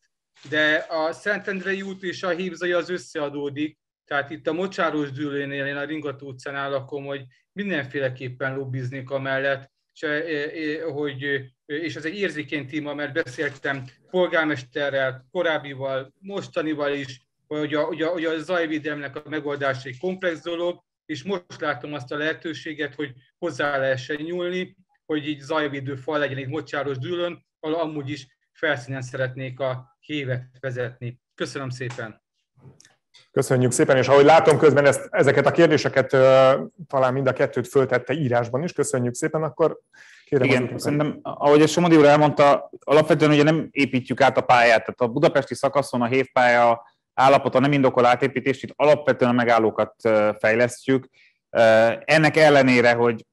de a Szentendrei út és a hívzai az összeadódik, tehát itt a Mocsáros dűlénél, én a Ringató utcán állakom, hogy mindenféleképpen lobbiznék amellett, és, e, e, hogy, e, és ez egy érzékeny téma, mert beszéltem polgármesterrel, korábbival, mostanival is, hogy a, hogy a, hogy a zajvédelemnek a megoldása egy komplex dolog, és most látom azt a lehetőséget, hogy hozzá lehessen nyúlni, hogy így zajvédő fal legyen egy mocsáros dűlön, ahol amúgy is felszínen szeretnék a hévet vezetni. Köszönöm szépen! Köszönjük szépen, és ahogy látom közben ezt, ezeket a kérdéseket talán mind a kettőt föltette írásban is. Köszönjük szépen, akkor kérem. Igen, szerintem, ahogy a Somodi úr elmondta, alapvetően ugye nem építjük át a pályát. Tehát a budapesti szakaszon a hévpálya állapota nem indokol átépítést, itt alapvetően a megállókat fejlesztjük. Ennek ellenére, hogy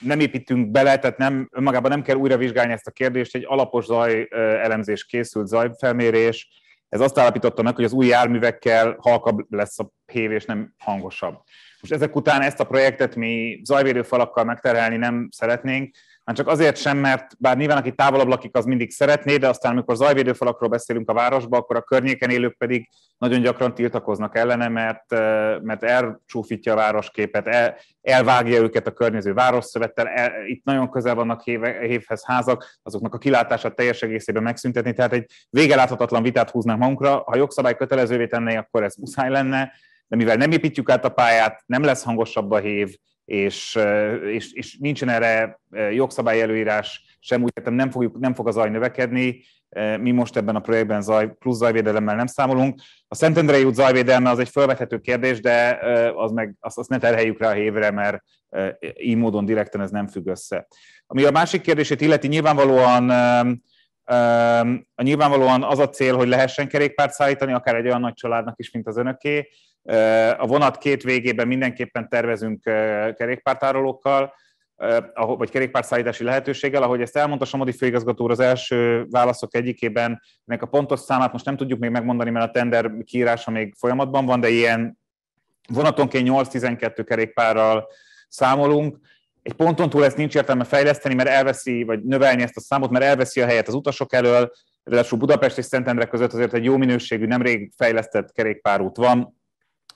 nem építünk bele, tehát nem, önmagában nem kell újra vizsgálni ezt a kérdést, egy alapos zaj elemzés készült, zajfelmérés, ez azt állapította meg, hogy az új járművekkel halkabb lesz a hév, és nem hangosabb. Most ezek után ezt a projektet mi falakkal megterelni nem szeretnénk, már hát csak azért sem, mert bár nyilván aki távolabb lakik, az mindig szeretné, de aztán amikor zajvédőfalakról beszélünk a városba, akkor a környéken élők pedig nagyon gyakran tiltakoznak ellene, mert, mert elcsúfítja a városképet, el, elvágja őket a környező városszövettel, el, itt nagyon közel vannak héve, hévhez házak, azoknak a kilátását teljes egészében megszüntetni, tehát egy végeláthatatlan vitát húznak magunkra, ha jogszabály kötelezővé tenné, akkor ez muszáj lenne, de mivel nem építjük át a pályát, nem lesz hangosabb a hév, és, és, és nincsen erre jogszabály előírás, sem úgy értem, nem, fogjuk, nem fog a zaj növekedni, mi most ebben a projektben zaj, plusz zajvédelemmel nem számolunk. A Szentendrei út zajvédelme az egy felvethető kérdés, de az meg, azt, azt ne terheljük rá a hévre, mert így módon direkten ez nem függ össze. Ami a másik kérdését illeti, nyilvánvalóan nyilvánvalóan az a cél, hogy lehessen kerékpárt szállítani, akár egy olyan nagy családnak is, mint az önöké, a vonat két végében mindenképpen tervezünk kerékpártárolókkal, vagy kerékpárszállítási lehetőséggel. Ahogy ezt elmondta Somodi főigazgató az első válaszok egyikében, ennek a pontos számát most nem tudjuk még megmondani, mert a tender kiírása még folyamatban van, de ilyen vonatonként 8-12 kerékpárral számolunk. Egy ponton túl ezt nincs értelme fejleszteni, mert elveszi, vagy növelni ezt a számot, mert elveszi a helyet az utasok elől, ráadásul Budapest és Szentendre között azért egy jó minőségű, nemrég fejlesztett kerékpárút van,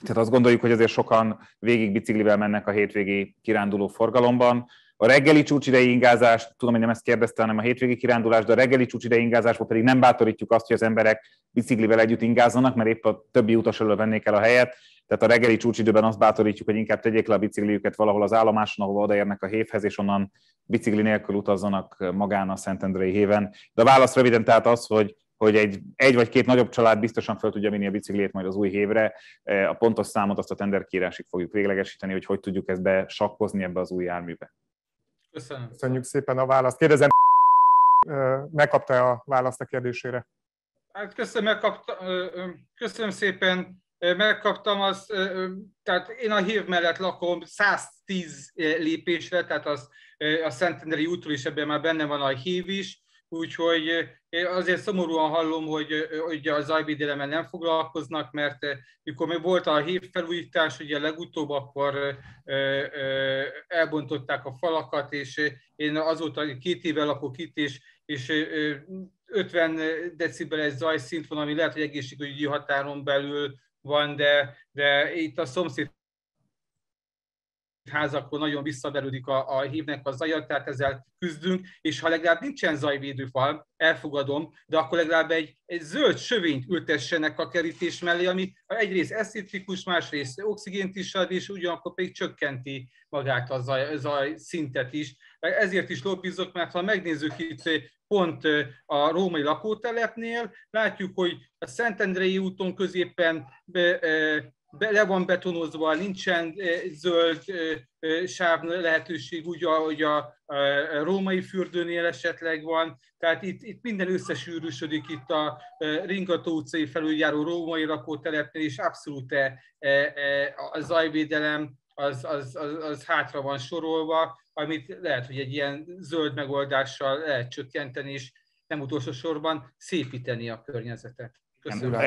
tehát azt gondoljuk, hogy azért sokan végig biciklivel mennek a hétvégi kiránduló forgalomban. A reggeli csúcsidei ingázás, tudom, hogy nem ezt kérdezte, hanem a hétvégi kirándulás, de a reggeli csúcsidei ingázásban pedig nem bátorítjuk azt, hogy az emberek biciklivel együtt ingázzanak, mert épp a többi utas elől vennék el a helyet. Tehát a reggeli csúcsidőben azt bátorítjuk, hogy inkább tegyék le a bicikliüket valahol az állomáson, ahova odaérnek a hévhez, és onnan bicikli nélkül utazzanak magán a Szentendrei héven. De a válasz röviden tehát az, hogy hogy egy, egy vagy két nagyobb család biztosan fel tudja vinni a biciklét majd az új évre. E, a pontos számot azt a tenderkírásig fogjuk véglegesíteni, hogy hogy tudjuk ezt besakkozni ebbe az új járműbe. Köszönöm. Köszönjük szépen a választ. Kérdezem, megkapta a választ a kérdésére? Hát köszönöm, megkapta, köszönöm szépen, megkaptam az, tehát én a hív mellett lakom 110 lépésre, tehát az a szentendri útról is ebben már benne van a hív is, Úgyhogy én azért szomorúan hallom, hogy ugye az zajvédelemmel nem foglalkoznak, mert mikor még volt a hív felújítás, ugye legutóbb akkor elbontották a falakat, és én azóta két éve lakok itt, és, és 50 egy zajszint van, ami lehet, hogy egészségügyi határon belül van, de, de itt a szomszéd házakon nagyon visszaverődik a, a hívnek a zajat, tehát ezzel küzdünk, és ha legalább nincsen zajvédőfal, elfogadom, de akkor legalább egy, egy zöld sövényt ültessenek a kerítés mellé, ami egyrészt esztétikus, másrészt oxigént is ad, és ugyanakkor pedig csökkenti magát a zaj, zaj szintet is. Ezért is lobbizok, mert ha megnézzük itt eh, pont eh, a római lakótelepnél, látjuk, hogy a Szentendrei úton középen eh, be, le van betonozva, nincsen e, zöld e, e, sáv lehetőség, úgy, ahogy a római fürdőnél esetleg van. Tehát itt, itt minden összesűrűsödik itt a Ringató utcai felüljáró római lakótelepnél, és abszolút a zajvédelem az, az, az, az hátra van sorolva, amit lehet, hogy egy ilyen zöld megoldással lehet csökkenteni, és nem utolsó sorban szépíteni a környezetet. Köszönöm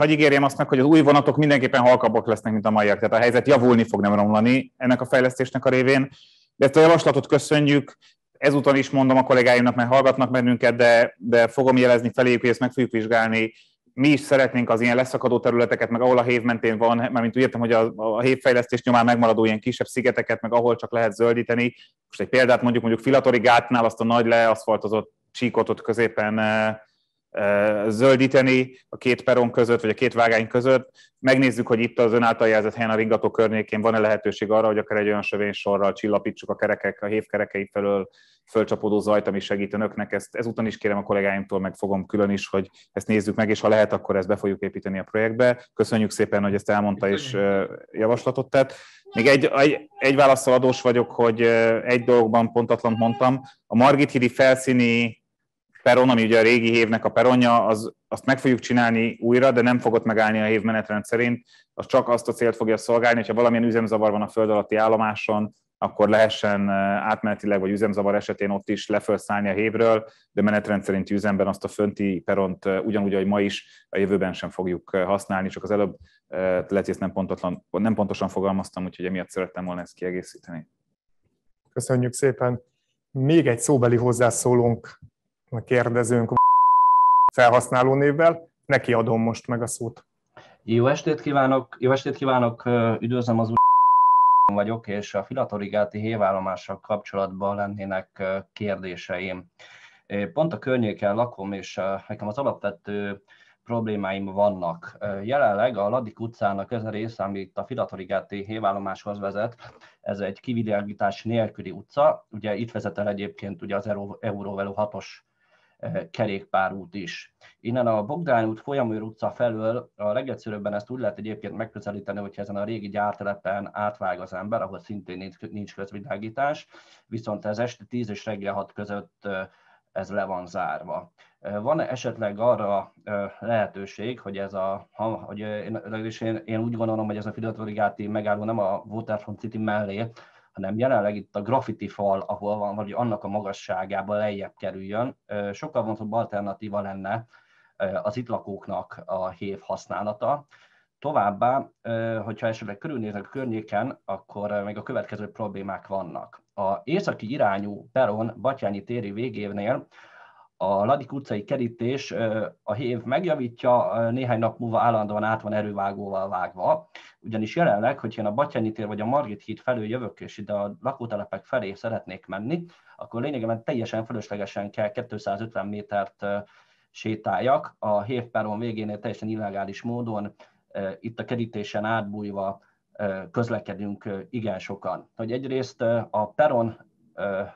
hogy ígérjem azt meg, hogy az új vonatok mindenképpen halkabbak lesznek, mint a maiak. Tehát a helyzet javulni fog, nem romlani ennek a fejlesztésnek a révén. De ezt a javaslatot köszönjük, ezúton is mondom a kollégáimnak, mert hallgatnak bennünket, de, de fogom jelezni feléjük, hogy ezt meg fogjuk vizsgálni. Mi is szeretnénk az ilyen leszakadó területeket, meg ahol a hév mentén van, mint úgy értem, hogy a, a hévfejlesztés nyomán megmaradó ilyen kisebb szigeteket, meg ahol csak lehet zöldíteni. Most egy példát mondjuk, mondjuk Filatori gátnál azt a nagy leaszfaltozott csíkot ott középen eh, zöldíteni a két peron között, vagy a két vágány között. Megnézzük, hogy itt az ön által jelzett helyen a ringató környékén van-e lehetőség arra, hogy akár egy olyan sövénysorral csillapítsuk a kerekek, a hévkerekei felől fölcsapódó zajt, ami segít önöknek. Ezt ezután is kérem a kollégáimtól, meg fogom külön is, hogy ezt nézzük meg, és ha lehet, akkor ezt be fogjuk építeni a projektbe. Köszönjük szépen, hogy ezt elmondta és javaslatot tett. Még egy, egy, egy válaszol adós vagyok, hogy egy dologban pontatlan mondtam. A Margit hídi felszíni peron, ami ugye a régi hévnek a peronja, az, azt meg fogjuk csinálni újra, de nem fogott megállni a hév menetrend szerint, az csak azt a célt fogja szolgálni, hogyha valamilyen üzemzavar van a föld alatti állomáson, akkor lehessen eh, átmenetileg vagy üzemzavar esetén ott is lefölszállni a hévről, de menetrend szerinti üzemben azt a fönti peront eh, ugyanúgy, ahogy ma is a jövőben sem fogjuk eh, használni, csak az előbb lehet, hogy ezt nem, pontotlan, nem pontosan fogalmaztam, úgyhogy emiatt szerettem volna ezt kiegészíteni. Köszönjük szépen! Még egy szóbeli hozzászólónk a kérdezőnk [laughs] felhasználó névvel. Neki adom most meg a szót. Jó estét kívánok, jó estét kívánok, üdvözlöm az úr [laughs] vagyok, és a filatoligáti hévállomással kapcsolatban lennének kérdéseim. Pont a környéken lakom, és nekem az alapvető problémáim vannak. Jelenleg a Ladik utcának ez a része, amit a Filatoligáti hévállomáshoz vezet, ez egy kivilágítás nélküli utca. Ugye itt vezet el egyébként ugye az Euróveló 6-os Eh, kerékpárút is. Innen a Bogdány út folyamőr utca felől a legegyszerűbben ezt úgy lehet egyébként megközelíteni, hogyha ezen a régi gyártelepen átvág az ember, ahol szintén nincs közvilágítás, viszont ez este 10 és reggel 6 között eh, ez le van zárva. Eh, van -e esetleg arra lehetőség, hogy ez a, ha, hogy én, én, úgy gondolom, hogy ez a Filatoligáti megálló nem a Waterfront City mellé, hanem jelenleg itt a graffiti fal, ahol van, vagy annak a magasságában lejjebb kerüljön, sokkal vonzóbb alternatíva lenne az itt lakóknak a hév használata. Továbbá, hogyha esetleg körülnéznek a környéken, akkor még a következő problémák vannak. A északi irányú peron Batyányi téri végévnél a Ladik utcai kerítés a hév megjavítja, néhány nap múlva állandóan át van erővágóval vágva, ugyanis jelenleg, hogyha én a Batyányi tér vagy a Margit híd felől jövök, és ide a lakótelepek felé szeretnék menni, akkor lényegében teljesen fölöslegesen kell 250 métert sétáljak, a hév peron végénél teljesen illegális módon itt a kerítésen átbújva közlekedünk igen sokan. Hogy egyrészt a peron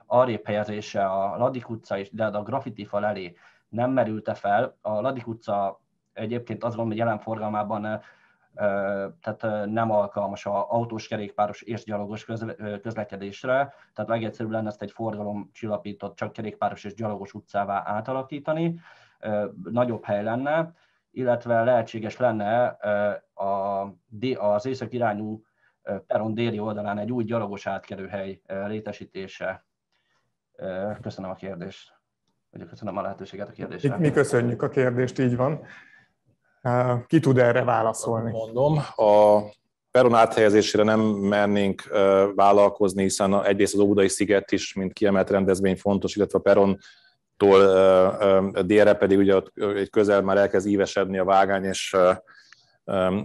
arrébb helyezése a Ladik utca és de hát a graffiti fal elé nem merülte fel. A Ladik utca egyébként azt gondolom, hogy jelen forgalmában tehát nem alkalmas a autós, kerékpáros és gyalogos közlekedésre, tehát legegyszerűbb lenne ezt egy forgalom csillapított, csak kerékpáros és gyalogos utcává átalakítani, nagyobb hely lenne, illetve lehetséges lenne az észak irányú peron déli oldalán egy új gyalogos átkerőhely létesítése. Köszönöm a kérdést, vagy köszönöm a lehetőséget a kérdésre. Mi köszönjük a kérdést, így van. Ki tud erre válaszolni? Mondom, a peron áthelyezésére nem mernénk vállalkozni, hiszen egyrészt az Óbudai sziget is, mint kiemelt rendezvény fontos, illetve a peron tól délre pedig ugye ott egy közel már elkezd ívesedni a vágány, és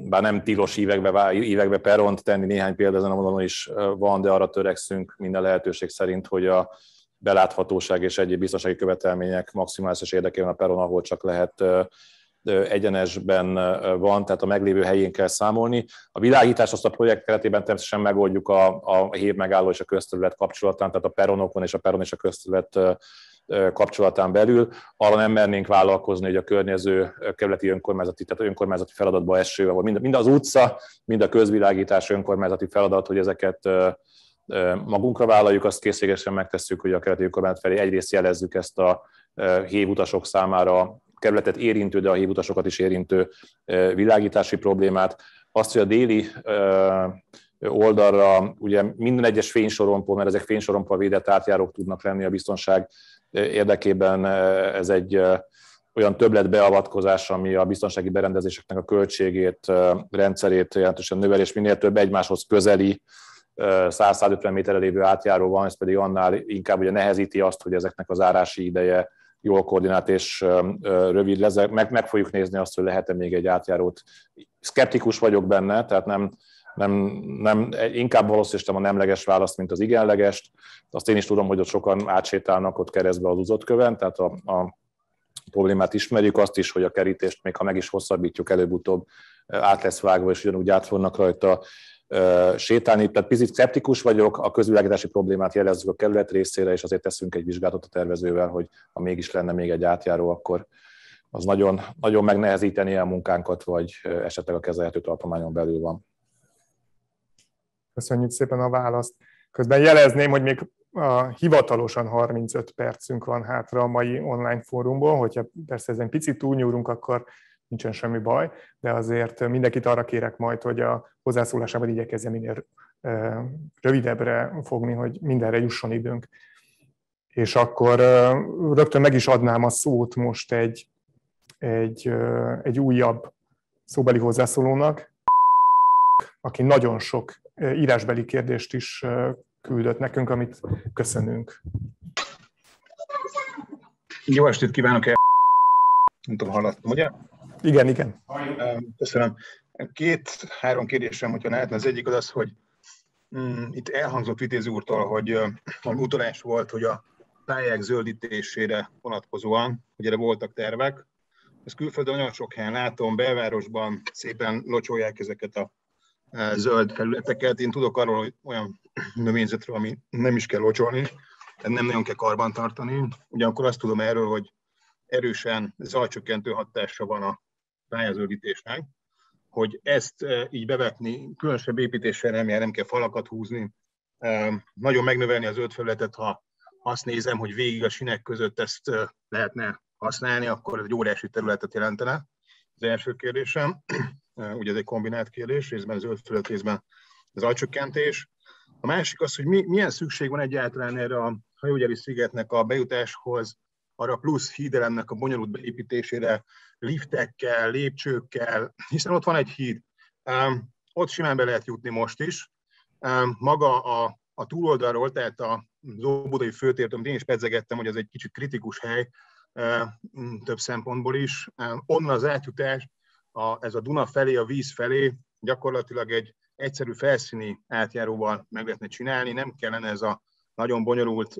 bár nem tilos évekbe, évekbe peront tenni, néhány példa ezen a vonalon is van, de arra törekszünk minden lehetőség szerint, hogy a beláthatóság és egyéb biztonsági követelmények maximális és érdekében a peron, ahol csak lehet egyenesben van, tehát a meglévő helyén kell számolni. A világítás azt a projekt keretében természetesen megoldjuk a, a hét megálló és a közterület kapcsolatán, tehát a peronokon és a peron és a közterület kapcsolatán belül, arra nem mernénk vállalkozni, hogy a környező kerületi önkormányzati, tehát önkormányzati feladatba eső, vagy mind, mind az utca, mind a közvilágítás önkormányzati feladat, hogy ezeket magunkra vállaljuk, azt készségesen megtesszük, hogy a kerületi önkormányzat felé egyrészt jelezzük ezt a hívutasok számára kerületet érintő, de a hívutasokat is érintő világítási problémát. Azt, hogy a déli oldalra ugye minden egyes fénysorompó, mert ezek fénysorompó védett átjárók tudnak lenni a biztonság érdekében eh, ez egy eh, olyan többletbeavatkozás, ami a biztonsági berendezéseknek a költségét, eh, rendszerét jelentősen növel, és minél több egymáshoz közeli 100-150 méterre lévő átjáró van, ez pedig annál inkább ugye nehezíti azt, hogy ezeknek az árási ideje jól koordinált és rövid lesz. Meg, meg fogjuk nézni azt, hogy lehet-e még egy átjárót. Skeptikus vagyok benne, tehát nem nem, nem, inkább valószínűleg a nemleges választ, mint az igenlegest. Azt én is tudom, hogy ott sokan átsétálnak ott keresztbe az uzott köven, tehát a, a problémát ismerjük, azt is, hogy a kerítést még ha meg is hosszabbítjuk, előbb-utóbb át lesz vágva, és ugyanúgy át fognak rajta sétálni. Tehát picit szeptikus vagyok, a közvilágítási problémát jelezzük a kerület részére, és azért teszünk egy vizsgálatot a tervezővel, hogy ha mégis lenne még egy átjáró, akkor az nagyon, nagyon megnehezíteni a munkánkat, vagy esetleg a kezelhető tartományon belül van. Köszönjük szépen a választ. Közben jelezném, hogy még a, hivatalosan 35 percünk van hátra a mai online fórumból, hogyha persze ezen picit túlnyúrunk, akkor nincsen semmi baj, de azért mindenkit arra kérek majd, hogy a hozzászólásában igyekezze minél rövidebbre fogni, hogy mindenre jusson időnk. És akkor rögtön meg is adnám a szót most egy, egy, egy újabb szóbeli hozzászólónak, aki nagyon sok írásbeli kérdést is küldött nekünk, amit köszönünk. Jó estét kívánok! El. Nem tudom, hallottam, ugye? Igen, igen. Köszönöm. Két-három kérdésem, hogyha lehetne. Az egyik az az, hogy mm, itt elhangzott Vitéz úrtól, hogy a utalás volt, hogy a pályák zöldítésére vonatkozóan, hogy erre voltak tervek. Ezt külföldön nagyon sok helyen látom, belvárosban szépen locsolják ezeket a Eh, zöld felületeket. Én tudok arról, hogy olyan növényzetről, ami nem is kell locsolni, tehát nem nagyon kell karbantartani. Ugyanakkor azt tudom erről, hogy erősen zajcsökkentő hatása van a pályazöldítésnek, hogy ezt eh, így bevetni, különösebb építéssel nem jár, nem kell falakat húzni, eh, nagyon megnövelni az zöld felületet, ha azt nézem, hogy végig a sinek között ezt lehetne használni, akkor ez egy óriási területet jelentene. Az első kérdésem ugye ez egy kombinált kérdés, részben az felület, részben az zajcsökkentés. A másik az, hogy mi, milyen szükség van egyáltalán erre a hajógyári szigetnek a bejutáshoz, arra plusz hídelemnek a bonyolult beépítésére, liftekkel, lépcsőkkel, hiszen ott van egy híd. Um, ott simán be lehet jutni most is. Um, maga a, a túloldalról, tehát a Zóbudai főtértől, amit én is pedzegettem, hogy ez egy kicsit kritikus hely um, több szempontból is. Um, onnan az átjutás a, ez a Duna felé, a víz felé gyakorlatilag egy egyszerű felszíni átjáróval meg lehetne csinálni, nem kellene ez a nagyon bonyolult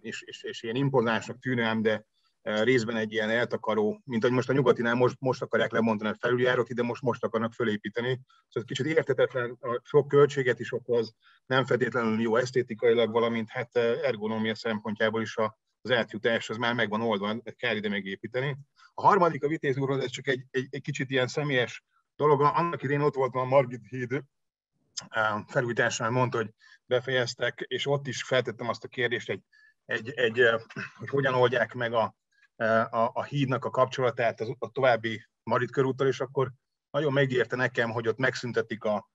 és, és, és ilyen impozánsnak tűnő, de részben egy ilyen eltakaró, mint hogy most a nyugatinál most, most akarják lemondani a felüljárót, ide most most akarnak fölépíteni. Szóval kicsit értetetlen, a sok költséget is okoz, nem feltétlenül jó esztétikailag, valamint hát ergonómia szempontjából is az átjutás, az már megvan oldva, kell, ide megépíteni. A harmadik a Vitéz úrhoz, ez csak egy, egy, egy kicsit ilyen személyes dolog. Annak idén ott voltam a Margit híd eh, felújításán, mondta, hogy befejeztek, és ott is feltettem azt a kérdést, egy, egy, egy, eh, hogy hogyan oldják meg a, eh, a, a hídnak a kapcsolatát az, a további Margit körúttal, és akkor nagyon megérte nekem, hogy ott megszüntetik a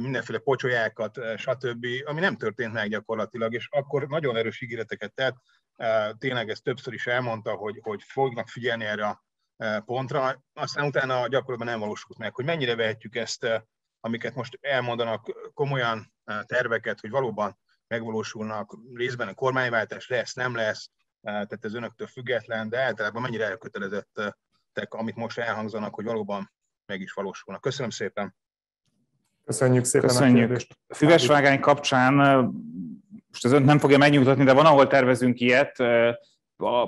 mindenféle pocsolyákat, stb., ami nem történt meg gyakorlatilag, és akkor nagyon erős ígéreteket tett, tényleg ezt többször is elmondta, hogy, hogy fognak figyelni erre a pontra, aztán utána gyakorlatban nem valósult meg, hogy mennyire vehetjük ezt, amiket most elmondanak, komolyan terveket, hogy valóban megvalósulnak részben a kormányváltás, lesz, nem lesz, tehát ez önöktől független, de általában mennyire elkötelezettek, amit most elhangzanak, hogy valóban meg is valósulnak. Köszönöm szépen! Köszönjük szépen Köszönjük. a kérdést! Füvesvágány kapcsán most az önt nem fogja megnyugtatni, de van, ahol tervezünk ilyet,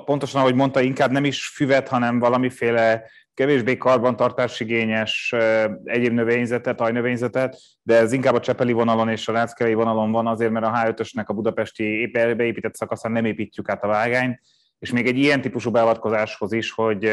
pontosan, ahogy mondta, inkább nem is füvet, hanem valamiféle kevésbé karbantartásigényes egyéb növényzetet, ajnövényzetet, de ez inkább a Csepeli vonalon és a Lánckevei vonalon van azért, mert a H5-ösnek a budapesti beépített szakaszán nem építjük át a vágányt, és még egy ilyen típusú beavatkozáshoz is, hogy,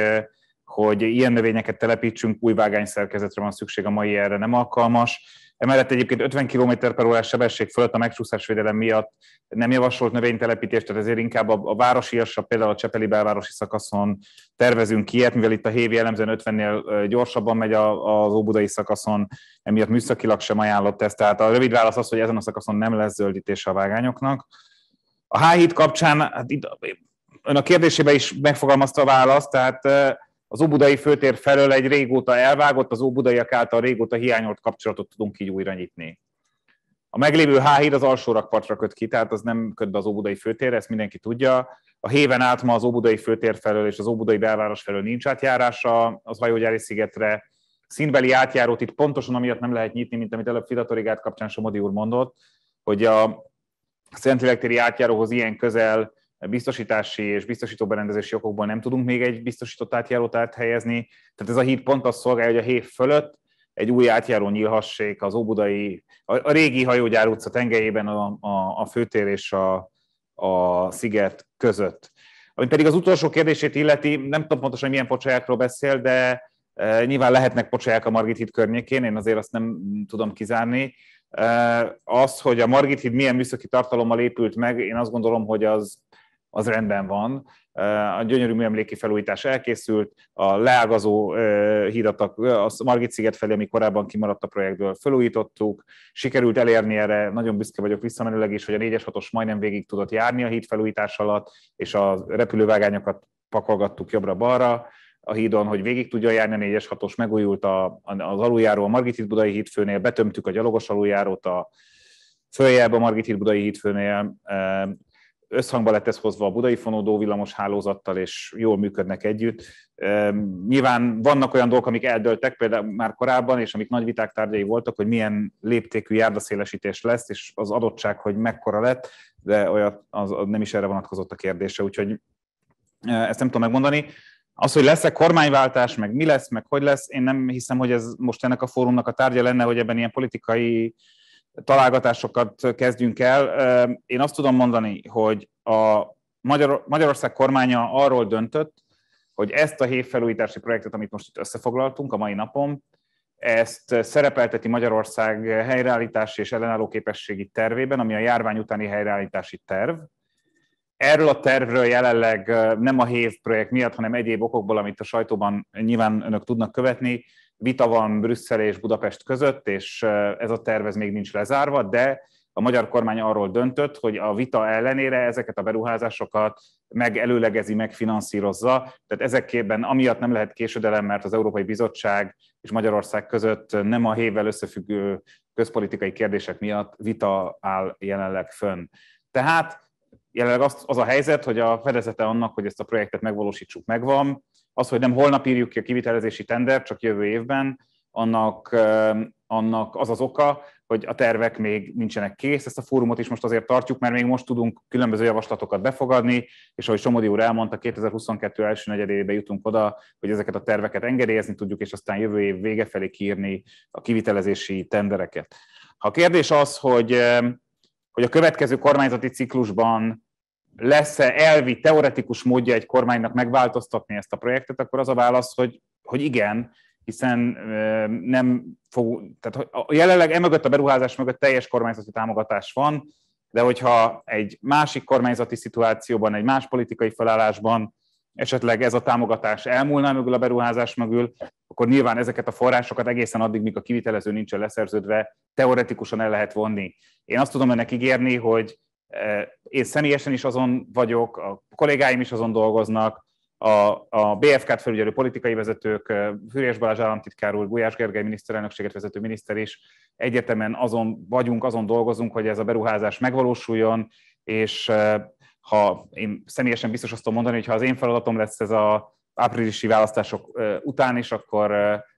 hogy ilyen növényeket telepítsünk, új vágány szerkezetre, van szükség, a mai erre nem alkalmas Emellett egyébként 50 km per órás sebesség fölött a megcsúszásvédelem miatt nem javasolt növénytelepítést, tehát ezért inkább a, a városiasra, például a Csepeli belvárosi szakaszon tervezünk ilyet, mivel itt a hévi jellemzően 50-nél gyorsabban megy a, az óbudai szakaszon, emiatt műszakilag sem ajánlott ezt. Tehát a rövid válasz az, hogy ezen a szakaszon nem lesz zöldítése a vágányoknak. A H-híd kapcsán, hát itt, ön a kérdésébe is megfogalmazta a választ, tehát az óbudai főtér felől egy régóta elvágott, az óbudaiak által régóta hiányolt kapcsolatot tudunk így újra nyitni. A meglévő háhír az alsó rakpartra köt ki, tehát az nem köt be az óbudai főtérre, ezt mindenki tudja. A héven át ma az óbudai főtér felől és az óbudai belváros felől nincs átjárása az hajógyári szigetre. Színbeli átjárót itt pontosan amiatt nem lehet nyitni, mint amit előbb Fidatorigát kapcsán Somodi úr mondott, hogy a Szentlélektéri átjáróhoz ilyen közel biztosítási és biztosító berendezési okokból nem tudunk még egy biztosított átjárót áthelyezni. Tehát ez a híd pont azt szolgálja, hogy a hév fölött egy új átjáró nyílhassék az óbudai, a, a régi hajógyár utca tengelyében a, a, a főtér és a, a sziget között. Ami pedig az utolsó kérdését illeti, nem tudom pontosan, hogy milyen pocsajákról beszél, de e, nyilván lehetnek pocsaják a Margit híd környékén, én azért azt nem tudom kizárni. E, az, hogy a Margit híd milyen műszaki tartalommal épült meg, én azt gondolom, hogy az az rendben van. A gyönyörű műemléki felújítás elkészült, a leágazó hídat a Margit sziget felé, ami korábban kimaradt a projektből, felújítottuk. Sikerült elérni erre, nagyon büszke vagyok visszamenőleg is, hogy a 4-es 6-os majdnem végig tudott járni a híd felújítás alatt, és a repülővágányokat pakolgattuk jobbra-balra a hídon, hogy végig tudja járni a 4-es 6-os, megújult a, az aluljáró a Margit híd főnél, betömtük a gyalogos aluljárót a följebb a Margit híd Budai hídfőnél, összhangba lett ez hozva a budai fonódó villamos hálózattal, és jól működnek együtt. Nyilván vannak olyan dolgok, amik eldöltek, például már korábban, és amik nagy viták tárgyai voltak, hogy milyen léptékű járdaszélesítés lesz, és az adottság, hogy mekkora lett, de olyat, az, az nem is erre vonatkozott a kérdése, úgyhogy e, ezt nem tudom megmondani. Az, hogy lesz-e kormányváltás, meg mi lesz, meg hogy lesz, én nem hiszem, hogy ez most ennek a fórumnak a tárgya lenne, hogy ebben ilyen politikai uh, találgatásokat kezdjünk el. Én azt tudom mondani, hogy a Magyar, Magyarország kormánya arról döntött, hogy ezt a hévfelújítási projektet, amit most itt összefoglaltunk a mai napon, ezt szerepelteti Magyarország helyreállítási és ellenálló képességi tervében, ami a járvány utáni helyreállítási terv. Erről a tervről jelenleg nem a HÉV projekt miatt, hanem egyéb okokból, amit a sajtóban nyilván önök tudnak követni, vita van Brüsszel és Budapest között, és ez a tervez még nincs lezárva, de a magyar kormány arról döntött, hogy a vita ellenére ezeket a beruházásokat megelőlegezi, megfinanszírozza. Tehát ezekében amiatt nem lehet késődelem, mert az Európai Bizottság és Magyarország között nem a hévvel összefüggő közpolitikai kérdések miatt vita áll jelenleg fönn. Tehát jelenleg az, az a helyzet, hogy a fedezete annak, hogy ezt a projektet megvalósítsuk, megvan, az, hogy nem holnap írjuk ki a kivitelezési tender, csak jövő évben, annak, ehm, annak az az oka, hogy a tervek még nincsenek kész. Ezt a fórumot is most azért tartjuk, mert még most tudunk különböző javaslatokat befogadni, és ahogy Somodi úr elmondta, 2022 első negyedébe jutunk oda, hogy ezeket a terveket engedélyezni tudjuk, és aztán jövő év vége felé kiírni a kivitelezési tendereket. Ha a kérdés az, hogy, ehm, hogy a következő kormányzati ciklusban lesz-e elvi, teoretikus módja egy kormánynak megváltoztatni ezt a projektet, akkor az a válasz, hogy, hogy igen, hiszen nem fog, tehát jelenleg emögött a beruházás mögött teljes kormányzati támogatás van, de hogyha egy másik kormányzati szituációban, egy más politikai felállásban esetleg ez a támogatás elmúlna mögül a beruházás mögül, akkor nyilván ezeket a forrásokat egészen addig, míg a kivitelező nincsen leszerződve, teoretikusan el lehet vonni. Én azt tudom ennek ígérni, hogy én személyesen is azon vagyok, a kollégáim is azon dolgoznak, a, a BFK-t felügyelő politikai vezetők, Fürés Balázs államtitkár úr, Gulyás Gergely miniszterelnökséget vezető miniszter is egyetemen azon vagyunk, azon dolgozunk, hogy ez a beruházás megvalósuljon, és ha én személyesen biztos azt tudom mondani, hogy ha az én feladatom lesz ez a áprilisi választások után is, akkor,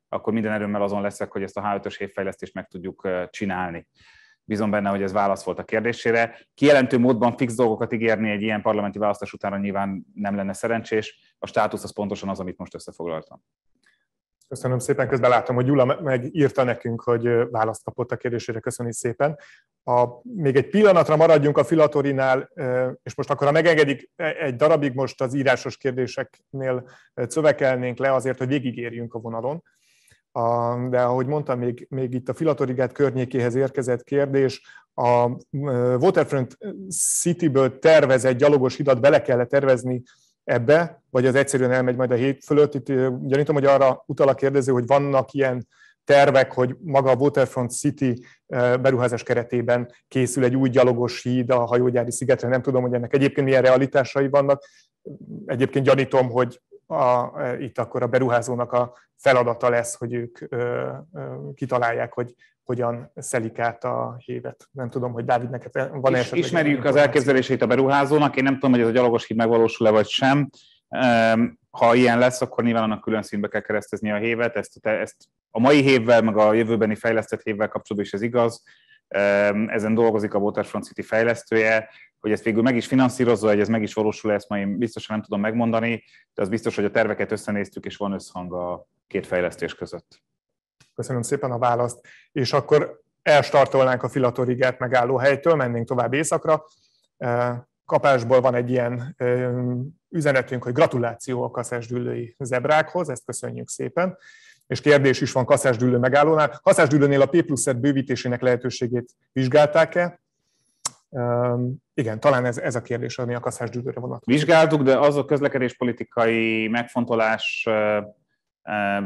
akkor minden erőmmel azon leszek, hogy ezt a H5-ös évfejlesztést meg tudjuk csinálni bízom benne, hogy ez válasz volt a kérdésére. Kijelentő módban fix dolgokat ígérni egy ilyen parlamenti választás utánra nyilván nem lenne szerencsés. A státusz az pontosan az, amit most összefoglaltam. Köszönöm szépen, közben látom, hogy Gyula megírta nekünk, hogy választ kapott a kérdésére, köszönjük szépen. A, még egy pillanatra maradjunk a Filatorinál, és most akkor, ha megengedik, e, egy darabig most az írásos kérdéseknél szövekelnénk le azért, hogy végigérjünk a vonalon. A, de ahogy mondtam, még, még itt a Filatorigát környékéhez érkezett kérdés, a Waterfront City-ből City-ből tervezett gyalogos hidat bele kell tervezni ebbe, vagy az egyszerűen elmegy majd a hét fölött. Itt gyanítom, hogy arra utal a kérdező, hogy vannak ilyen tervek, hogy maga a Waterfront City beruházás keretében készül egy új gyalogos híd a hajógyári szigetre. Nem tudom, hogy ennek egyébként milyen realitásai vannak. Egyébként gyanítom, hogy a, e, itt akkor a beruházónak a feladata lesz, hogy ők ö, ö, kitalálják, hogy hogyan szelik át a hévet. Nem tudom, hogy Dávid, neked e, van esetleg... Ismerjük az elképzelését a beruházónak, én nem tudom, hogy ez a gyalogos híd megvalósul-e vagy sem. Ha ilyen lesz, akkor nyilván annak külön színbe kell keresztezni a hévet, ezt, ezt a mai hévvel, meg a jövőbeni fejlesztett hévvel kapcsolatban is ez igaz. Ezen dolgozik a Waterfront City fejlesztője, hogy ezt végül meg is finanszírozza, hogy ez meg is valósul, ezt majd én biztosan nem tudom megmondani, de az biztos, hogy a terveket összenéztük, és van összhang a két fejlesztés között. Köszönöm szépen a választ. És akkor elstartolnánk a Filatorigát megálló helytől, mennénk tovább északra. Kapásból van egy ilyen üzenetünk, hogy gratuláció a kaszásdüllői zebrákhoz, ezt köszönjük szépen és kérdés is van Kaszásdüllő megállónál. Kaszásdüllőnél a P plusz bővítésének lehetőségét vizsgálták-e? igen, talán ez, ez a kérdés, ami a kaszásgyűlőre vonatkozik. Vizsgáltuk, de az a közlekedéspolitikai megfontolás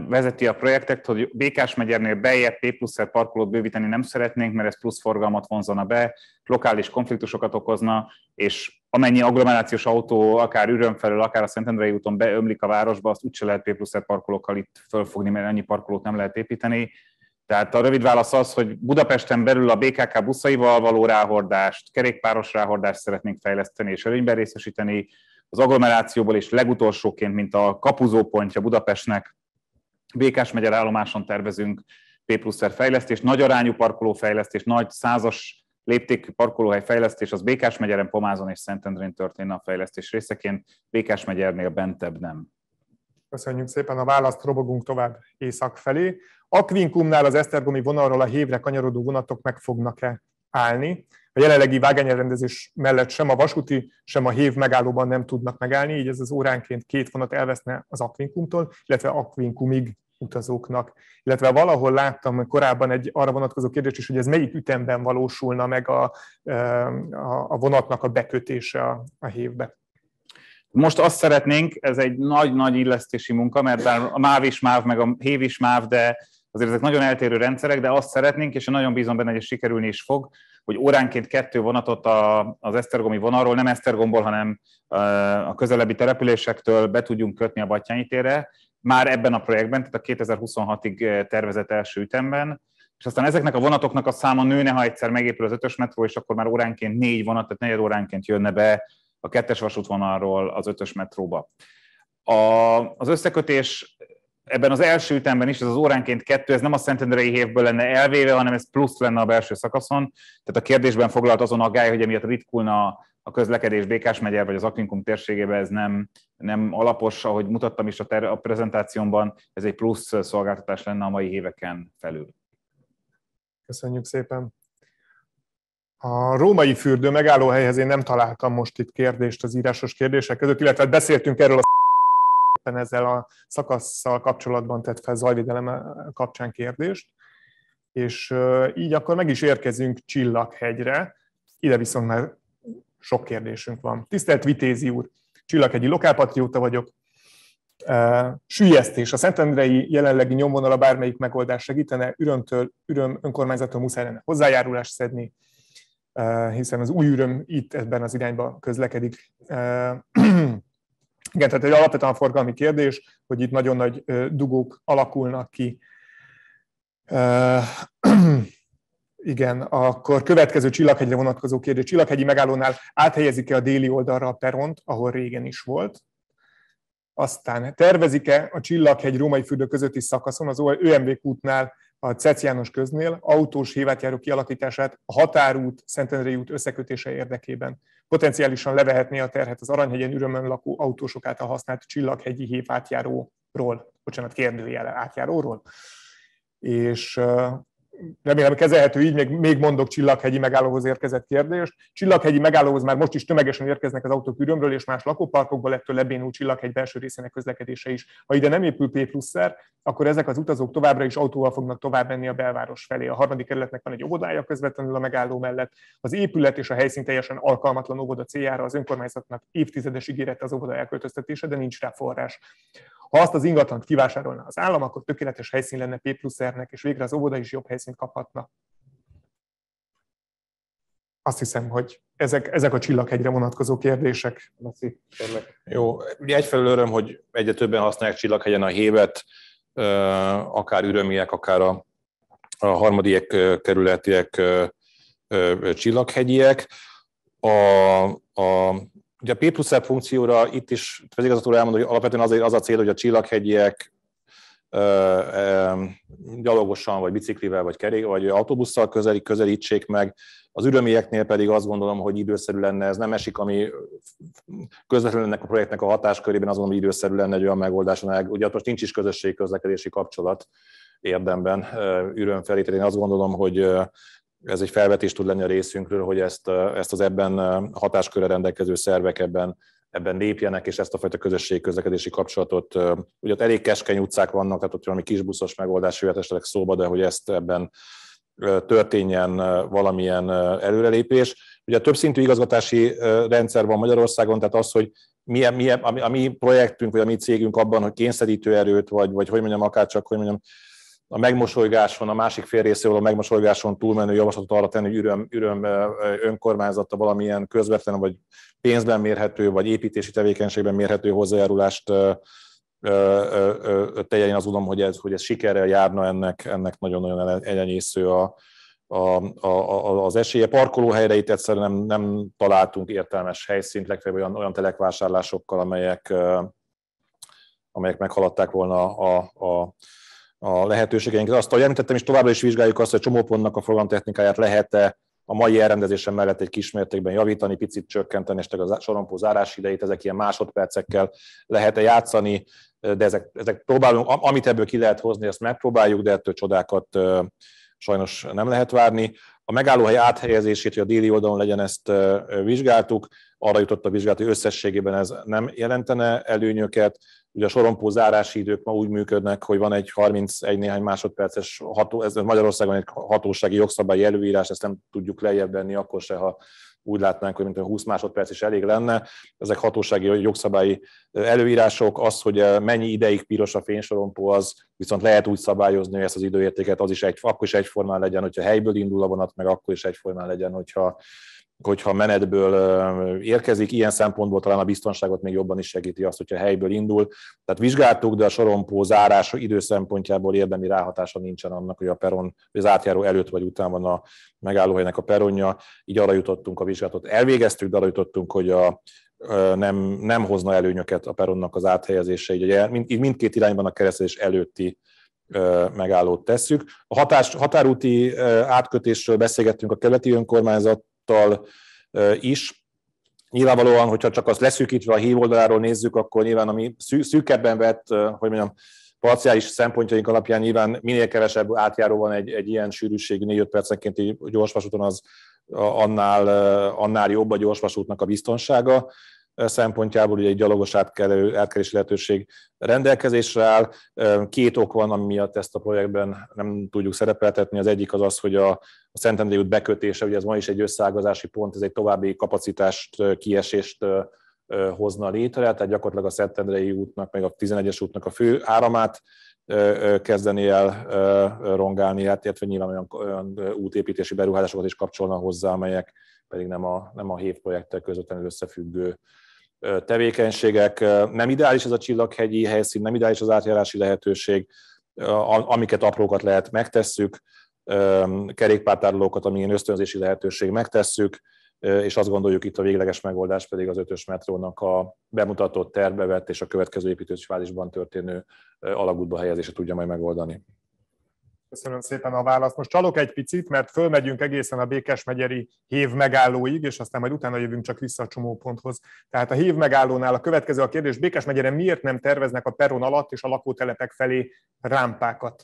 vezeti a projektet, hogy Békás megyernél bejebb P pluszer parkolót bővíteni nem szeretnénk, mert ez plusz forgalmat vonzana be, lokális konfliktusokat okozna, és amennyi agglomerációs autó akár Üröm felől, akár a Szentendrei úton beömlik a városba, azt úgyse lehet P pluszer parkolókkal itt fölfogni, mert annyi parkolót nem lehet építeni. Tehát a rövid válasz az, hogy Budapesten belül a BKK buszaival való ráhordást, kerékpáros ráhordást szeretnénk fejleszteni és előnyben részesíteni. Az agglomerációból és legutolsóként, mint a kapuzópontja Budapestnek, Békás megyer állomáson tervezünk P pluszer fejlesztés, nagy arányú parkolófejlesztés, nagy százas léptékű parkolóhely fejlesztés, az Békás megyeren, Pomázon és Szentendrén történne a fejlesztés részeként, Békás megyernél bentebb nem. Köszönjük szépen a választ, robogunk tovább észak felé. Akvinkumnál az Esztergomi vonalról a hévre kanyarodó vonatok meg fognak-e állni? A jelenlegi vágányelrendezés mellett sem a vasúti, sem a hév megállóban nem tudnak megállni, így ez az óránként két vonat elveszne az akvinkumtól, illetve akvinkumig utazóknak. Illetve valahol láttam korábban egy arra vonatkozó kérdést is, hogy ez melyik ütemben valósulna meg a, a, a vonatnak a bekötése a, a hévbe. Most azt szeretnénk, ez egy nagy-nagy illesztési munka, mert bár a MÁV is MÁV, meg a HÉV is MÁV, de azért ezek nagyon eltérő rendszerek, de azt szeretnénk, és én nagyon bízom benne, hogy ez sikerülni is fog, hogy óránként kettő vonatot a, az Esztergomi vonalról, nem Esztergomból, hanem a közelebbi településektől be tudjunk kötni a Batyányi térre, már ebben a projektben, tehát a 2026-ig tervezett első ütemben, és aztán ezeknek a vonatoknak a száma nőne, ha egyszer megépül az ötös metró, és akkor már óránként négy vonat, tehát negyed óránként jönne be a kettes vasútvonalról az ötös metróba. A, az összekötés ebben az első ütemben is, ez az óránként kettő, ez nem a Szentendrei hévből lenne elvéve, hanem ez plusz lenne a belső szakaszon. Tehát a kérdésben foglalt azon a gály, hogy emiatt ritkulna a közlekedés Békás megye vagy az Akvinkum térségében, ez nem, nem alapos, ahogy mutattam is a, ter- a prezentációmban, ez egy plusz szolgáltatás lenne a mai éveken felül. Köszönjük szépen! A római fürdő megállóhelyhez én nem találtam most itt kérdést az írásos kérdések között, illetve hát beszéltünk erről a ezzel a szakaszsal kapcsolatban tett fel zajvédelem kapcsán kérdést, és így akkor meg is érkezünk Csillaghegyre, ide viszont már sok kérdésünk van. Tisztelt Vitézi úr, Csillaghegyi lokálpatrióta vagyok, Sűjesztés. A Szentendrei jelenlegi nyomvonala bármelyik megoldás segítene, ürömtől, üröm önkormányzatom muszáj lenne hozzájárulást szedni, Eh, hiszen az új üröm itt ebben az irányba közlekedik. Eh, [clears throat] igen, tehát egy alapvetően forgalmi kérdés, hogy itt nagyon nagy dugók alakulnak ki. Eh, [clears throat] igen, akkor következő Csillaghegyre vonatkozó kérdés. Csillaghegyi megállónál áthelyezik-e a déli oldalra a peront, ahol régen is volt? Aztán tervezik-e a Csillaghegy-Római fürdő közötti szakaszon az OMV kútnál a Cec János köznél autós hívátjáró kialakítását a határút, Szentendrei út összekötése érdekében. Potenciálisan levehetné a terhet az Aranyhegyen ürömön lakó autósok által használt csillaghegyi hívátjáróról, bocsánat, kérdőjele átjáróról. És remélem kezelhető így, még, még mondok Csillaghegyi megállóhoz érkezett kérdést. Csillaghegyi megállóhoz már most is tömegesen érkeznek az autók ürömről és más lakóparkokból, ettől lebénul Csillaghegy belső részének közlekedése is. Ha ide nem épül P pluszer, akkor ezek az utazók továbbra is autóval fognak tovább menni a belváros felé. A harmadik kerületnek van egy óvodája közvetlenül a megálló mellett. Az épület és a helyszín teljesen alkalmatlan óvoda céljára az önkormányzatnak évtizedes ígérete az óvoda elköltöztetése, de nincs rá forrás. Ha azt az ingatlant kivásárolna az állam, akkor tökéletes helyszín lenne P plusz R-nek, és végre az óvoda is jobb helyszínt kaphatna. Azt hiszem, hogy ezek, ezek a csillaghegyre vonatkozó kérdések. Laci, Jó, ugye egyfelől öröm, hogy egyre többen használják csillaghegyen a hévet, akár ürömiek, akár a, a harmadiek kerületiek, csillaghegyiek. A, a Ugye a P plusz funkcióra itt is a igazgató elmondja, hogy alapvetően az az a cél, hogy a csillaghegyiek gyalogosan, vagy biciklivel, vagy, kerék, vagy autóbusszal közeli, közelítsék meg. Az ürömieknél pedig azt gondolom, hogy időszerű lenne, ez nem esik, ami közvetlenül ennek a projektnek a hatáskörében, azt gondolom, hogy időszerű lenne egy olyan megoldás, ugye most nincs is közösségi közlekedési kapcsolat érdemben üröm felé, én azt gondolom, hogy ez egy felvetés tud lenni a részünkről, hogy ezt, ezt az ebben hatáskörre rendelkező szervek ebben, ebben lépjenek, és ezt a fajta közösségi közlekedési kapcsolatot, ugye ott elég keskeny utcák vannak, tehát ott valami kisbuszos megoldás jöhet esetleg szóba, de hogy ezt ebben történjen valamilyen előrelépés. Ugye a többszintű igazgatási rendszer van Magyarországon, tehát az, hogy milyen, milyen, a, mi, a mi projektünk, vagy a mi cégünk abban, hogy kényszerítő erőt, vagy, vagy hogy mondjam, akár csak, hogy mondjam, a megmosolygáson, a másik fél részéről a megmosolygáson túlmenő javaslatot arra tenni, hogy üröm, üröm önkormányzata valamilyen közvetlen, vagy pénzben mérhető, vagy építési tevékenységben mérhető hozzájárulást tegyen, az gondolom, hogy ez, hogy ez sikerrel járna ennek, ennek nagyon-nagyon elenyésző a, a, a, az esélye. Parkolóhelyre itt egyszerűen nem, nem találtunk értelmes helyszínt, legfeljebb olyan, olyan telekvásárlásokkal, amelyek, amelyek meghaladták volna a, a, a lehetőségeinket. Azt, ahogy említettem, és továbbra is vizsgáljuk azt, hogy csomópontnak a programtechnikáját lehet-e a mai elrendezésem mellett egy kismértékben javítani, picit csökkenteni, és a sorompó idejét ezek ilyen másodpercekkel lehet-e játszani, de ezek, ezek próbálunk, amit ebből ki lehet hozni, ezt megpróbáljuk, de ettől csodákat sajnos nem lehet várni. A megállóhely áthelyezését, hogy a déli oldalon legyen, ezt vizsgáltuk arra jutott a vizsgálat, hogy összességében ez nem jelentene előnyöket. Ugye a sorompó zárási idők ma úgy működnek, hogy van egy 31 néhány másodperces, ható, ez Magyarországon egy hatósági jogszabályi előírás, ezt nem tudjuk lejjebb venni akkor se, ha úgy látnánk, hogy mint 20 másodperc is elég lenne. Ezek hatósági jogszabályi előírások, az, hogy mennyi ideig piros a fénysorompó, az viszont lehet úgy szabályozni, hogy ezt az időértéket az is egy, akkor is egyformán legyen, hogyha helyből indul a vonat, meg akkor is egyformán legyen, hogyha hogyha menetből érkezik, ilyen szempontból talán a biztonságot még jobban is segíti azt, hogyha helyből indul. Tehát vizsgáltuk, de a sorompó zárása idő szempontjából érdemi ráhatása nincsen annak, hogy a peron, az átjáró előtt vagy után van a megállóhelynek a peronja. Így arra jutottunk a vizsgálatot. Elvégeztük, de arra jutottunk, hogy a, nem, nem hozna előnyöket a peronnak az áthelyezése. Így, ugye, mind, mindkét irányban a keresztés előtti megállót tesszük. A hatás, határúti átkötésről beszélgettünk a keleti önkormányzat folyamattal is. Nyilvánvalóan, hogyha csak azt leszűkítve a hív oldaláról nézzük, akkor nyilván ami szűkebben vett, hogy mondjam, parciális szempontjaink alapján nyilván minél kevesebb átjáró van egy, egy ilyen sűrűségű 4-5 percenkénti gyorsvasúton, az annál, annál jobb a gyorsvasútnak a biztonsága szempontjából ugye egy gyalogos átkelő, lehetőség rendelkezésre áll. Két ok van, ami miatt ezt a projektben nem tudjuk szerepeltetni. Az egyik az az, hogy a, Szentendrei út bekötése, ugye ez ma is egy összeágazási pont, ez egy további kapacitást, kiesést hozna létre, tehát gyakorlatilag a Szentendrei útnak, meg a 11-es útnak a fő áramát kezdeni el rongálni, hát illetve nyilván olyan, olyan útépítési beruházásokat is kapcsolna hozzá, amelyek pedig nem a, nem a HÉV projekttel közvetlenül összefüggő tevékenységek. Nem ideális ez a csillaghegyi helyszín, nem ideális az átjárási lehetőség, amiket aprókat lehet, megtesszük, kerékpártárolókat, amilyen ösztönzési lehetőség, megtesszük, és azt gondoljuk itt a végleges megoldás pedig az ötös metrónak a bemutatott tervbe vett és a következő építős fázisban történő alagútba helyezése tudja majd megoldani. Köszönöm szépen a választ. Most csalok egy picit, mert fölmegyünk egészen a Békesmegyeri hév megállóig, és aztán majd utána jövünk csak vissza a csomóponthoz. Tehát a hév megállónál a következő a kérdés, Békesmegyere miért nem terveznek a peron alatt és a lakótelepek felé rámpákat?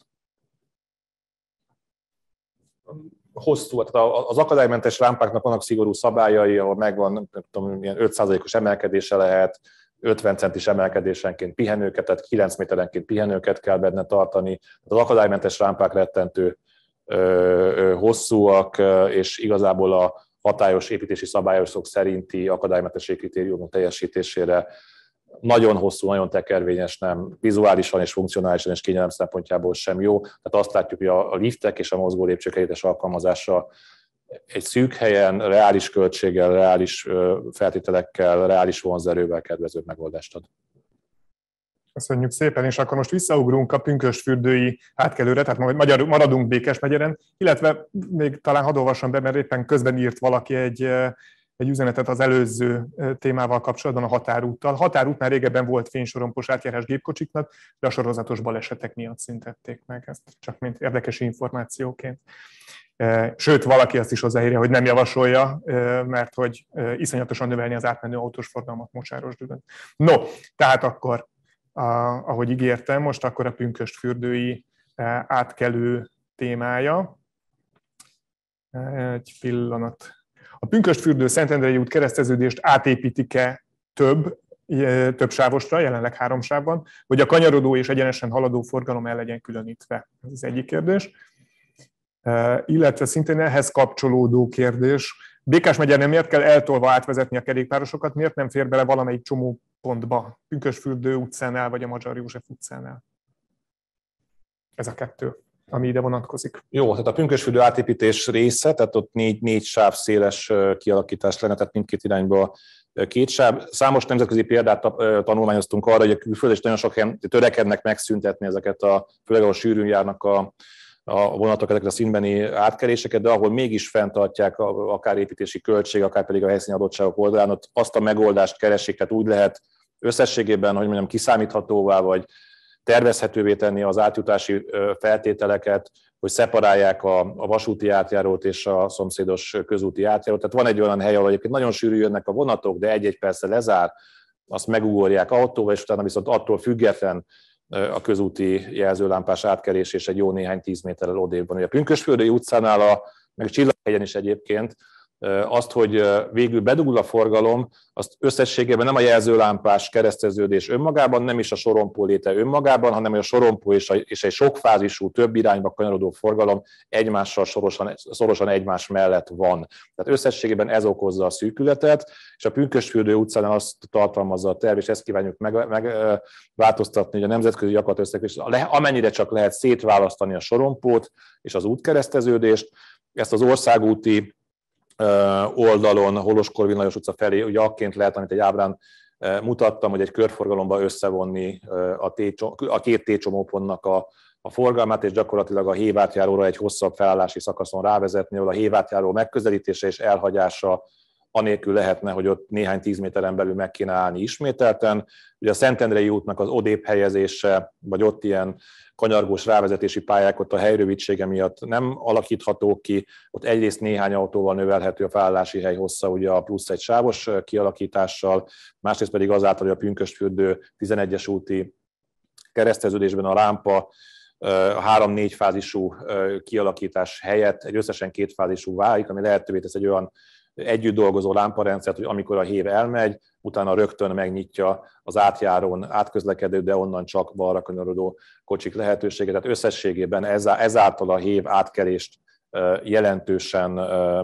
hosszú, tehát az akadálymentes rámpáknak vannak szigorú szabályai, ahol megvan, nem tudom, ilyen 5%-os emelkedése lehet, 50 centis emelkedésenként pihenőket, tehát 9 méterenként pihenőket kell benne tartani. Az akadálymentes rámpák rettentő hosszúak, és igazából a hatályos építési szabályosok szerinti akadálymentesség kritériumok teljesítésére nagyon hosszú, nagyon tekervényes, nem vizuálisan és funkcionálisan és kényelem szempontjából sem jó. Tehát azt látjuk, hogy a liftek és a mozgó lépcsők alkalmazása egy szűk helyen reális költséggel, reális feltételekkel, reális vonzerővel kedvező megoldást ad. Köszönjük szépen, és akkor most visszaugrunk a pünkösfürdői átkelőre, tehát majd magyar, maradunk Békes megyeren, illetve még talán hadd olvasom be, mert éppen közben írt valaki egy egy üzenetet az előző témával kapcsolatban, a határúttal. Határút már régebben volt fénysorompos átjárás gépkocsiknak, de a sorozatos balesetek miatt szüntették meg ezt, csak mint érdekes információként. Sőt, valaki azt is hozzáírja, hogy nem javasolja, mert hogy iszonyatosan növelni az átmenő autós forgalmat mocsáros dögön. No, tehát akkor, ahogy ígértem, most akkor a pünköstfürdői átkelő témája. Egy pillanat, a pünköstfürdő Szentendrei út kereszteződést átépítik-e több, e, több sávosra, jelenleg három sávban, vagy a kanyarodó és egyenesen haladó forgalom el legyen különítve? Ez az egyik kérdés. E, illetve szintén ehhez kapcsolódó kérdés. Békás megyerne miért kell eltolva átvezetni a kerékpárosokat, miért nem fér bele valamelyik csomópontba, Pünkösfürdő utcánál vagy a Magyar József utcánál? Ez a kettő ami ide vonatkozik. Jó, tehát a pünkösfürdő átépítés része, tehát ott négy, négy sáv széles kialakítás lenne, tehát mindkét irányba két sáv. Számos nemzetközi példát tanulmányoztunk arra, hogy a külföld is nagyon sok helyen törekednek megszüntetni ezeket a, főleg ahol sűrűn járnak a, a vonatok, ezeket a színbeni átkeléseket, de ahol mégis fenntartják akár építési költség, akár pedig a helyszíni adottságok oldalán, ott azt a megoldást keresik, tehát úgy lehet összességében, hogy mondjam, kiszámíthatóvá, vagy tervezhetővé tenni az átjutási feltételeket, hogy szeparálják a, a vasúti átjárót és a szomszédos közúti átjárót. Tehát van egy olyan hely, ahol egyébként nagyon sűrű jönnek a vonatok, de egy-egy persze lezár, azt megugorják autóval, és utána viszont attól független a közúti jelzőlámpás átkerés és egy jó néhány tíz méterrel odébb van. Ugye a Pünkösföldi utcánál a meg Csillaghegyen is egyébként azt, hogy végül bedugul a forgalom, azt összességében nem a jelzőlámpás kereszteződés önmagában, nem is a sorompó léte önmagában, hanem a sorompó és, a, és egy sokfázisú, több irányba kanyarodó forgalom egymással sorosan, szorosan egymás mellett van. Tehát összességében ez okozza a szűkületet, és a Pünkösfürdő utcán azt tartalmazza a terv, és ezt kívánjuk megváltoztatni, meg, hogy a nemzetközi gyakorlat összekötés, amennyire csak lehet szétválasztani a sorompót és az útkereszteződést, ezt az országúti oldalon, Holoskorvin Lajos utca felé, ugye akként lehet, amit egy ábrán mutattam, hogy egy körforgalomba összevonni a, técsom, a két T-csomópontnak a, a forgalmát, és gyakorlatilag a hévátjáróra egy hosszabb felállási szakaszon rávezetni, ahol a hévátjáró megközelítése és elhagyása anélkül lehetne, hogy ott néhány tíz méteren belül meg kéne állni ismételten. Ugye a Szentendrei útnak az odébb helyezése, vagy ott ilyen kanyargós rávezetési pályák ott a helyrövidsége miatt nem alakítható ki. Ott egyrészt néhány autóval növelhető a felállási hely hossza, ugye a plusz egy sávos kialakítással, másrészt pedig azáltal, hogy a Pünkösfürdő 11-es úti kereszteződésben a rámpa a három-négy fázisú kialakítás helyett egy összesen kétfázisú válik, ami lehetővé tesz egy olyan együtt dolgozó lámparendszert, hogy amikor a hív elmegy, utána rögtön megnyitja az átjárón átközlekedő, de onnan csak balra kanyarodó kocsik lehetőséget. Tehát összességében ezáltal a hív átkelést jelentősen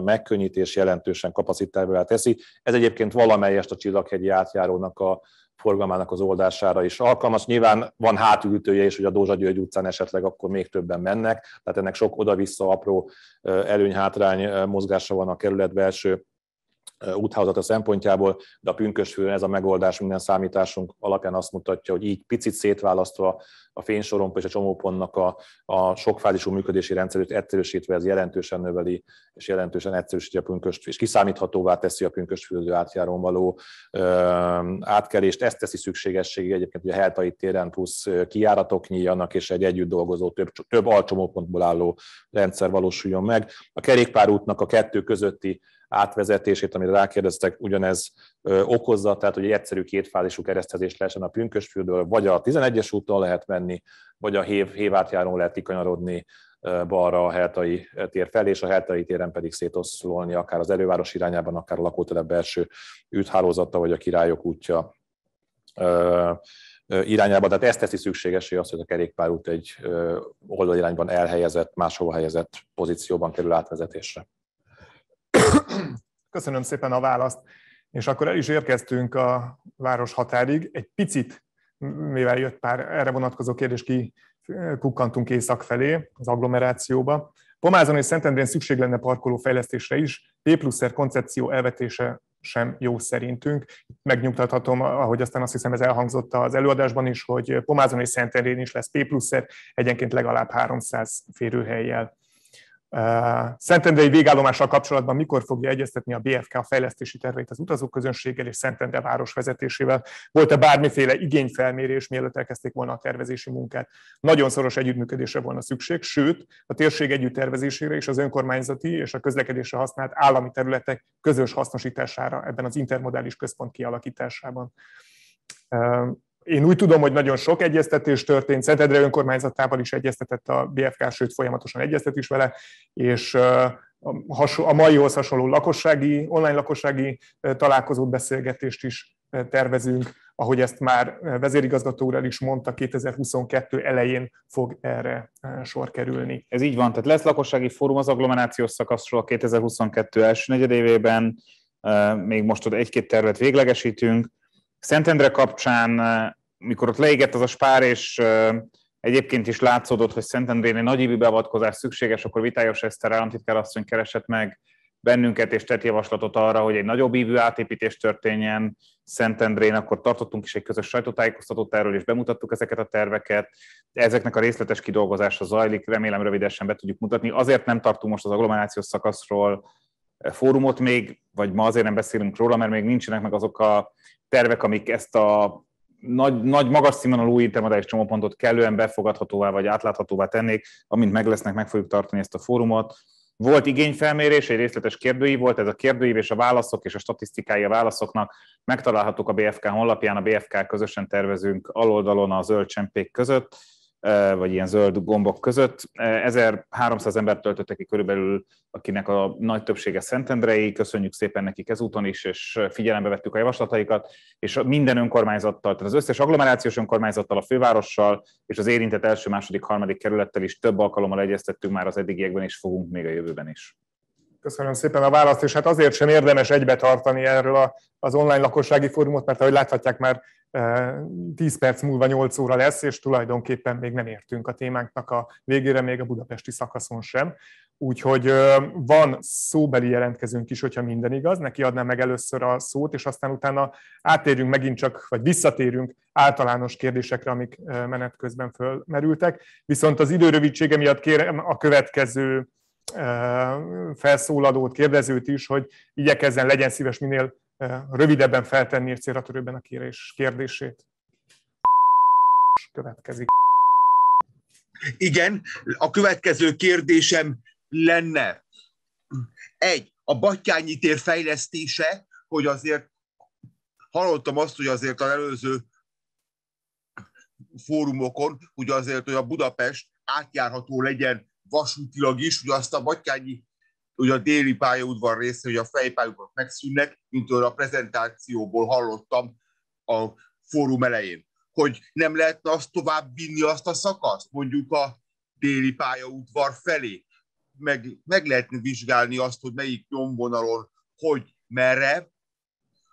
megkönnyít és jelentősen kapacitálvá teszi. Ez egyébként valamelyest a Csillaghegyi átjárónak a forgalmának az oldására is alkalmas. Nyilván van hátültője is, hogy a Dózsa György utcán esetleg akkor még többen mennek, tehát ennek sok oda-vissza apró előny-hátrány mozgása van a kerület belső úthálózata szempontjából, de a pünkösfőn ez a megoldás minden számításunk alapján azt mutatja, hogy így picit szétválasztva a fénysorompa és a csomópontnak a, a sokfázisú működési rendszerét egyszerűsítve ez jelentősen növeli és jelentősen egyszerűsíti a pünköst, és kiszámíthatóvá teszi a pünkösfürdő átjárón való ö, átkelést. Ezt teszi szükségességé egyébként, hogy a Heltai téren plusz kiáratok nyíljanak, és egy együtt dolgozó több, több alcsomópontból álló rendszer valósuljon meg. A kerékpárútnak a kettő közötti átvezetését, amire rákérdeztek, ugyanez okozza, tehát hogy egy egyszerű kétfázisú keresztezés lehessen a Pünkösfürdől, vagy a 11-es úton lehet menni, vagy a hév, hév átjárón lehet kikanyarodni balra a heltai tér felé, és a heltai téren pedig szétoszlolni akár az előváros irányában, akár a lakótelep belső üthálózata, vagy a királyok útja irányába. Tehát ezt teszi szükségesé azt, hogy a kerékpárút egy oldalirányban elhelyezett, máshova helyezett pozícióban kerül átvezetésre. Köszönöm szépen a választ. És akkor el is érkeztünk a város határig. Egy picit, mivel jött pár erre vonatkozó kérdés, ki eh, kukkantunk észak felé, az agglomerációba. Pomázon és Szentendrén szükség lenne parkolófejlesztésre is, P pluszer koncepció elvetése sem jó szerintünk. Megnyugtathatom, ahogy aztán azt hiszem ez elhangzott az előadásban is, hogy Pomázon és Szentendrén is lesz P pluszer, egyenként legalább 300 férőhelyjel Szentendrei végállomással kapcsolatban mikor fogja egyeztetni a BFK a fejlesztési terveit az utazóközönséggel és Szentendre város vezetésével? Volt-e bármiféle igényfelmérés, mielőtt elkezdték volna a tervezési munkát? Nagyon szoros együttműködésre volna szükség, sőt, a térség együtttervezésére és az önkormányzati és a közlekedésre használt állami területek közös hasznosítására ebben az intermodális központ kialakításában. Én úgy tudom, hogy nagyon sok egyeztetés történt, Szentedre önkormányzatával is egyeztetett a BFK, sőt folyamatosan egyeztet is vele, és a maihoz hasonló lakossági, online lakossági találkozót, beszélgetést is tervezünk, ahogy ezt már vezérigazgató úr el is mondta, 2022 elején fog erre sor kerülni. Ez így van, tehát lesz lakossági fórum az agglomerációs szakaszról a 2022 első negyedévében, még most ott egy-két tervet véglegesítünk. Szentendre kapcsán mikor ott leégett az a spár, és egyébként is látszódott, hogy Szentendrénél nagyívű beavatkozás szükséges, akkor Vitályos Eszter államtitkár asszony keresett meg bennünket, és tett javaslatot arra, hogy egy nagyobb ívű átépítés történjen Szentendrén, akkor tartottunk is egy közös sajtótájékoztatót erről, és bemutattuk ezeket a terveket. Ezeknek a részletes kidolgozása zajlik, remélem rövidesen be tudjuk mutatni. Azért nem tartunk most az agglomerációs szakaszról e, fórumot még, vagy ma azért nem beszélünk róla, mert még nincsenek meg azok a tervek, amik ezt a nagy, nagy magas színvonalú új tematikus csomópontot kellően befogadhatóvá vagy átláthatóvá tennék, amint meg lesznek, meg fogjuk tartani ezt a fórumot. Volt igényfelmérés, egy részletes kérdőív volt, ez a kérdőív és a válaszok és a statisztikái a válaszoknak megtalálhatók a BFK honlapján, a BFK közösen tervezünk aloldalon a zöld csempék között vagy ilyen zöld gombok között. 1300 embert töltöttek ki körülbelül, akinek a nagy többsége Szentendrei. Köszönjük szépen nekik ezúton is, és figyelembe vettük a javaslataikat, és minden önkormányzattal, tehát az összes agglomerációs önkormányzattal, a fővárossal és az érintett első, második, harmadik kerülettel is több alkalommal egyeztettünk már az eddigiekben, és fogunk még a jövőben is. Köszönöm szépen a választ, és hát azért sem érdemes egybe tartani erről az online lakossági fórumot, mert ahogy láthatják már 10 perc múlva 8 óra lesz, és tulajdonképpen még nem értünk a témánknak a végére, még a budapesti szakaszon sem. Úgyhogy van szóbeli jelentkezőnk is, hogyha minden igaz, neki adnám meg először a szót, és aztán utána átérünk megint csak, vagy visszatérünk általános kérdésekre, amik menet közben fölmerültek. Viszont az időrövidsége miatt kérem a következő felszólalót, kérdezőt is, hogy igyekezzen, legyen szíves minél rövidebben feltenni egy célra törőben a kérés kérdését. Következik. Igen, a következő kérdésem lenne. Egy, a Battyányi tér fejlesztése, hogy azért hallottam azt, hogy azért az előző fórumokon, hogy azért, hogy a Budapest átjárható legyen vasútilag is, hogy azt a Battyányi hogy a déli pályaudvar része, hogy a fejpályaudvar megszűnnek, mint a prezentációból hallottam a fórum elején, hogy nem lehetne azt tovább vinni azt a szakaszt, mondjuk a déli pályaudvar felé. Meg, meg lehetne vizsgálni azt, hogy melyik nyomvonalon, hogy merre,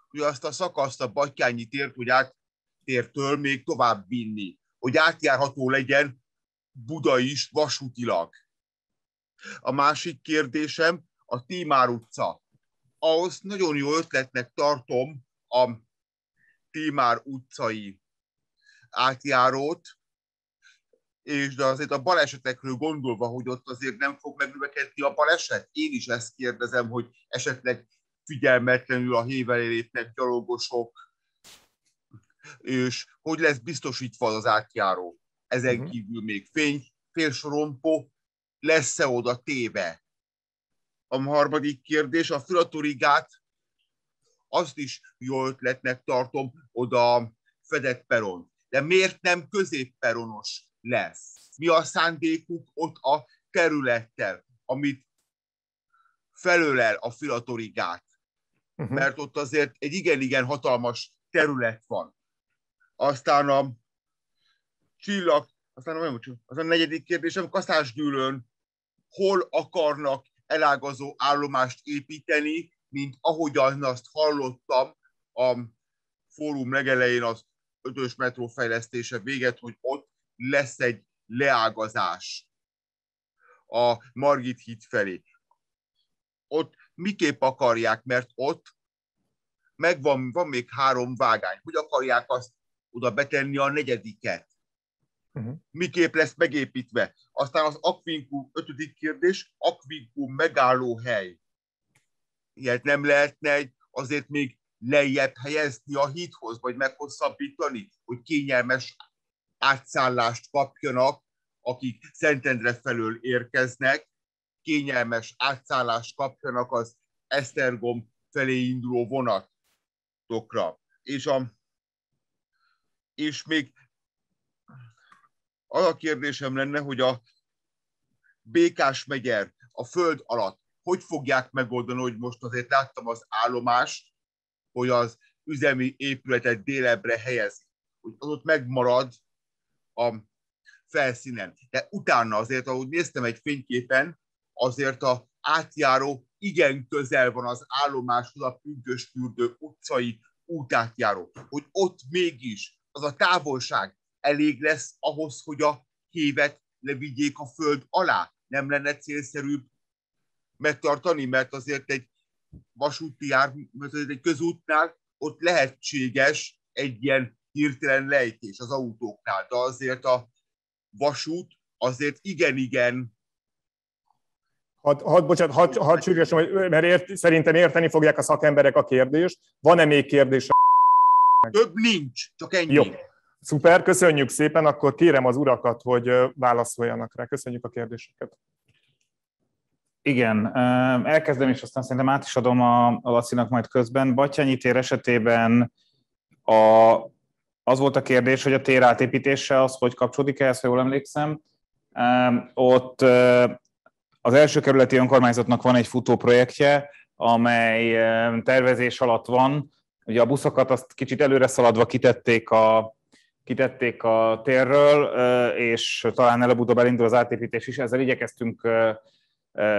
hogy azt a szakaszt a Batyányi tért, hogy áttértől még tovább vinni, hogy átjárható legyen Buda is vasútilag a másik kérdésem a Tímár utca. Ahhoz nagyon jó ötletnek tartom a Tímár utcai átjárót, és de azért a balesetekről gondolva, hogy ott azért nem fog megnövekedni a baleset, én is ezt kérdezem, hogy esetleg figyelmetlenül a hévelé lépnek gyalogosok, és hogy lesz biztosítva az átjáró. Ezen uh-huh. kívül még fény, félsorompó, lesz-e oda téve. A harmadik kérdés, a Filaturigát azt is jó ötletnek tartom oda fedett peron. De miért nem középperonos lesz? Mi a szándékuk ott a területtel, amit felölel a filatorigát? Uh-huh. Mert ott azért egy igen-igen hatalmas terület van. Aztán a csillag, aztán, nem, aztán a negyedik kérdésem, kaszásgyűlön hol akarnak elágazó állomást építeni, mint ahogyan azt hallottam a fórum legelején az ötös metró fejlesztése véget, hogy ott lesz egy leágazás a Margit híd felé. Ott miképp akarják, mert ott megvan, van még három vágány. Hogy akarják azt oda betenni a negyediket? uh-huh. miképp lesz megépítve. Aztán az Aquinkum, ötödik kérdés, Aquinkum megálló hely. Ilyet nem lehetne egy, azért még lejjebb helyezni a hídhoz, vagy meghosszabbítani, hogy kényelmes átszállást kapjanak, akik Szentendre felől érkeznek, kényelmes átszállást kapjanak az Esztergom felé induló vonatokra. És, a, és még az a kérdésem lenne, hogy a Békás megyer a föld alatt hogy fogják megoldani, hogy most azért láttam az állomást, hogy az üzemi épületet délebre helyezik, hogy az ott megmarad a felszínen. De utána azért, ahogy néztem egy fényképen, azért a átjáró igen közel van az állomáshoz a Pünkösfürdő utcai útátjáró, hogy ott mégis az a távolság elég lesz ahhoz, hogy a hévet levigyék a föld alá? Nem lenne célszerűbb megtartani, mert azért egy vasúti jár, mert azért egy közútnál ott lehetséges egy ilyen hirtelen lejtés az autóknál, de azért a vasút azért igen-igen Hadd, had, bocsánat, hadd, had sürgessem, mert ért, szerintem érteni fogják a szakemberek a kérdést. Van-e még kérdés? Több nincs, csak ennyi. Jó. Szuper, köszönjük szépen, akkor kérem az urakat, hogy válaszoljanak rá. Köszönjük a kérdéseket. Igen, elkezdem, és aztán szerintem át is adom a, Lacinak majd közben. Batyányi tér esetében a, az volt a kérdés, hogy a tér átépítése az hogy kapcsolódik ehhez, ha jól emlékszem. Ott az első kerületi önkormányzatnak van egy futóprojektje, amely tervezés alatt van. Ugye a buszokat azt kicsit előre szaladva kitették a, kitették a térről, és talán előbb-utóbb elindul az átépítés is, ezzel igyekeztünk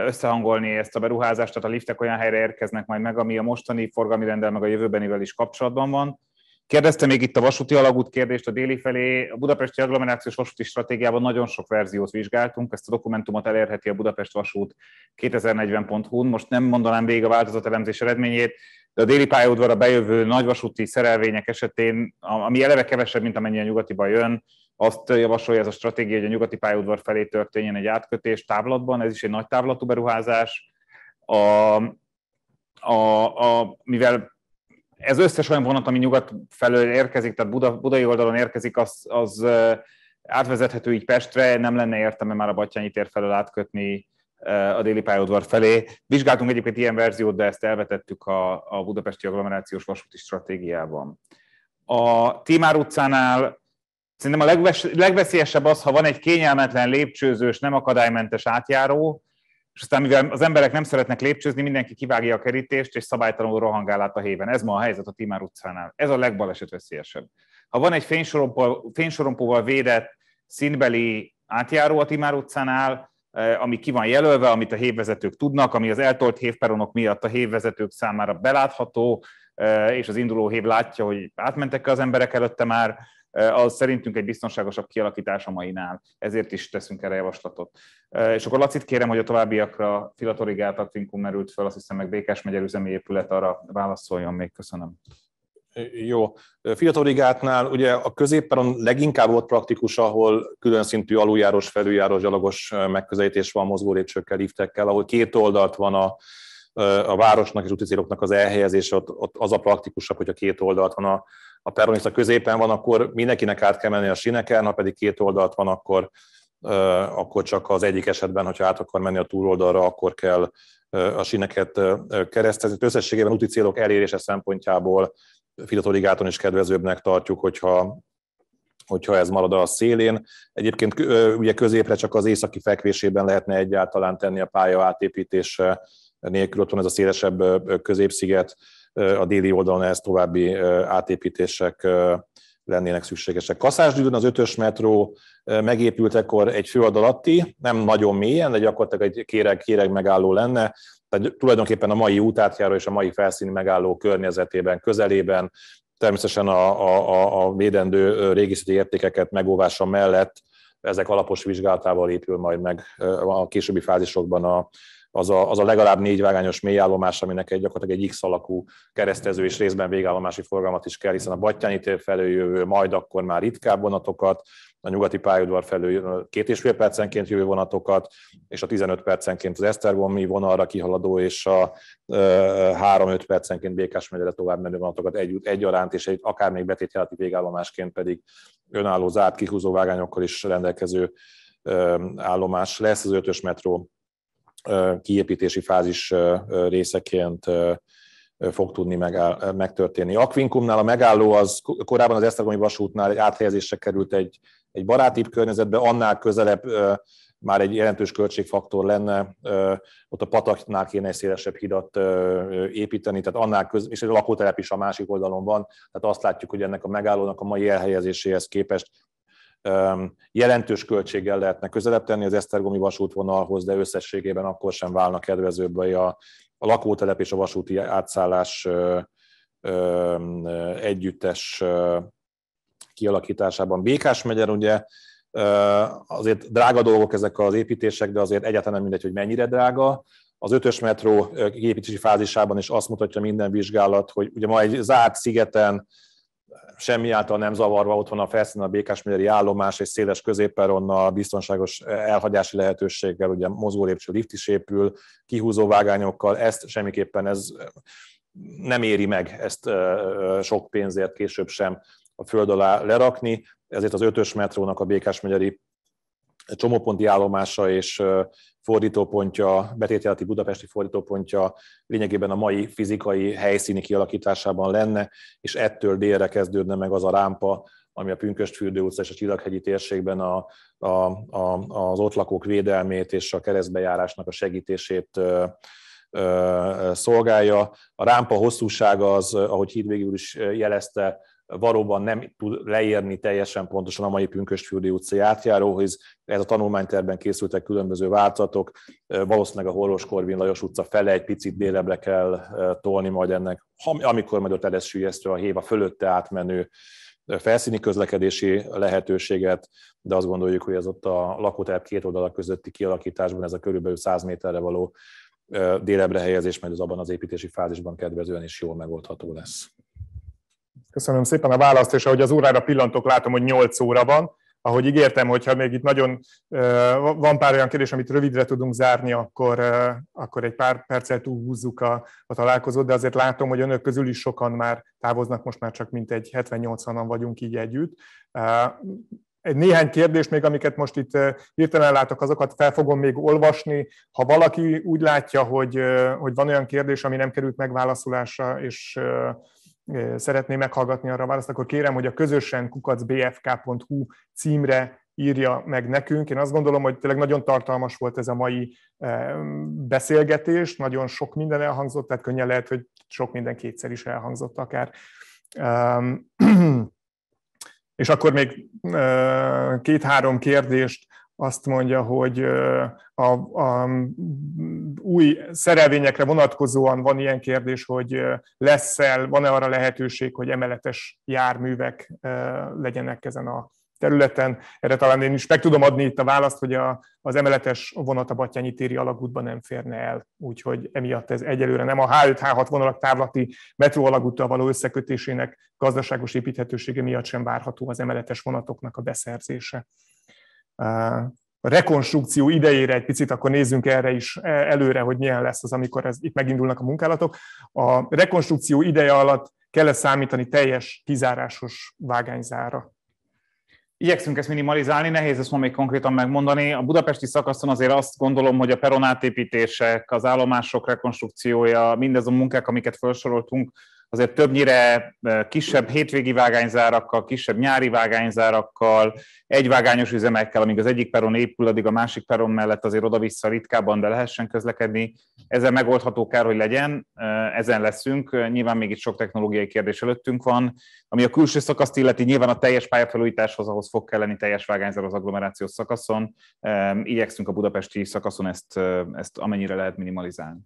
összehangolni ezt a beruházást, tehát a liftek olyan helyre érkeznek majd meg, ami a mostani forgalmi rendel, meg a jövőbenivel is kapcsolatban van. Kérdezte még itt a vasúti alagút kérdést a déli felé. A budapesti agglomerációs vasúti stratégiában nagyon sok verziót vizsgáltunk, ezt a dokumentumot elérheti a Budapest Vasút 2040.hu-n. Most nem mondanám végig a változat elemzés eredményét, de a déli pályaudvarra bejövő nagyvasúti szerelvények esetén, ami eleve kevesebb, mint amennyien nyugatiba jön, azt javasolja ez a stratégia, hogy a nyugati pályaudvar felé történjen egy átkötés távlatban, ez is egy nagy távlatú beruházás. A, a, a, mivel ez összes olyan vonat, ami nyugat felől érkezik, tehát Buda, budai oldalon érkezik, az, az átvezethető így Pestre, nem lenne értelme már a Batyányi tér felől átkötni a déli pályaudvar felé. Vizsgáltunk egyébként ilyen verziót, de ezt elvetettük a, a budapesti agglomerációs vasúti stratégiában. A Tímár utcánál szerintem a legves, legveszélyesebb az, ha van egy kényelmetlen lépcsőzős, nem akadálymentes átjáró, és aztán mivel az emberek nem szeretnek lépcsőzni, mindenki kivágja a kerítést, és szabálytalanul rohangál át a héven. Ez ma a helyzet a Tímár utcánál. Ez a legbaleset veszélyesebb. Ha van egy fénysorompóval, fénysorompóval védett színbeli átjáró a Timár utcánál, ami ki van jelölve, amit a hévvezetők tudnak, ami az eltolt hévperonok miatt a hévvezetők számára belátható, és az induló hév látja, hogy átmentek -e az emberek előtte már, az szerintünk egy biztonságosabb kialakítás a mainál. Ezért is teszünk erre javaslatot. És akkor Lacit kérem, hogy a továbbiakra filatorigáltak, Akvinkum merült fel, azt hiszem meg Békás megyer épület arra válaszoljon még. Köszönöm. Jó. Fiatalrigátnál ugye a középen leginkább volt praktikus, ahol külön szintű aluljáros, felüljáros, gyalogos megközelítés van mozgó lépcsőkkel, liftekkel, ahol két oldalt van a, a városnak és úti céloknak az elhelyezése, ott, ott az a praktikusabb, hogyha két oldalt van a, a a középen van, akkor mindenkinek át kell menni a sineken, ha pedig két oldalt van, akkor, akkor csak az egyik esetben, hogyha át akar menni a túloldalra, akkor kell a sineket keresztezni. Összességében úti célok elérése szempontjából fiatal is kedvezőbbnek tartjuk, hogyha hogyha ez marad a szélén. Egyébként ugye középre csak az északi fekvésében lehetne egyáltalán tenni a pálya átépítése nélkül, ott van ez a szélesebb középsziget, a déli oldalon ehhez további átépítések lennének szükségesek. Kaszásdűlön az ötös metró megépült ekkor egy fő alatti, nem nagyon mélyen, de gyakorlatilag egy kéreg, kéreg megálló lenne, tehát tulajdonképpen a mai útátjáró és a mai felszíni megálló környezetében, közelében, természetesen a, a, a védendő régészeti értékeket megóvása mellett ezek alapos vizsgálatával épül majd meg a későbbi fázisokban a, az a, az a legalább négy vágányos mélyállomás, aminek egy gyakorlatilag egy X alakú keresztező és részben végállomási forgalmat is kell, hiszen a Battyányi tér felől jövő, majd akkor már ritkább vonatokat, a nyugati pályaudvar felől két és fél percenként jövő vonatokat, és a 15 percenként az Esztergomi vonalra kihaladó, és a 3-5 percenként Békás megyere tovább menő vonatokat együtt, egyaránt, és egy, akár még betétjelenti végállomásként pedig önálló zárt kihúzó vágányokkal is rendelkező állomás lesz az ötös metró kiépítési fázis részeként fog tudni megáll, megtörténni. Akvinkumnál a megálló az korábban az Esztergomi vasútnál egy áthelyezésre került egy, egy baráti környezetbe, annál közelebb már egy jelentős költségfaktor lenne, ott a pataknál kéne egy szélesebb hidat építeni, tehát annál köz, és a lakótelep is a másik oldalon van, tehát azt látjuk, hogy ennek a megállónak a mai elhelyezéséhez képest jelentős költséggel lehetne közelebb tenni az Esztergomi vasútvonalhoz, de összességében akkor sem válnak kedvezőbb a, a lakótelep és a vasúti átszállás együttes kialakításában. Békás megyen ugye azért drága dolgok ezek az építések, de azért egyáltalán nem mindegy, hogy mennyire drága. Az ötös metró építési fázisában is azt mutatja minden vizsgálat, hogy ugye ma egy zárt szigeten semmi által nem zavarva ott van a felszín a békás állomás és széles középperonnal, biztonságos elhagyási lehetőséggel, ugye lépcső lift is épül, kihúzó vágányokkal, ezt semmiképpen ez nem éri meg ezt sok pénzért később sem a föld alá lerakni, ezért az ötös metrónak a békás csomóponti állomása és fordítópontja, betétjeleti budapesti fordítópontja lényegében a mai fizikai helyszíni kialakításában lenne, és ettől délre kezdődne meg az a rámpa, ami a Pünköstfürdő utca és a Csillaghegyi térségben a, a, a, az ott lakók védelmét és a keresztbejárásnak a segítését ö, ö, szolgálja. A rámpa hosszúsága az, ahogy Hídvégi is jelezte, valóban nem tud leírni teljesen pontosan a mai Pünkösfürdi utcai átjáróhoz. Ez a tanulmányterben készültek különböző változatok, valószínűleg a Horvos Korvin Lajos utca fele egy picit délebre kell tolni majd ennek, amikor majd ott elesülyeztő a héva fölötte átmenő felszíni közlekedési lehetőséget, de azt gondoljuk, hogy ez ott a lakótelep két oldala közötti kialakításban ez a körülbelül 100 méterre való délebre helyezés, majd az abban az építési fázisban kedvezően is jól megoldható lesz. Köszönöm szépen a választ, és ahogy az órára pillantok, látom, hogy 8 óra van. Ahogy ígértem, hogyha még itt nagyon van pár olyan kérdés, amit rövidre tudunk zárni, akkor, akkor egy pár perccel túlhúzzuk a, a találkozót, de azért látom, hogy önök közül is sokan már távoznak, most már csak mint egy 70-80-an vagyunk így együtt. Egy néhány kérdés még, amiket most itt hirtelen látok, azokat fel fogom még olvasni. Ha valaki úgy látja, hogy, hogy van olyan kérdés, ami nem került megválaszolásra, és szeretné meghallgatni arra a választ, akkor kérem, hogy a közösen kukacbfk.hu címre írja meg nekünk. Én azt gondolom, hogy tényleg nagyon tartalmas volt ez a mai beszélgetés, nagyon sok minden elhangzott, tehát könnyen lehet, hogy sok minden kétszer is elhangzott akár. [clears throat] És akkor még két-három kérdést azt mondja, hogy a, a új szerelvényekre vonatkozóan van ilyen kérdés, hogy lesz-e, van-e arra lehetőség, hogy emeletes járművek legyenek ezen a területen. Erre talán én is meg tudom adni itt a választ, hogy a, az emeletes vonat a Batyányi téri alagútban nem férne el, úgyhogy emiatt ez egyelőre nem a H5-H6 vonalak távlati metróalagúttal való összekötésének gazdaságos építhetősége miatt sem várható az emeletes vonatoknak a beszerzése a rekonstrukció idejére egy picit, akkor nézzünk erre is e, előre, hogy milyen lesz az, amikor ez, itt megindulnak a munkálatok. A rekonstrukció ideje alatt kell számítani teljes kizárásos vágányzára. Igyekszünk ezt minimalizálni, nehéz ezt ma még konkrétan megmondani. A budapesti szakaszon azért azt gondolom, hogy a peron átépítések, az állomások rekonstrukciója, mindez a munkák, amiket felsoroltunk, azért többnyire kisebb hétvégi vágányzárakkal, kisebb nyári vágányzárakkal, egyvágányos üzemekkel, amíg az egyik peron épül, addig a másik peron mellett azért oda-vissza ritkábban, de lehessen közlekedni. Ezzel megoldható kár, hogy legyen, ezen leszünk. Nyilván még itt sok technológiai kérdés előttünk van. Ami a külső szakaszt illeti, nyilván a teljes pályafelújításhoz ahhoz fog kelleni teljes vágányzár az agglomerációs szakaszon. Igyekszünk a budapesti szakaszon ezt, ezt amennyire lehet minimalizálni.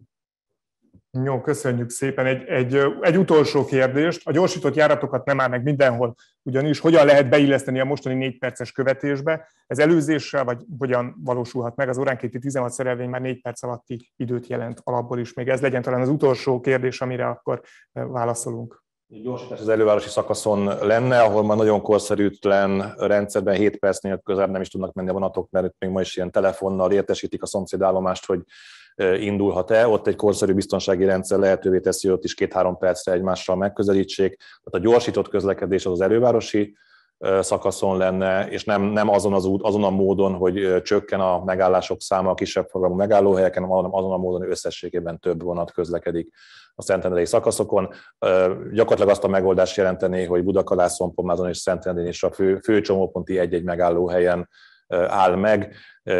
Jó, köszönjük szépen. Egy, egy, egy utolsó kérdést. A gyorsított járatokat nem áll meg mindenhol, ugyanis hogyan lehet beilleszteni a mostani négy perces követésbe? Ez előzéssel, vagy hogyan valósulhat meg? Az óránkéti 16 szerelvény már négy perc alatti időt jelent alapból is. Még ez legyen talán az utolsó kérdés, amire akkor válaszolunk gyorsítás az elővárosi szakaszon lenne, ahol már nagyon korszerűtlen rendszerben 7 percnél közel nem is tudnak menni a vonatok, mert még ma is ilyen telefonnal értesítik a szomszédállomást, hogy indulhat el. Ott egy korszerű biztonsági rendszer lehetővé teszi, hogy ott is két-három percre egymással megközelítsék. Tehát a gyorsított közlekedés az az erővárosi szakaszon lenne, és nem, nem azon, az út, azon a módon, hogy csökken a megállások száma a kisebb programú megállóhelyeken, hanem azon a módon, hogy összességében több vonat közlekedik a szentendrei szakaszokon. Gyakorlatilag azt a megoldást jelenteni, hogy Budakalászon, Pomázon és Szentendén is a fő, fő csomóponti egy-egy megállóhelyen áll meg,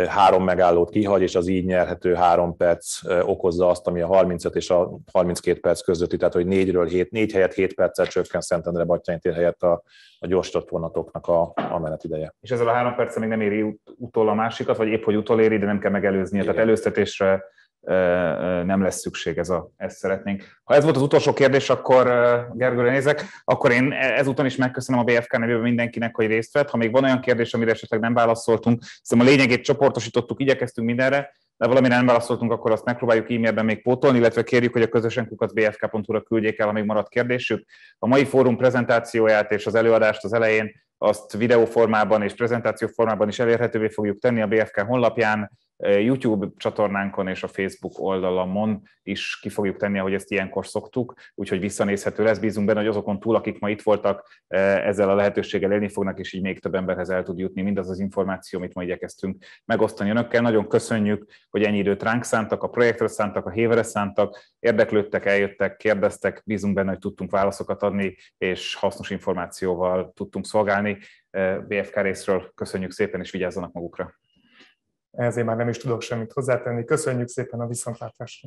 három megállót kihagy, és az így nyerhető három perc okozza azt, ami a 35 és a 32 perc közötti, tehát hogy négyről hét négy helyett hét perccel csökken Szentendre tér helyett a, a gyorsított vonatoknak a, a menetideje. És ezzel a három perccel még nem éri ut- utol a másikat, vagy épp hogy utoléri, de nem kell megelőznie, Igen. tehát előztetésre nem lesz szükség, ez a, ezt szeretnénk. Ha ez volt az utolsó kérdés, akkor Gergőre nézek, akkor én e, ezúton is megköszönöm a BFK nevében mindenkinek, hogy részt vett. Ha még van olyan kérdés, amire esetleg nem válaszoltunk, hiszem a lényegét csoportosítottuk, igyekeztünk mindenre, de valamire nem válaszoltunk, akkor azt megpróbáljuk e-mailben még pótolni, illetve kérjük, hogy a közösen kukat bfk.hu-ra küldjék el, amíg maradt kérdésük. A mai fórum prezentációját és az előadást az elején azt videóformában és prezentáció formában is elérhetővé fogjuk tenni a BFK honlapján YouTube csatornánkon és a Facebook oldalamon is ki fogjuk tenni, ahogy ezt ilyenkor szoktuk, úgyhogy visszanézhető lesz. Bízunk benne, hogy azokon túl, akik ma itt voltak, eh, ezzel a lehetőséggel élni fognak, és így még több emberhez el tud jutni mindaz az információ, amit ma igyekeztünk megosztani önökkel. Nagyon köszönjük, hogy ennyi időt ránk szántak, a projektre szántak, a hévre szántak, érdeklődtek, eljöttek, kérdeztek, bízunk benne, hogy tudtunk válaszokat adni, és hasznos információval tudtunk szolgálni. Eh, BFK részről köszönjük szépen, és vigyázzanak magukra! Ezért már nem is tudok semmit hozzátenni. Köszönjük szépen a viszontlátást!